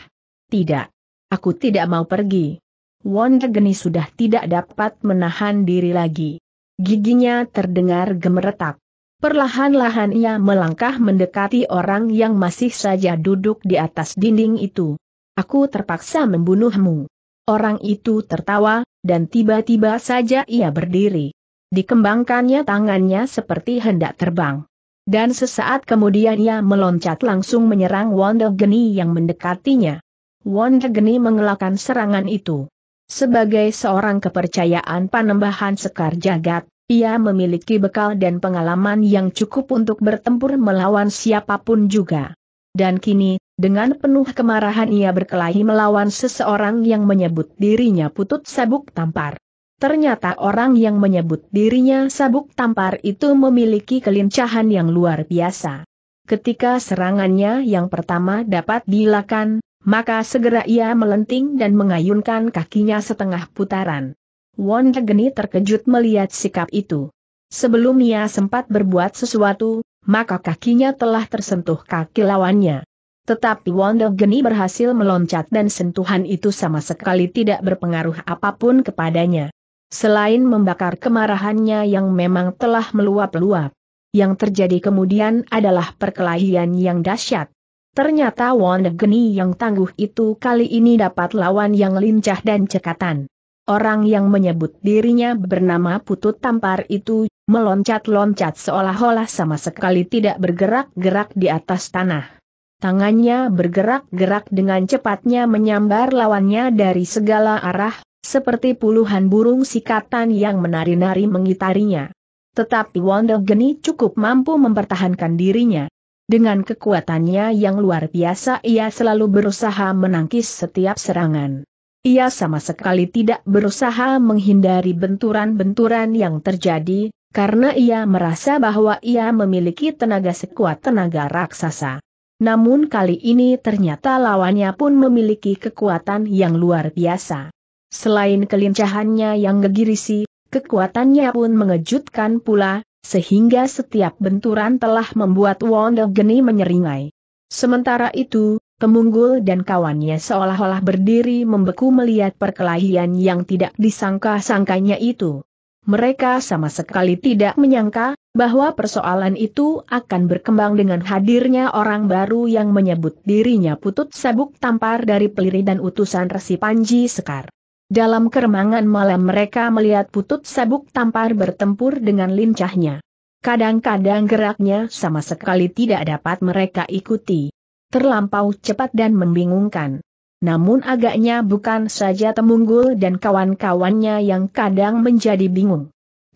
Speaker 1: Tidak. Aku tidak mau pergi. Wonder Geni sudah tidak dapat menahan diri lagi. Giginya terdengar gemeretak. Perlahan-lahan ia melangkah mendekati orang yang masih saja duduk di atas dinding itu. Aku terpaksa membunuhmu. Orang itu tertawa, dan tiba-tiba saja ia berdiri. Dikembangkannya tangannya seperti hendak terbang. Dan sesaat kemudian ia meloncat langsung menyerang Wanda Geni yang mendekatinya. Wanda Geni mengelakkan serangan itu. Sebagai seorang kepercayaan panembahan Sekar Jagat, ia memiliki bekal dan pengalaman yang cukup untuk bertempur melawan siapapun juga. Dan kini, dengan penuh kemarahan ia berkelahi melawan seseorang yang menyebut dirinya putut sabuk tampar. Ternyata orang yang menyebut dirinya sabuk tampar itu memiliki kelincahan yang luar biasa. Ketika serangannya yang pertama dapat dilakukan, maka segera ia melenting dan mengayunkan kakinya setengah putaran. Wanda Geni terkejut melihat sikap itu. Sebelum ia sempat berbuat sesuatu, maka kakinya telah tersentuh kaki lawannya. Tetapi Wanda Geni berhasil meloncat dan sentuhan itu sama sekali tidak berpengaruh apapun kepadanya. Selain membakar kemarahannya yang memang telah meluap-luap. Yang terjadi kemudian adalah perkelahian yang dahsyat. Ternyata Wanda Geni yang tangguh itu kali ini dapat lawan yang lincah dan cekatan. Orang yang menyebut dirinya bernama Putut Tampar itu, meloncat-loncat seolah-olah sama sekali tidak bergerak-gerak di atas tanah. Tangannya bergerak-gerak dengan cepatnya menyambar lawannya dari segala arah, seperti puluhan burung sikatan yang menari-nari mengitarinya. Tetapi Wondo Geni cukup mampu mempertahankan dirinya. Dengan kekuatannya yang luar biasa ia selalu berusaha menangkis setiap serangan. Ia sama sekali tidak berusaha menghindari benturan-benturan yang terjadi, karena ia merasa bahwa ia memiliki tenaga sekuat tenaga raksasa. Namun kali ini ternyata lawannya pun memiliki kekuatan yang luar biasa. Selain kelincahannya yang gegirisi, kekuatannya pun mengejutkan pula, sehingga setiap benturan telah membuat Wonder Geni menyeringai. Sementara itu, Temunggul dan kawannya seolah-olah berdiri membeku melihat perkelahian yang tidak disangka-sangkanya itu. Mereka sama sekali tidak menyangka bahwa persoalan itu akan berkembang dengan hadirnya orang baru yang menyebut dirinya putut sabuk tampar dari peliri dan utusan Resi Panji Sekar. Dalam keremangan malam mereka melihat putut sabuk tampar bertempur dengan lincahnya. Kadang-kadang geraknya sama sekali tidak dapat mereka ikuti terlampau cepat dan membingungkan. Namun agaknya bukan saja Temunggul dan kawan-kawannya yang kadang menjadi bingung.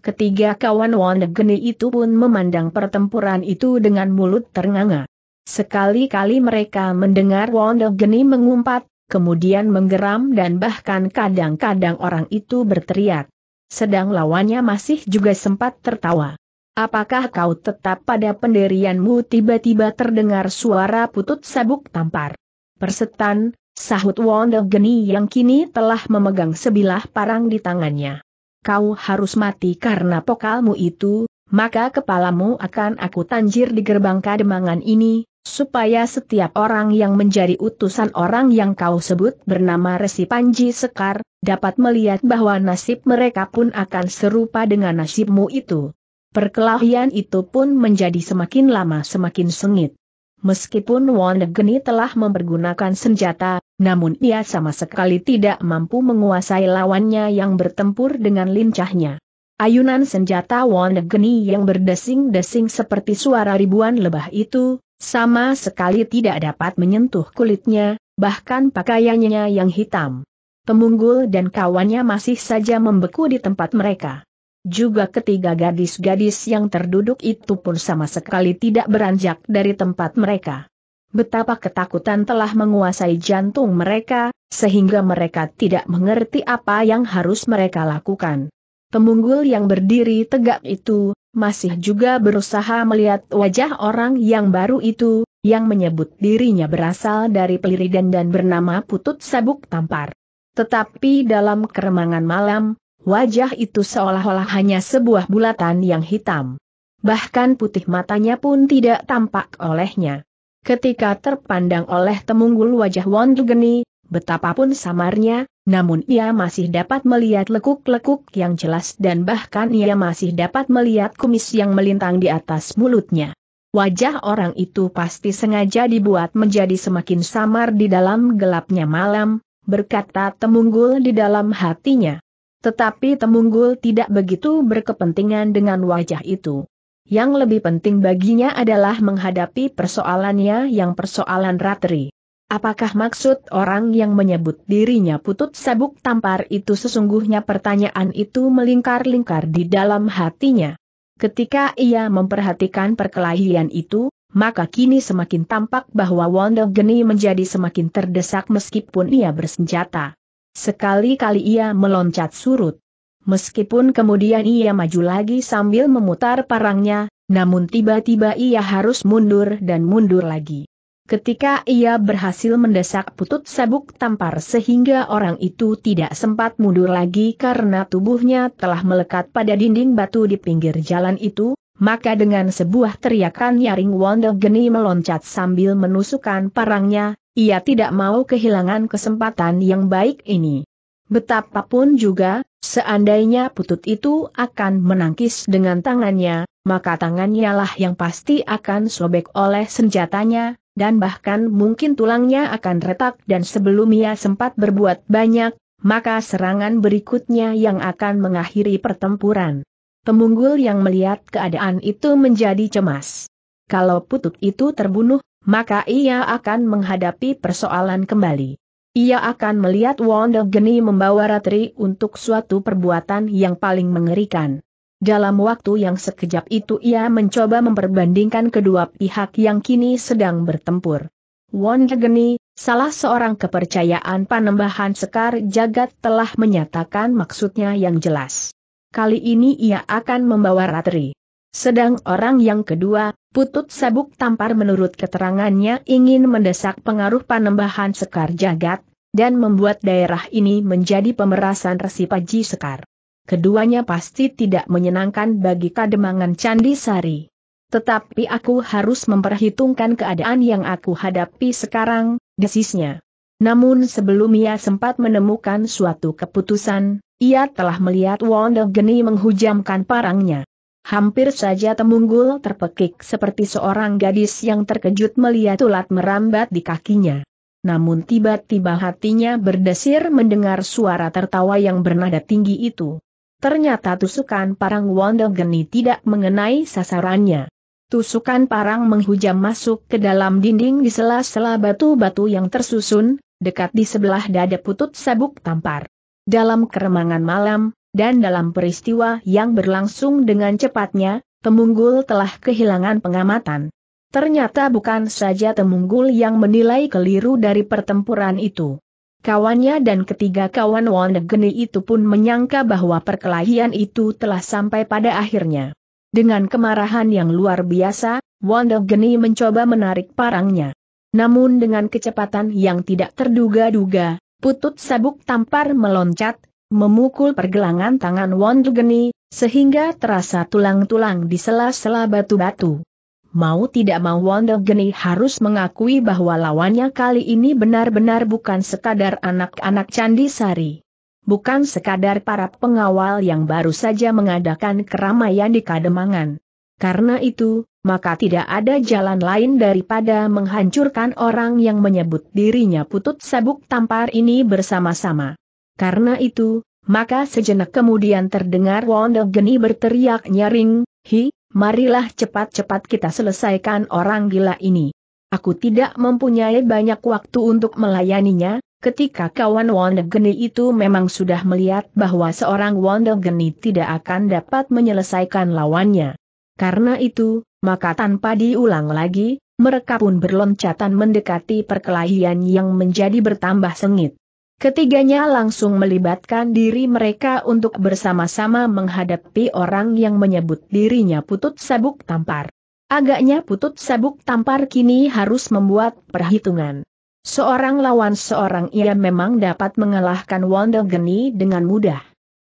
Speaker 1: Ketiga kawan Wonegeni itu pun memandang pertempuran itu dengan mulut ternganga. Sekali-kali mereka mendengar Wonegeni mengumpat, kemudian menggeram dan bahkan kadang-kadang orang itu berteriak. Sedang lawannya masih juga sempat tertawa. Apakah kau tetap pada pendirianmu tiba-tiba terdengar suara putut sabuk tampar? Persetan, sahut Wonder Geni yang kini telah memegang sebilah parang di tangannya. Kau harus mati karena pokalmu itu, maka kepalamu akan aku tanjir di gerbang kademangan ini, supaya setiap orang yang menjadi utusan orang yang kau sebut bernama Resi Panji Sekar, dapat melihat bahwa nasib mereka pun akan serupa dengan nasibmu itu. Perkelahian itu pun menjadi semakin lama semakin sengit. Meskipun Wonegeni telah mempergunakan senjata, namun ia sama sekali tidak mampu menguasai lawannya yang bertempur dengan lincahnya. Ayunan senjata Wonegeni yang berdesing-desing seperti suara ribuan lebah itu, sama sekali tidak dapat menyentuh kulitnya, bahkan pakaiannya yang hitam. Pemunggul dan kawannya masih saja membeku di tempat mereka. Juga ketiga gadis-gadis yang terduduk itu pun sama sekali tidak beranjak dari tempat mereka. Betapa ketakutan telah menguasai jantung mereka, sehingga mereka tidak mengerti apa yang harus mereka lakukan. Pemunggul yang berdiri tegak itu, masih juga berusaha melihat wajah orang yang baru itu, yang menyebut dirinya berasal dari Peliridan dan bernama Putut Sabuk Tampar. Tetapi dalam keremangan malam, Wajah itu seolah-olah hanya sebuah bulatan yang hitam. Bahkan putih matanya pun tidak tampak olehnya. Ketika terpandang oleh temunggul wajah Wondugeni, betapapun samarnya, namun ia masih dapat melihat lekuk-lekuk yang jelas dan bahkan ia masih dapat melihat kumis yang melintang di atas mulutnya. Wajah orang itu pasti sengaja dibuat menjadi semakin samar di dalam gelapnya malam, berkata Temunggul di dalam hatinya. Tetapi Temunggul tidak begitu berkepentingan dengan wajah itu. Yang lebih penting baginya adalah menghadapi persoalannya yang persoalan ratri. Apakah maksud orang yang menyebut dirinya putut sabuk tampar itu sesungguhnya pertanyaan itu melingkar-lingkar di dalam hatinya? Ketika ia memperhatikan perkelahian itu, maka kini semakin tampak bahwa Wondo Geni menjadi semakin terdesak meskipun ia bersenjata. Sekali-kali ia meloncat surut. Meskipun kemudian ia maju lagi sambil memutar parangnya, namun tiba-tiba ia harus mundur dan mundur lagi. Ketika ia berhasil mendesak putut sabuk tampar sehingga orang itu tidak sempat mundur lagi karena tubuhnya telah melekat pada dinding batu di pinggir jalan itu, maka dengan sebuah teriakan nyaring Wonder Geni meloncat sambil menusukkan parangnya, ia tidak mau kehilangan kesempatan yang baik ini. Betapapun juga, seandainya putut itu akan menangkis dengan tangannya, maka tangannya lah yang pasti akan sobek oleh senjatanya, dan bahkan mungkin tulangnya akan retak dan sebelum ia sempat berbuat banyak, maka serangan berikutnya yang akan mengakhiri pertempuran. Temunggul yang melihat keadaan itu menjadi cemas. Kalau putut itu terbunuh, maka ia akan menghadapi persoalan kembali. Ia akan melihat Wonder Geni membawa Ratri untuk suatu perbuatan yang paling mengerikan. Dalam waktu yang sekejap itu ia mencoba memperbandingkan kedua pihak yang kini sedang bertempur. Wonder Geni, salah seorang kepercayaan panembahan Sekar Jagat telah menyatakan maksudnya yang jelas kali ini ia akan membawa Ratri. Sedang orang yang kedua, Putut Sabuk Tampar menurut keterangannya ingin mendesak pengaruh panembahan Sekar Jagat, dan membuat daerah ini menjadi pemerasan resi Paji Sekar. Keduanya pasti tidak menyenangkan bagi kademangan Candi Sari. Tetapi aku harus memperhitungkan keadaan yang aku hadapi sekarang, desisnya. Namun sebelum ia sempat menemukan suatu keputusan, ia telah melihat Wonder Geni menghujamkan parangnya. Hampir saja Temunggul terpekik seperti seorang gadis yang terkejut melihat ulat merambat di kakinya. Namun tiba-tiba hatinya berdesir mendengar suara tertawa yang bernada tinggi itu. Ternyata tusukan parang Wonder Geni tidak mengenai sasarannya. Tusukan parang menghujam masuk ke dalam dinding di sela-sela batu-batu yang tersusun, dekat di sebelah dada putut sabuk tampar. Dalam keremangan malam, dan dalam peristiwa yang berlangsung dengan cepatnya, Temunggul telah kehilangan pengamatan. Ternyata bukan saja Temunggul yang menilai keliru dari pertempuran itu. Kawannya dan ketiga kawan Wonegeni itu pun menyangka bahwa perkelahian itu telah sampai pada akhirnya. Dengan kemarahan yang luar biasa, Wonegeni mencoba menarik parangnya. Namun dengan kecepatan yang tidak terduga-duga, Putut sabuk tampar meloncat, memukul pergelangan tangan Won Geni, sehingga terasa tulang-tulang di sela-sela batu-batu. Mau tidak mau Won Geni harus mengakui bahwa lawannya kali ini benar-benar bukan sekadar anak-anak candi sari, Bukan sekadar para pengawal yang baru saja mengadakan keramaian di Kademangan. Karena itu, maka tidak ada jalan lain daripada menghancurkan orang yang menyebut dirinya putut sabuk tampar ini bersama-sama. Karena itu, maka sejenak kemudian terdengar Wondel Geni berteriak nyaring, Hi, marilah cepat-cepat kita selesaikan orang gila ini. Aku tidak mempunyai banyak waktu untuk melayaninya, Ketika kawan Geni itu memang sudah melihat bahwa seorang Geni tidak akan dapat menyelesaikan lawannya. Karena itu, maka tanpa diulang lagi, mereka pun berloncatan mendekati perkelahian yang menjadi bertambah sengit. Ketiganya langsung melibatkan diri mereka untuk bersama-sama menghadapi orang yang menyebut dirinya putut sabuk tampar. Agaknya putut sabuk tampar kini harus membuat perhitungan. Seorang lawan seorang ia memang dapat mengalahkan Wonder Geni dengan mudah.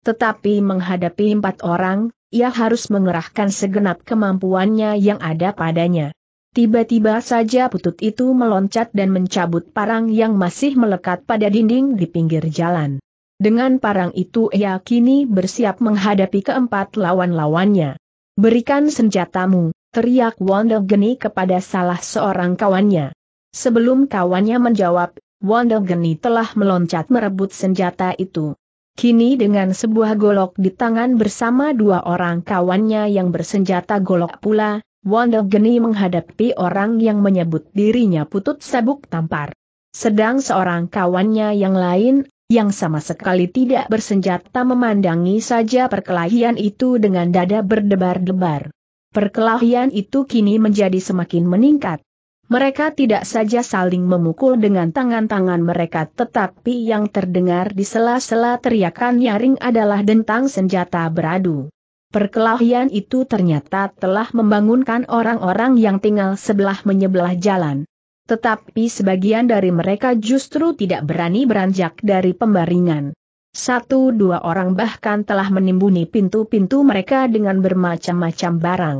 Speaker 1: Tetapi menghadapi empat orang, ia harus mengerahkan segenap kemampuannya yang ada padanya. Tiba-tiba saja putut itu meloncat dan mencabut parang yang masih melekat pada dinding di pinggir jalan. Dengan parang itu ia kini bersiap menghadapi keempat lawan-lawannya. Berikan senjatamu, teriak Wondel Geni kepada salah seorang kawannya. Sebelum kawannya menjawab, Wondel Geni telah meloncat merebut senjata itu. Kini dengan sebuah golok di tangan bersama dua orang kawannya yang bersenjata golok pula, Wonder Geni menghadapi orang yang menyebut dirinya putut sabuk tampar. Sedang seorang kawannya yang lain, yang sama sekali tidak bersenjata memandangi saja perkelahian itu dengan dada berdebar-debar. Perkelahian itu kini menjadi semakin meningkat. Mereka tidak saja saling memukul dengan tangan-tangan mereka tetapi yang terdengar di sela-sela teriakan nyaring adalah dentang senjata beradu. Perkelahian itu ternyata telah membangunkan orang-orang yang tinggal sebelah menyebelah jalan. Tetapi sebagian dari mereka justru tidak berani beranjak dari pembaringan. Satu dua orang bahkan telah menimbuni pintu-pintu mereka dengan bermacam-macam barang.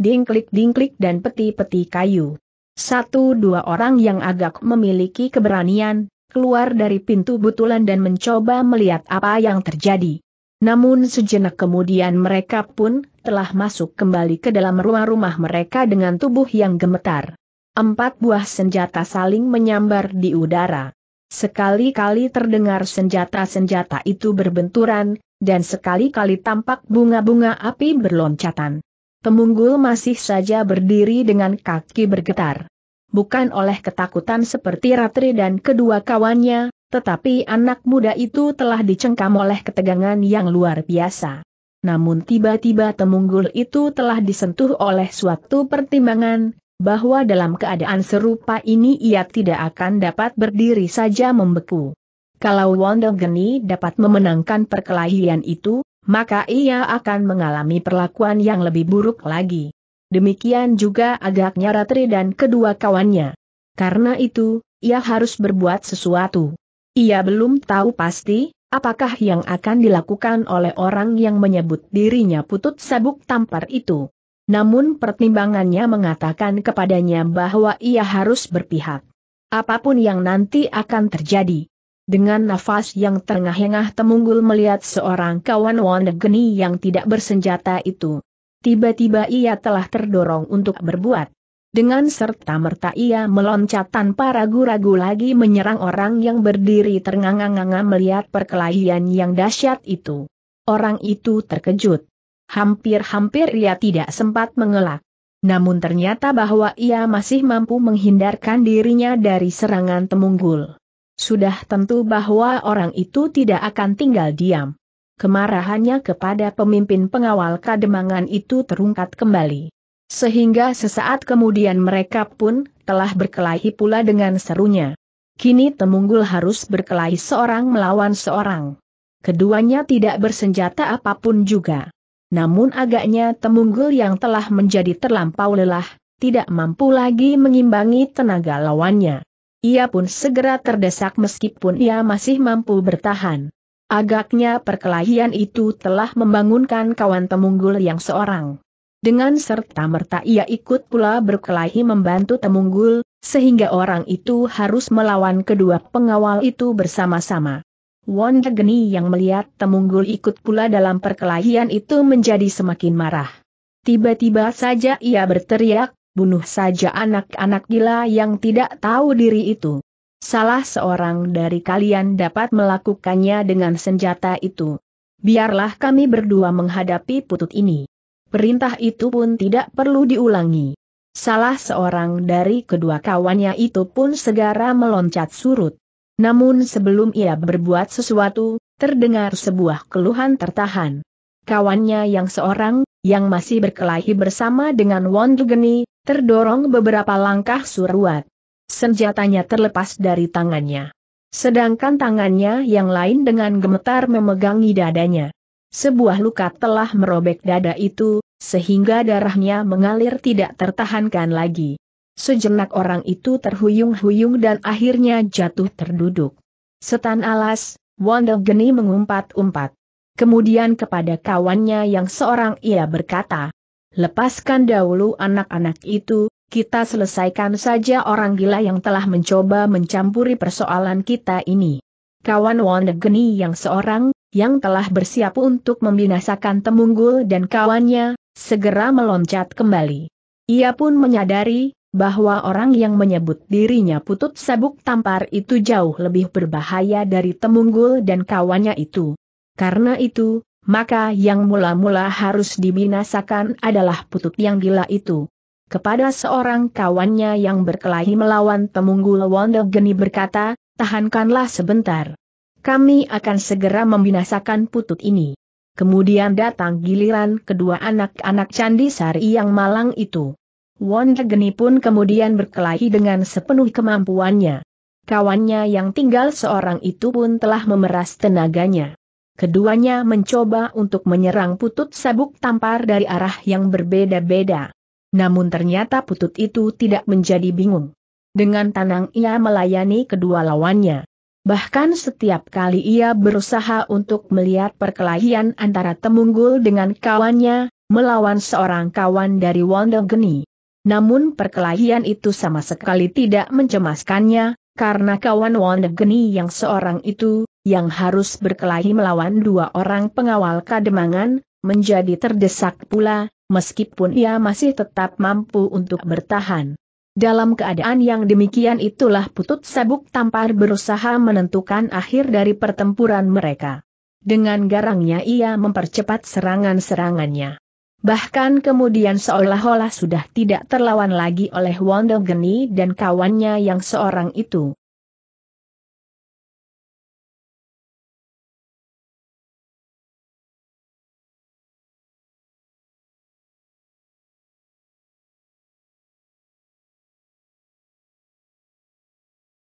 Speaker 1: Dingklik-dingklik dan peti-peti kayu. Satu dua orang yang agak memiliki keberanian, keluar dari pintu butulan dan mencoba melihat apa yang terjadi. Namun sejenak kemudian mereka pun telah masuk kembali ke dalam rumah-rumah mereka dengan tubuh yang gemetar. Empat buah senjata saling menyambar di udara. Sekali-kali terdengar senjata-senjata itu berbenturan, dan sekali-kali tampak bunga-bunga api berloncatan. Temunggul masih saja berdiri dengan kaki bergetar. Bukan oleh ketakutan seperti Ratri dan kedua kawannya, tetapi anak muda itu telah dicengkam oleh ketegangan yang luar biasa. Namun tiba-tiba temunggul itu telah disentuh oleh suatu pertimbangan, bahwa dalam keadaan serupa ini ia tidak akan dapat berdiri saja membeku. Kalau Wondel Geni dapat memenangkan perkelahian itu, maka ia akan mengalami perlakuan yang lebih buruk lagi. Demikian juga agaknya Ratri dan kedua kawannya. Karena itu, ia harus berbuat sesuatu. Ia belum tahu pasti, apakah yang akan dilakukan oleh orang yang menyebut dirinya putut sabuk tampar itu. Namun pertimbangannya mengatakan kepadanya bahwa ia harus berpihak. Apapun yang nanti akan terjadi, dengan nafas yang terengah-engah temunggul melihat seorang kawan wanegeni yang tidak bersenjata itu. Tiba-tiba ia telah terdorong untuk berbuat. Dengan serta-merta ia meloncat tanpa ragu-ragu lagi menyerang orang yang berdiri terengah-engah melihat perkelahian yang dahsyat itu. Orang itu terkejut. Hampir-hampir ia tidak sempat mengelak. Namun ternyata bahwa ia masih mampu menghindarkan dirinya dari serangan temunggul. Sudah tentu bahwa orang itu tidak akan tinggal diam. Kemarahannya kepada pemimpin pengawal kademangan itu terungkat kembali. Sehingga sesaat kemudian mereka pun telah berkelahi pula dengan serunya. Kini Temunggul harus berkelahi seorang melawan seorang. Keduanya tidak bersenjata apapun juga. Namun agaknya Temunggul yang telah menjadi terlampau lelah, tidak mampu lagi mengimbangi tenaga lawannya. Ia pun segera terdesak meskipun ia masih mampu bertahan. Agaknya perkelahian itu telah membangunkan kawan Temunggul yang seorang. Dengan serta-merta ia ikut pula berkelahi membantu Temunggul, sehingga orang itu harus melawan kedua pengawal itu bersama-sama. Wanda Geni yang melihat Temunggul ikut pula dalam perkelahian itu menjadi semakin marah. Tiba-tiba saja ia berteriak, bunuh saja anak-anak gila yang tidak tahu diri itu. Salah seorang dari kalian dapat melakukannya dengan senjata itu. Biarlah kami berdua menghadapi putut ini. Perintah itu pun tidak perlu diulangi. Salah seorang dari kedua kawannya itu pun segera meloncat surut. Namun sebelum ia berbuat sesuatu, terdengar sebuah keluhan tertahan. Kawannya yang seorang, yang masih berkelahi bersama dengan Wondogeni, Terdorong beberapa langkah suruat. Senjatanya terlepas dari tangannya. Sedangkan tangannya yang lain dengan gemetar memegangi dadanya. Sebuah luka telah merobek dada itu, sehingga darahnya mengalir tidak tertahankan lagi. Sejenak orang itu terhuyung-huyung dan akhirnya jatuh terduduk. Setan alas, Wonder Geni mengumpat-umpat. Kemudian kepada kawannya yang seorang ia berkata, Lepaskan dahulu anak-anak itu, kita selesaikan saja orang gila yang telah mencoba mencampuri persoalan kita ini. Kawan Wonegeni yang seorang, yang telah bersiap untuk membinasakan Temunggul dan kawannya, segera meloncat kembali. Ia pun menyadari, bahwa orang yang menyebut dirinya putut sabuk tampar itu jauh lebih berbahaya dari Temunggul dan kawannya itu. Karena itu, maka yang mula-mula harus dibinasakan adalah putut yang gila itu. Kepada seorang kawannya yang berkelahi melawan temunggul Wondo berkata, tahankanlah sebentar. Kami akan segera membinasakan putut ini. Kemudian datang giliran kedua anak-anak candi Sari yang malang itu. Wanda pun kemudian berkelahi dengan sepenuh kemampuannya. Kawannya yang tinggal seorang itu pun telah memeras tenaganya. Keduanya mencoba untuk menyerang putut sabuk tampar dari arah yang berbeda-beda. Namun ternyata putut itu tidak menjadi bingung. Dengan tenang ia melayani kedua lawannya. Bahkan setiap kali ia berusaha untuk melihat perkelahian antara Temunggul dengan kawannya, melawan seorang kawan dari Wondogeni. Namun perkelahian itu sama sekali tidak mencemaskannya, karena kawan Wondogeni yang seorang itu yang harus berkelahi melawan dua orang pengawal kademangan, menjadi terdesak pula, meskipun ia masih tetap mampu untuk bertahan. Dalam keadaan yang demikian itulah Putut Sabuk Tampar berusaha menentukan akhir dari pertempuran mereka. Dengan garangnya ia mempercepat serangan-serangannya. Bahkan kemudian seolah-olah sudah tidak terlawan lagi oleh Wondogeni dan kawannya yang seorang itu.